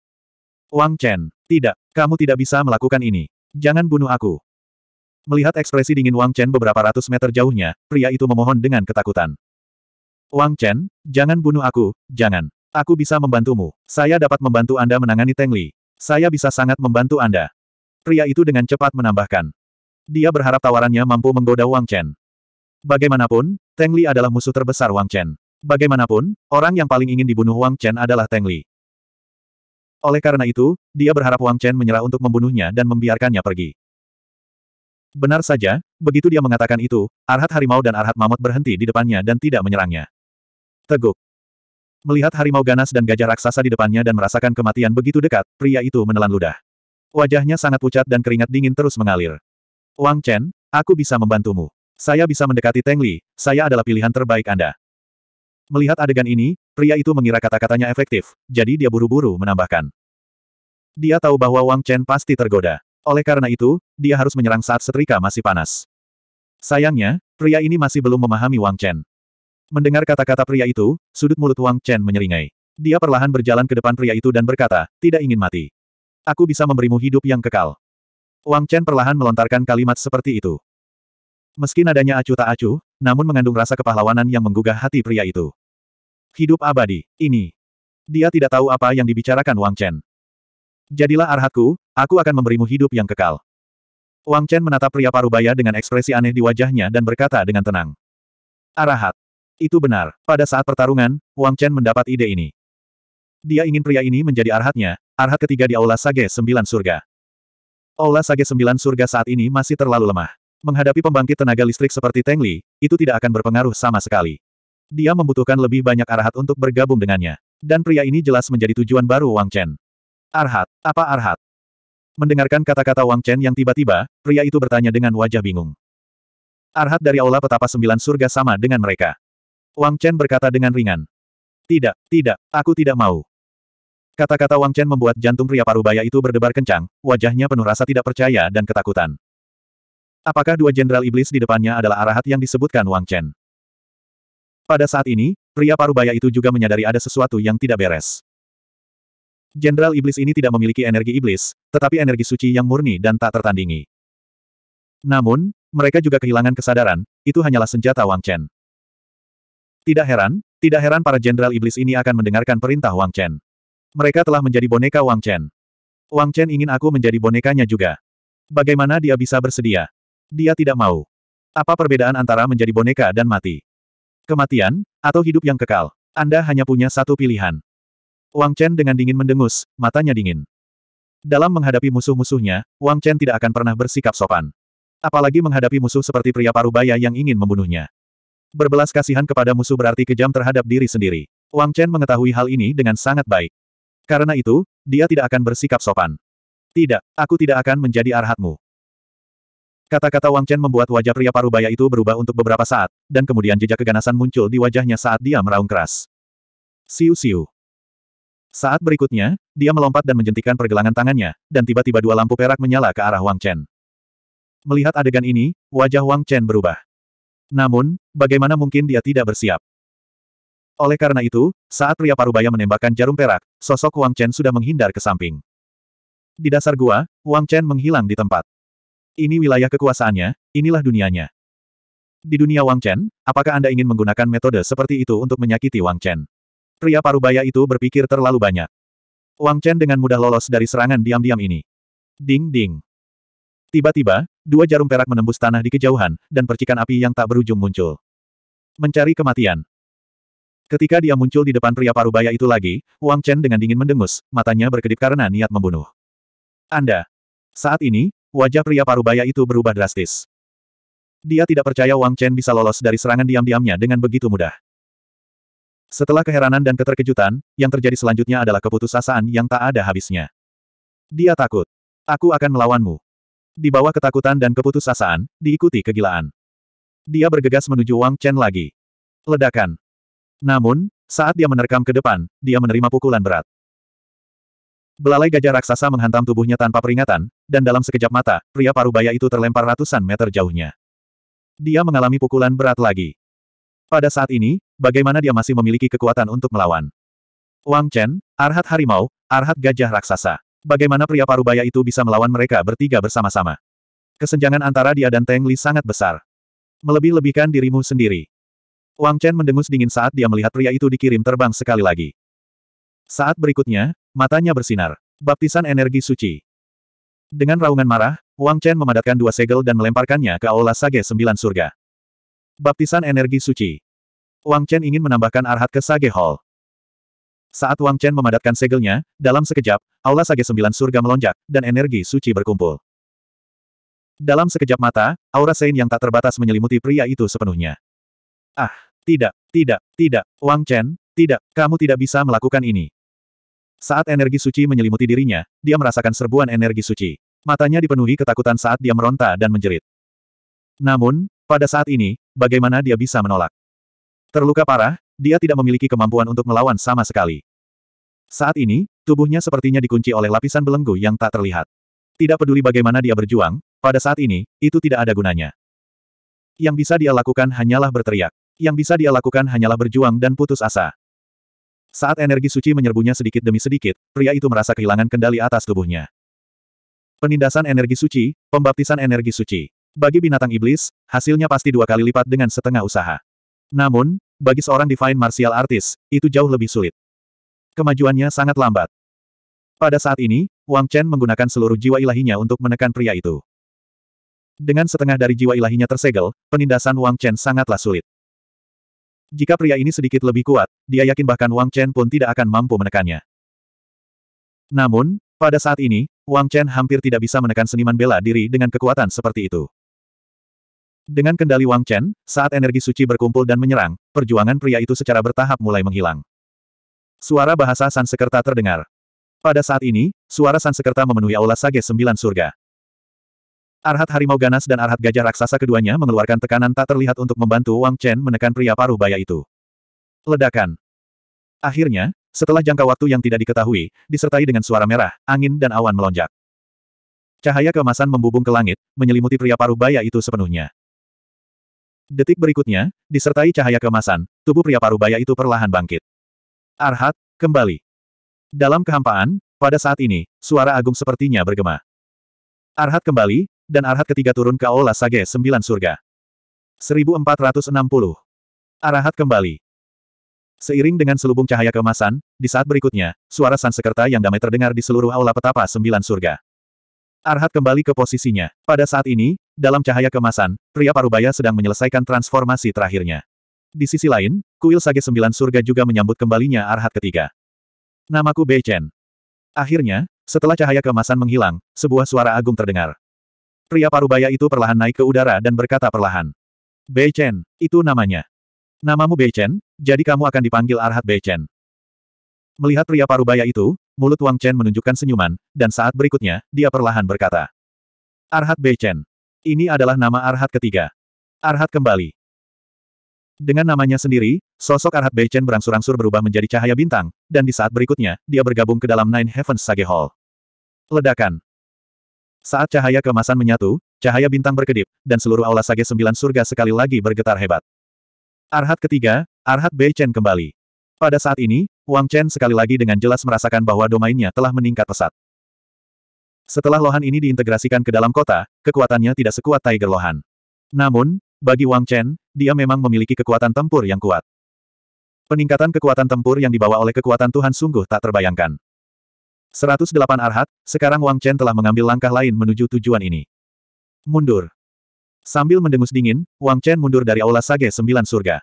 Wang Chen, tidak, kamu tidak bisa melakukan ini. Jangan bunuh aku. Melihat ekspresi dingin Wang Chen beberapa ratus meter jauhnya, pria itu memohon dengan ketakutan. Wang Chen, jangan bunuh aku, jangan. Aku bisa membantumu. Saya dapat membantu Anda menangani Teng Li. Saya bisa sangat membantu Anda. Pria itu dengan cepat menambahkan. Dia berharap tawarannya mampu menggoda Wang Chen. Bagaimanapun, Teng Li adalah musuh terbesar Wang Chen. Bagaimanapun, orang yang paling ingin dibunuh Wang Chen adalah Teng Li. Oleh karena itu, dia berharap Wang Chen menyerah untuk membunuhnya dan membiarkannya pergi. Benar saja, begitu dia mengatakan itu, Arhat Harimau dan Arhat Mamut berhenti di depannya dan tidak menyerangnya. Teguk. Melihat harimau ganas dan gajah raksasa di depannya dan merasakan kematian begitu dekat, pria itu menelan ludah. Wajahnya sangat pucat dan keringat dingin terus mengalir. Wang Chen, aku bisa membantumu. Saya bisa mendekati Teng Li, saya adalah pilihan terbaik Anda. Melihat adegan ini, pria itu mengira kata-katanya efektif, jadi dia buru-buru menambahkan. Dia tahu bahwa Wang Chen pasti tergoda. Oleh karena itu, dia harus menyerang saat setrika masih panas. Sayangnya, pria ini masih belum memahami Wang Chen. Mendengar kata-kata pria itu, sudut mulut Wang Chen menyeringai. Dia perlahan berjalan ke depan pria itu dan berkata, tidak ingin mati. Aku bisa memberimu hidup yang kekal. Wang Chen perlahan melontarkan kalimat seperti itu. Meski nadanya acuh tak acuh, namun mengandung rasa kepahlawanan yang menggugah hati pria itu. Hidup abadi, ini. Dia tidak tahu apa yang dibicarakan Wang Chen. Jadilah arhatku, aku akan memberimu hidup yang kekal. Wang Chen menatap pria parubaya dengan ekspresi aneh di wajahnya dan berkata dengan tenang. Arahat. Itu benar, pada saat pertarungan, Wang Chen mendapat ide ini. Dia ingin pria ini menjadi arhatnya, arhat ketiga di Aula Sage Sembilan Surga. Aula Sage Sembilan Surga saat ini masih terlalu lemah. Menghadapi pembangkit tenaga listrik seperti Teng Li, itu tidak akan berpengaruh sama sekali. Dia membutuhkan lebih banyak arahat untuk bergabung dengannya. Dan pria ini jelas menjadi tujuan baru Wang Chen. Arhat, apa arhat? Mendengarkan kata-kata Wang Chen yang tiba-tiba, pria itu bertanya dengan wajah bingung. Arhat dari Aula Petapa Sembilan Surga sama dengan mereka. Wang Chen berkata dengan ringan. Tidak, tidak, aku tidak mau. Kata-kata Wang Chen membuat jantung pria parubaya itu berdebar kencang, wajahnya penuh rasa tidak percaya dan ketakutan. Apakah dua jenderal iblis di depannya adalah arahat yang disebutkan Wang Chen? Pada saat ini, pria parubaya itu juga menyadari ada sesuatu yang tidak beres. Jenderal iblis ini tidak memiliki energi iblis, tetapi energi suci yang murni dan tak tertandingi. Namun, mereka juga kehilangan kesadaran, itu hanyalah senjata Wang Chen. Tidak heran, tidak heran para jenderal iblis ini akan mendengarkan perintah Wang Chen. Mereka telah menjadi boneka Wang Chen. Wang Chen ingin aku menjadi bonekanya juga. Bagaimana dia bisa bersedia? Dia tidak mau. Apa perbedaan antara menjadi boneka dan mati? Kematian, atau hidup yang kekal? Anda hanya punya satu pilihan. Wang Chen dengan dingin mendengus, matanya dingin. Dalam menghadapi musuh-musuhnya, Wang Chen tidak akan pernah bersikap sopan. Apalagi menghadapi musuh seperti pria parubaya yang ingin membunuhnya. Berbelas kasihan kepada musuh berarti kejam terhadap diri sendiri. Wang Chen mengetahui hal ini dengan sangat baik. Karena itu, dia tidak akan bersikap sopan. Tidak, aku tidak akan menjadi arahatmu. Kata-kata Wang Chen membuat wajah pria parubaya itu berubah untuk beberapa saat, dan kemudian jejak keganasan muncul di wajahnya saat dia meraung keras. Siu-siu. Saat berikutnya, dia melompat dan menjentikan pergelangan tangannya, dan tiba-tiba dua lampu perak menyala ke arah Wang Chen. Melihat adegan ini, wajah Wang Chen berubah. Namun, bagaimana mungkin dia tidak bersiap? Oleh karena itu, saat pria parubaya menembakkan jarum perak, sosok Wang Chen sudah menghindar ke samping. Di dasar gua, Wang Chen menghilang di tempat. Ini wilayah kekuasaannya, inilah dunianya. Di dunia Wang Chen, apakah Anda ingin menggunakan metode seperti itu untuk menyakiti Wang Chen? Pria parubaya itu berpikir terlalu banyak. Wang Chen dengan mudah lolos dari serangan diam-diam ini. Ding ding. Tiba-tiba, dua jarum perak menembus tanah di kejauhan, dan percikan api yang tak berujung muncul. Mencari kematian. Ketika dia muncul di depan pria parubaya itu lagi, Wang Chen dengan dingin mendengus, matanya berkedip karena niat membunuh. Anda. Saat ini, Wajah pria parubaya itu berubah drastis. Dia tidak percaya Wang Chen bisa lolos dari serangan diam-diamnya dengan begitu mudah. Setelah keheranan dan keterkejutan, yang terjadi selanjutnya adalah keputusasaan yang tak ada habisnya. Dia takut. Aku akan melawanmu. Di bawah ketakutan dan keputusasaan, diikuti kegilaan. Dia bergegas menuju Wang Chen lagi. Ledakan. Namun, saat dia menerkam ke depan, dia menerima pukulan berat. Belalai gajah raksasa menghantam tubuhnya tanpa peringatan, dan dalam sekejap mata, pria parubaya itu terlempar ratusan meter jauhnya. Dia mengalami pukulan berat lagi. Pada saat ini, bagaimana dia masih memiliki kekuatan untuk melawan? Wang Chen, Arhat Harimau, Arhat Gajah Raksasa. Bagaimana pria parubaya itu bisa melawan mereka bertiga bersama-sama? Kesenjangan antara dia dan Teng Li sangat besar. Melebih-lebihkan dirimu sendiri. Wang Chen mendengus dingin saat dia melihat pria itu dikirim terbang sekali lagi. Saat berikutnya, matanya bersinar. Baptisan energi suci. Dengan raungan marah, Wang Chen memadatkan dua segel dan melemparkannya ke Aula Sage Sembilan Surga. Baptisan energi suci. Wang Chen ingin menambahkan arhat ke Sage Hall. Saat Wang Chen memadatkan segelnya, dalam sekejap, Aula Sage Sembilan Surga melonjak, dan energi suci berkumpul. Dalam sekejap mata, aura Sein yang tak terbatas menyelimuti pria itu sepenuhnya. Ah, tidak, tidak, tidak, Wang Chen, tidak, kamu tidak bisa melakukan ini. Saat energi suci menyelimuti dirinya, dia merasakan serbuan energi suci. Matanya dipenuhi ketakutan saat dia meronta dan menjerit. Namun, pada saat ini, bagaimana dia bisa menolak? Terluka parah, dia tidak memiliki kemampuan untuk melawan sama sekali. Saat ini, tubuhnya sepertinya dikunci oleh lapisan belenggu yang tak terlihat. Tidak peduli bagaimana dia berjuang, pada saat ini, itu tidak ada gunanya. Yang bisa dia lakukan hanyalah berteriak. Yang bisa dia lakukan hanyalah berjuang dan putus asa. Saat energi suci menyerbunya sedikit demi sedikit, pria itu merasa kehilangan kendali atas tubuhnya. Penindasan energi suci, pembaptisan energi suci. Bagi binatang iblis, hasilnya pasti dua kali lipat dengan setengah usaha. Namun, bagi seorang divine martial artist, itu jauh lebih sulit. Kemajuannya sangat lambat. Pada saat ini, Wang Chen menggunakan seluruh jiwa ilahinya untuk menekan pria itu. Dengan setengah dari jiwa ilahinya tersegel, penindasan Wang Chen sangatlah sulit. Jika pria ini sedikit lebih kuat, dia yakin bahkan Wang Chen pun tidak akan mampu menekannya. Namun, pada saat ini, Wang Chen hampir tidak bisa menekan seniman bela diri dengan kekuatan seperti itu. Dengan kendali Wang Chen, saat energi suci berkumpul dan menyerang, perjuangan pria itu secara bertahap mulai menghilang. Suara bahasa Sansekerta terdengar. Pada saat ini, suara Sansekerta memenuhi aula Sage Sembilan Surga. Arhat harimau ganas dan arhat gajah raksasa keduanya mengeluarkan tekanan tak terlihat untuk membantu Wang Chen menekan pria paruh baya itu. Ledakan. Akhirnya, setelah jangka waktu yang tidak diketahui, disertai dengan suara merah, angin dan awan melonjak. Cahaya kemasan membubung ke langit, menyelimuti pria paruh baya itu sepenuhnya. Detik berikutnya, disertai cahaya kemasan, tubuh pria paruh baya itu perlahan bangkit. Arhat, kembali. Dalam kehampaan, pada saat ini, suara agung sepertinya bergema. Arhat kembali, dan arhat ketiga turun ke Aula Sage Sembilan Surga. 1460. Arahat kembali. Seiring dengan selubung cahaya kemasan, di saat berikutnya, suara sansekerta yang damai terdengar di seluruh Aula Petapa Sembilan Surga. Arhat kembali ke posisinya. Pada saat ini, dalam cahaya kemasan, pria parubaya sedang menyelesaikan transformasi terakhirnya. Di sisi lain, kuil Sage Sembilan Surga juga menyambut kembalinya Arhat ketiga. Namaku Bei Akhirnya, setelah cahaya kemasan menghilang, sebuah suara agung terdengar. Pria parubaya itu perlahan naik ke udara dan berkata perlahan. Bei Chen, itu namanya. Namamu Bei Chen, jadi kamu akan dipanggil Arhat Bei Chen. Melihat pria parubaya itu, mulut Wang Chen menunjukkan senyuman, dan saat berikutnya, dia perlahan berkata. Arhat Bei Chen. Ini adalah nama Arhat ketiga. Arhat kembali. Dengan namanya sendiri, sosok Arhat Bei Chen berangsur-angsur berubah menjadi cahaya bintang, dan di saat berikutnya, dia bergabung ke dalam Nine Heavens Sage Hall. Ledakan. Saat cahaya kemasan menyatu, cahaya bintang berkedip, dan seluruh aula sage sembilan surga sekali lagi bergetar hebat. Arhat ketiga, Arhat Bei Chen kembali. Pada saat ini, Wang Chen sekali lagi dengan jelas merasakan bahwa domainnya telah meningkat pesat. Setelah Lohan ini diintegrasikan ke dalam kota, kekuatannya tidak sekuat Tiger Lohan. Namun, bagi Wang Chen, dia memang memiliki kekuatan tempur yang kuat. Peningkatan kekuatan tempur yang dibawa oleh kekuatan Tuhan sungguh tak terbayangkan. 108 Arhat, sekarang Wang Chen telah mengambil langkah lain menuju tujuan ini. Mundur. Sambil mendengus dingin, Wang Chen mundur dari Aula Sage Sembilan Surga.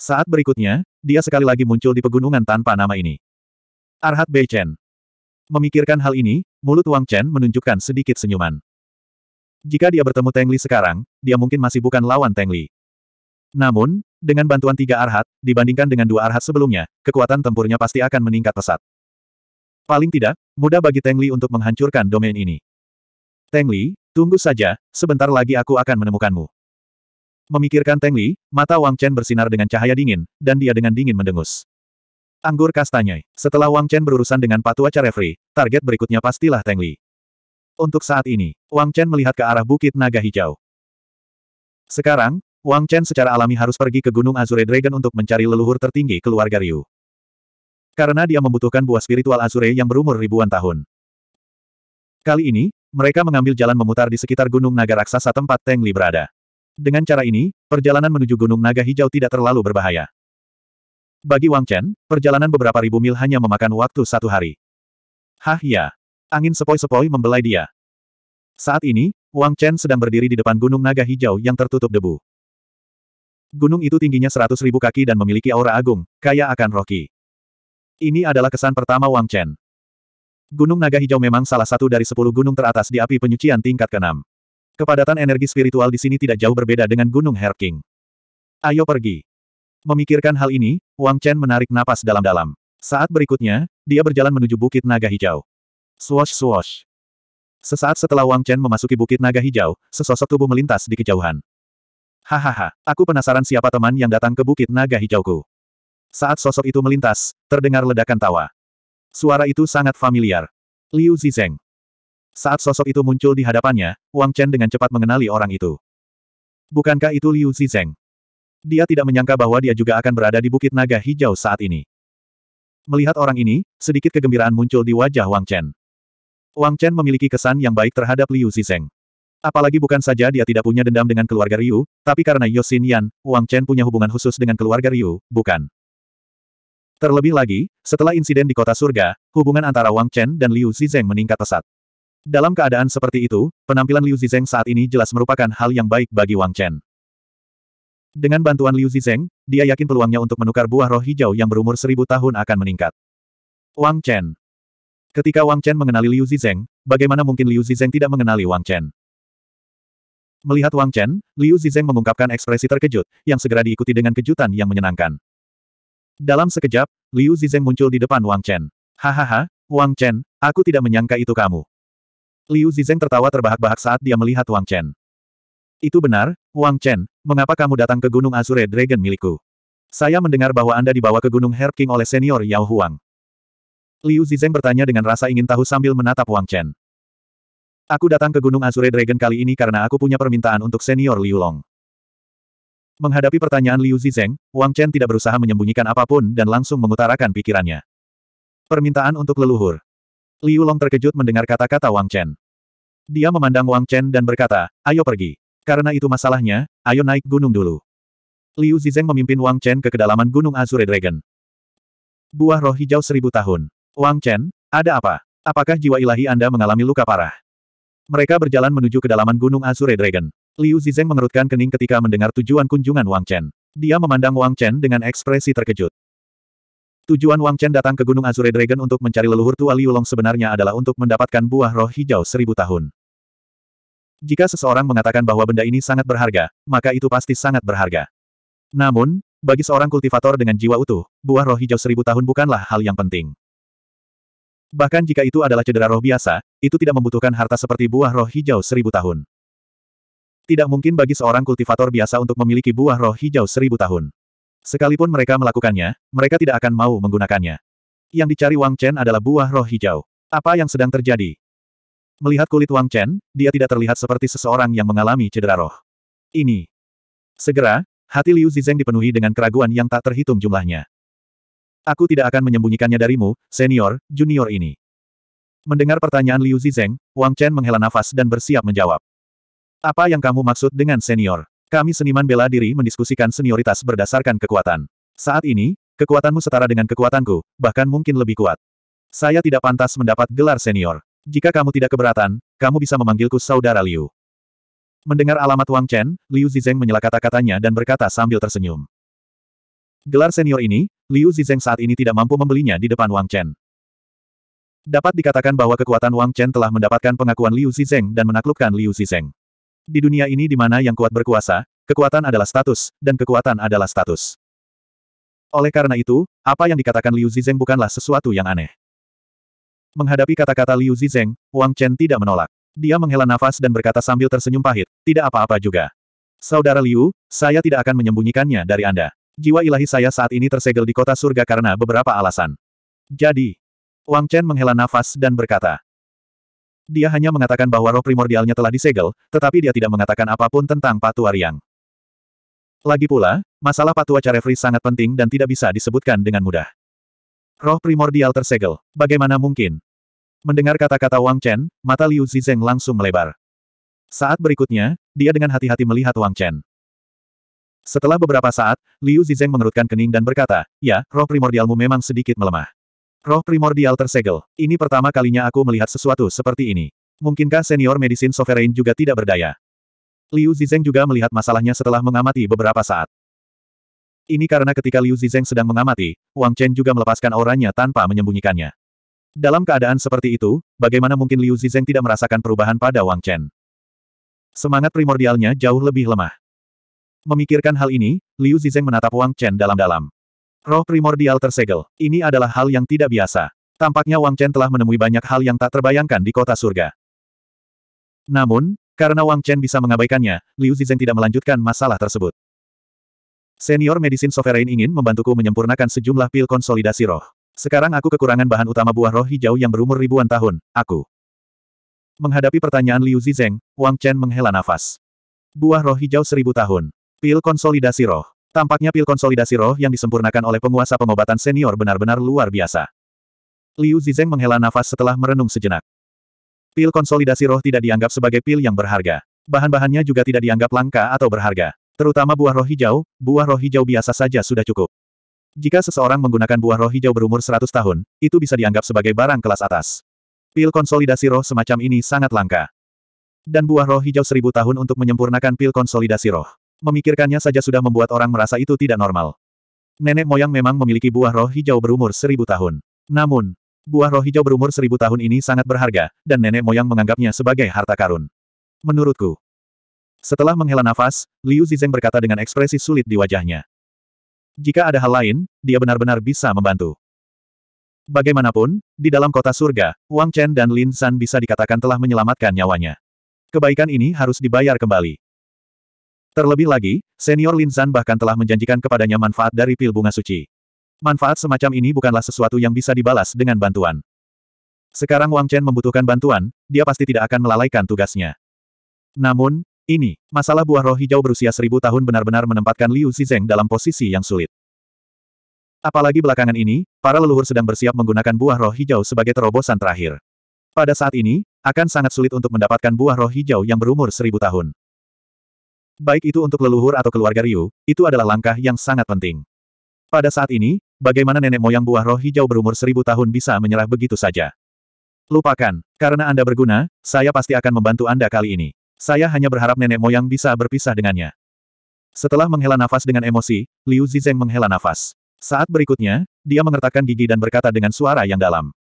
Saat berikutnya, dia sekali lagi muncul di pegunungan tanpa nama ini. Arhat Bei Chen. Memikirkan hal ini, mulut Wang Chen menunjukkan sedikit senyuman. Jika dia bertemu Teng Li sekarang, dia mungkin masih bukan lawan Teng Li. Namun, dengan bantuan tiga arhat, dibandingkan dengan dua arhat sebelumnya, kekuatan tempurnya pasti akan meningkat pesat. Paling tidak, mudah bagi Teng Li untuk menghancurkan domain ini. Teng Li, tunggu saja, sebentar lagi aku akan menemukanmu. Memikirkan Teng Li, mata Wang Chen bersinar dengan cahaya dingin, dan dia dengan dingin mendengus. Anggur kastanya. Setelah Wang Chen berurusan dengan Patua Carefree, target berikutnya pastilah Teng Li. Untuk saat ini, Wang Chen melihat ke arah Bukit Naga Hijau. Sekarang, Wang Chen secara alami harus pergi ke Gunung Azure Dragon untuk mencari leluhur tertinggi keluarga Ryu. Karena dia membutuhkan buah spiritual Azure yang berumur ribuan tahun. Kali ini, mereka mengambil jalan memutar di sekitar Gunung Naga Raksasa tempat Teng Li berada. Dengan cara ini, perjalanan menuju Gunung Naga Hijau tidak terlalu berbahaya. Bagi Wang Chen, perjalanan beberapa ribu mil hanya memakan waktu satu hari. Hah ya. Angin sepoi-sepoi membelai dia. Saat ini, Wang Chen sedang berdiri di depan Gunung Naga Hijau yang tertutup debu. Gunung itu tingginya seratus ribu kaki dan memiliki aura agung, kaya akan Rocky. Ini adalah kesan pertama Wang Chen. Gunung Naga Hijau memang salah satu dari sepuluh gunung teratas di api penyucian tingkat keenam. Kepadatan energi spiritual di sini tidak jauh berbeda dengan Gunung Herking. Ayo pergi. Memikirkan hal ini, Wang Chen menarik napas dalam-dalam. Saat berikutnya, dia berjalan menuju Bukit Naga Hijau. Swash swash. Sesaat setelah Wang Chen memasuki Bukit Naga Hijau, sesosok tubuh melintas di kejauhan. Hahaha, aku penasaran siapa teman yang datang ke Bukit Naga Hijauku. Saat sosok itu melintas, terdengar ledakan tawa. Suara itu sangat familiar. Liu Zizeng. Saat sosok itu muncul di hadapannya, Wang Chen dengan cepat mengenali orang itu. Bukankah itu Liu Zizeng? Dia tidak menyangka bahwa dia juga akan berada di Bukit Naga Hijau saat ini. Melihat orang ini, sedikit kegembiraan muncul di wajah Wang Chen. Wang Chen memiliki kesan yang baik terhadap Liu Zizeng. Apalagi bukan saja dia tidak punya dendam dengan keluarga Ryu, tapi karena Yosin Yan, Wang Chen punya hubungan khusus dengan keluarga Ryu, bukan? Terlebih lagi, setelah insiden di kota surga, hubungan antara Wang Chen dan Liu Zizeng meningkat pesat. Dalam keadaan seperti itu, penampilan Liu Zizeng saat ini jelas merupakan hal yang baik bagi Wang Chen. Dengan bantuan Liu Zizeng, dia yakin peluangnya untuk menukar buah roh hijau yang berumur seribu tahun akan meningkat. Wang Chen Ketika Wang Chen mengenali Liu Zizeng, bagaimana mungkin Liu Zizeng tidak mengenali Wang Chen? Melihat Wang Chen, Liu Zizeng mengungkapkan ekspresi terkejut, yang segera diikuti dengan kejutan yang menyenangkan. Dalam sekejap, Liu Zizeng muncul di depan Wang Chen. Hahaha, Wang Chen, aku tidak menyangka itu kamu. Liu Zizeng tertawa terbahak-bahak saat dia melihat Wang Chen. Itu benar, Wang Chen, mengapa kamu datang ke Gunung Azure Dragon milikku? Saya mendengar bahwa Anda dibawa ke Gunung Herb King oleh senior Yao Huang. Liu Zizeng bertanya dengan rasa ingin tahu sambil menatap Wang Chen. Aku datang ke Gunung Azure Dragon kali ini karena aku punya permintaan untuk senior Liu Long. Menghadapi pertanyaan Liu Zizeng, Wang Chen tidak berusaha menyembunyikan apapun dan langsung mengutarakan pikirannya. Permintaan untuk leluhur. Liu Long terkejut mendengar kata-kata Wang Chen. Dia memandang Wang Chen dan berkata, ayo pergi. Karena itu masalahnya, ayo naik gunung dulu. Liu Zizeng memimpin Wang Chen ke kedalaman Gunung Azure Dragon. Buah roh hijau seribu tahun. Wang Chen, ada apa? Apakah jiwa ilahi Anda mengalami luka parah? Mereka berjalan menuju kedalaman Gunung Azure Dragon. Liu Zizeng mengerutkan kening ketika mendengar tujuan kunjungan Wang Chen. Dia memandang Wang Chen dengan ekspresi terkejut. Tujuan Wang Chen datang ke Gunung Azure Dragon untuk mencari leluhur tua Liu Long sebenarnya adalah untuk mendapatkan buah roh hijau seribu tahun. Jika seseorang mengatakan bahwa benda ini sangat berharga, maka itu pasti sangat berharga. Namun, bagi seorang kultivator dengan jiwa utuh, buah roh hijau seribu tahun bukanlah hal yang penting. Bahkan jika itu adalah cedera roh biasa, itu tidak membutuhkan harta seperti buah roh hijau seribu tahun. Tidak mungkin bagi seorang kultivator biasa untuk memiliki buah roh hijau seribu tahun. Sekalipun mereka melakukannya, mereka tidak akan mau menggunakannya. Yang dicari Wang Chen adalah buah roh hijau. Apa yang sedang terjadi? Melihat kulit Wang Chen, dia tidak terlihat seperti seseorang yang mengalami cedera roh. Ini. Segera, hati Liu Zizeng dipenuhi dengan keraguan yang tak terhitung jumlahnya. Aku tidak akan menyembunyikannya darimu, senior, junior ini. Mendengar pertanyaan Liu Zizeng, Wang Chen menghela nafas dan bersiap menjawab. Apa yang kamu maksud dengan senior? Kami seniman bela diri mendiskusikan senioritas berdasarkan kekuatan. Saat ini, kekuatanmu setara dengan kekuatanku, bahkan mungkin lebih kuat. Saya tidak pantas mendapat gelar senior. Jika kamu tidak keberatan, kamu bisa memanggilku saudara Liu. Mendengar alamat Wang Chen, Liu Zizeng menyela kata-katanya dan berkata sambil tersenyum. Gelar senior ini, Liu Zizeng saat ini tidak mampu membelinya di depan Wang Chen. Dapat dikatakan bahwa kekuatan Wang Chen telah mendapatkan pengakuan Liu Zizeng dan menaklukkan Liu Zizeng. Di dunia ini di mana yang kuat berkuasa, kekuatan adalah status, dan kekuatan adalah status. Oleh karena itu, apa yang dikatakan Liu Zizeng bukanlah sesuatu yang aneh. Menghadapi kata-kata Liu Zizeng, Wang Chen tidak menolak. Dia menghela nafas dan berkata sambil tersenyum pahit, tidak apa-apa juga. Saudara Liu, saya tidak akan menyembunyikannya dari Anda. Jiwa ilahi saya saat ini tersegel di kota surga karena beberapa alasan. Jadi, Wang Chen menghela nafas dan berkata, dia hanya mengatakan bahwa roh primordialnya telah disegel, tetapi dia tidak mengatakan apapun tentang Patua Riang. Lagi pula, masalah Patua Refri sangat penting dan tidak bisa disebutkan dengan mudah. Roh primordial tersegel, bagaimana mungkin? Mendengar kata-kata Wang Chen, mata Liu Zizeng langsung melebar. Saat berikutnya, dia dengan hati-hati melihat Wang Chen. Setelah beberapa saat, Liu Zizeng mengerutkan kening dan berkata, ya, roh primordialmu memang sedikit melemah. Roh primordial tersegel. Ini pertama kalinya aku melihat sesuatu seperti ini. Mungkinkah senior medicine sovereign juga tidak berdaya? Liu Zizeng juga melihat masalahnya setelah mengamati beberapa saat. Ini karena ketika Liu Zizeng sedang mengamati, Wang Chen juga melepaskan auranya tanpa menyembunyikannya. Dalam keadaan seperti itu, bagaimana mungkin Liu Zizeng tidak merasakan perubahan pada Wang Chen? Semangat primordialnya jauh lebih lemah. Memikirkan hal ini, Liu Zizeng menatap Wang Chen dalam-dalam. Roh primordial tersegel. Ini adalah hal yang tidak biasa. Tampaknya Wang Chen telah menemui banyak hal yang tak terbayangkan di kota surga. Namun, karena Wang Chen bisa mengabaikannya, Liu Zizeng tidak melanjutkan masalah tersebut. Senior Medicine Sovereign ingin membantuku menyempurnakan sejumlah pil konsolidasi roh. Sekarang aku kekurangan bahan utama buah roh hijau yang berumur ribuan tahun, aku. Menghadapi pertanyaan Liu Zizeng, Wang Chen menghela nafas. Buah roh hijau seribu tahun. Pil konsolidasi roh. Tampaknya pil konsolidasi roh yang disempurnakan oleh penguasa pengobatan senior benar-benar luar biasa. Liu Zizeng menghela nafas setelah merenung sejenak. Pil konsolidasi roh tidak dianggap sebagai pil yang berharga. Bahan-bahannya juga tidak dianggap langka atau berharga. Terutama buah roh hijau, buah roh hijau biasa saja sudah cukup. Jika seseorang menggunakan buah roh hijau berumur 100 tahun, itu bisa dianggap sebagai barang kelas atas. Pil konsolidasi roh semacam ini sangat langka. Dan buah roh hijau seribu tahun untuk menyempurnakan pil konsolidasi roh. Memikirkannya saja sudah membuat orang merasa itu tidak normal. Nenek moyang memang memiliki buah roh hijau berumur seribu tahun. Namun, buah roh hijau berumur seribu tahun ini sangat berharga, dan nenek moyang menganggapnya sebagai harta karun. Menurutku. Setelah menghela nafas, Liu Zizeng berkata dengan ekspresi sulit di wajahnya. Jika ada hal lain, dia benar-benar bisa membantu. Bagaimanapun, di dalam kota surga, Wang Chen dan Lin San bisa dikatakan telah menyelamatkan nyawanya. Kebaikan ini harus dibayar kembali. Terlebih lagi, senior Lin Zan bahkan telah menjanjikan kepadanya manfaat dari pil bunga suci. Manfaat semacam ini bukanlah sesuatu yang bisa dibalas dengan bantuan. Sekarang Wang Chen membutuhkan bantuan, dia pasti tidak akan melalaikan tugasnya. Namun, ini, masalah buah roh hijau berusia seribu tahun benar-benar menempatkan Liu Zizeng dalam posisi yang sulit. Apalagi belakangan ini, para leluhur sedang bersiap menggunakan buah roh hijau sebagai terobosan terakhir. Pada saat ini, akan sangat sulit untuk mendapatkan buah roh hijau yang berumur seribu tahun. Baik itu untuk leluhur atau keluarga Ryu, itu adalah langkah yang sangat penting. Pada saat ini, bagaimana nenek moyang buah roh hijau berumur seribu tahun bisa menyerah begitu saja? Lupakan, karena Anda berguna, saya pasti akan membantu Anda kali ini. Saya hanya berharap nenek moyang bisa berpisah dengannya. Setelah menghela nafas dengan emosi, Liu Zizeng menghela nafas. Saat berikutnya, dia mengertakkan gigi dan berkata dengan suara yang dalam.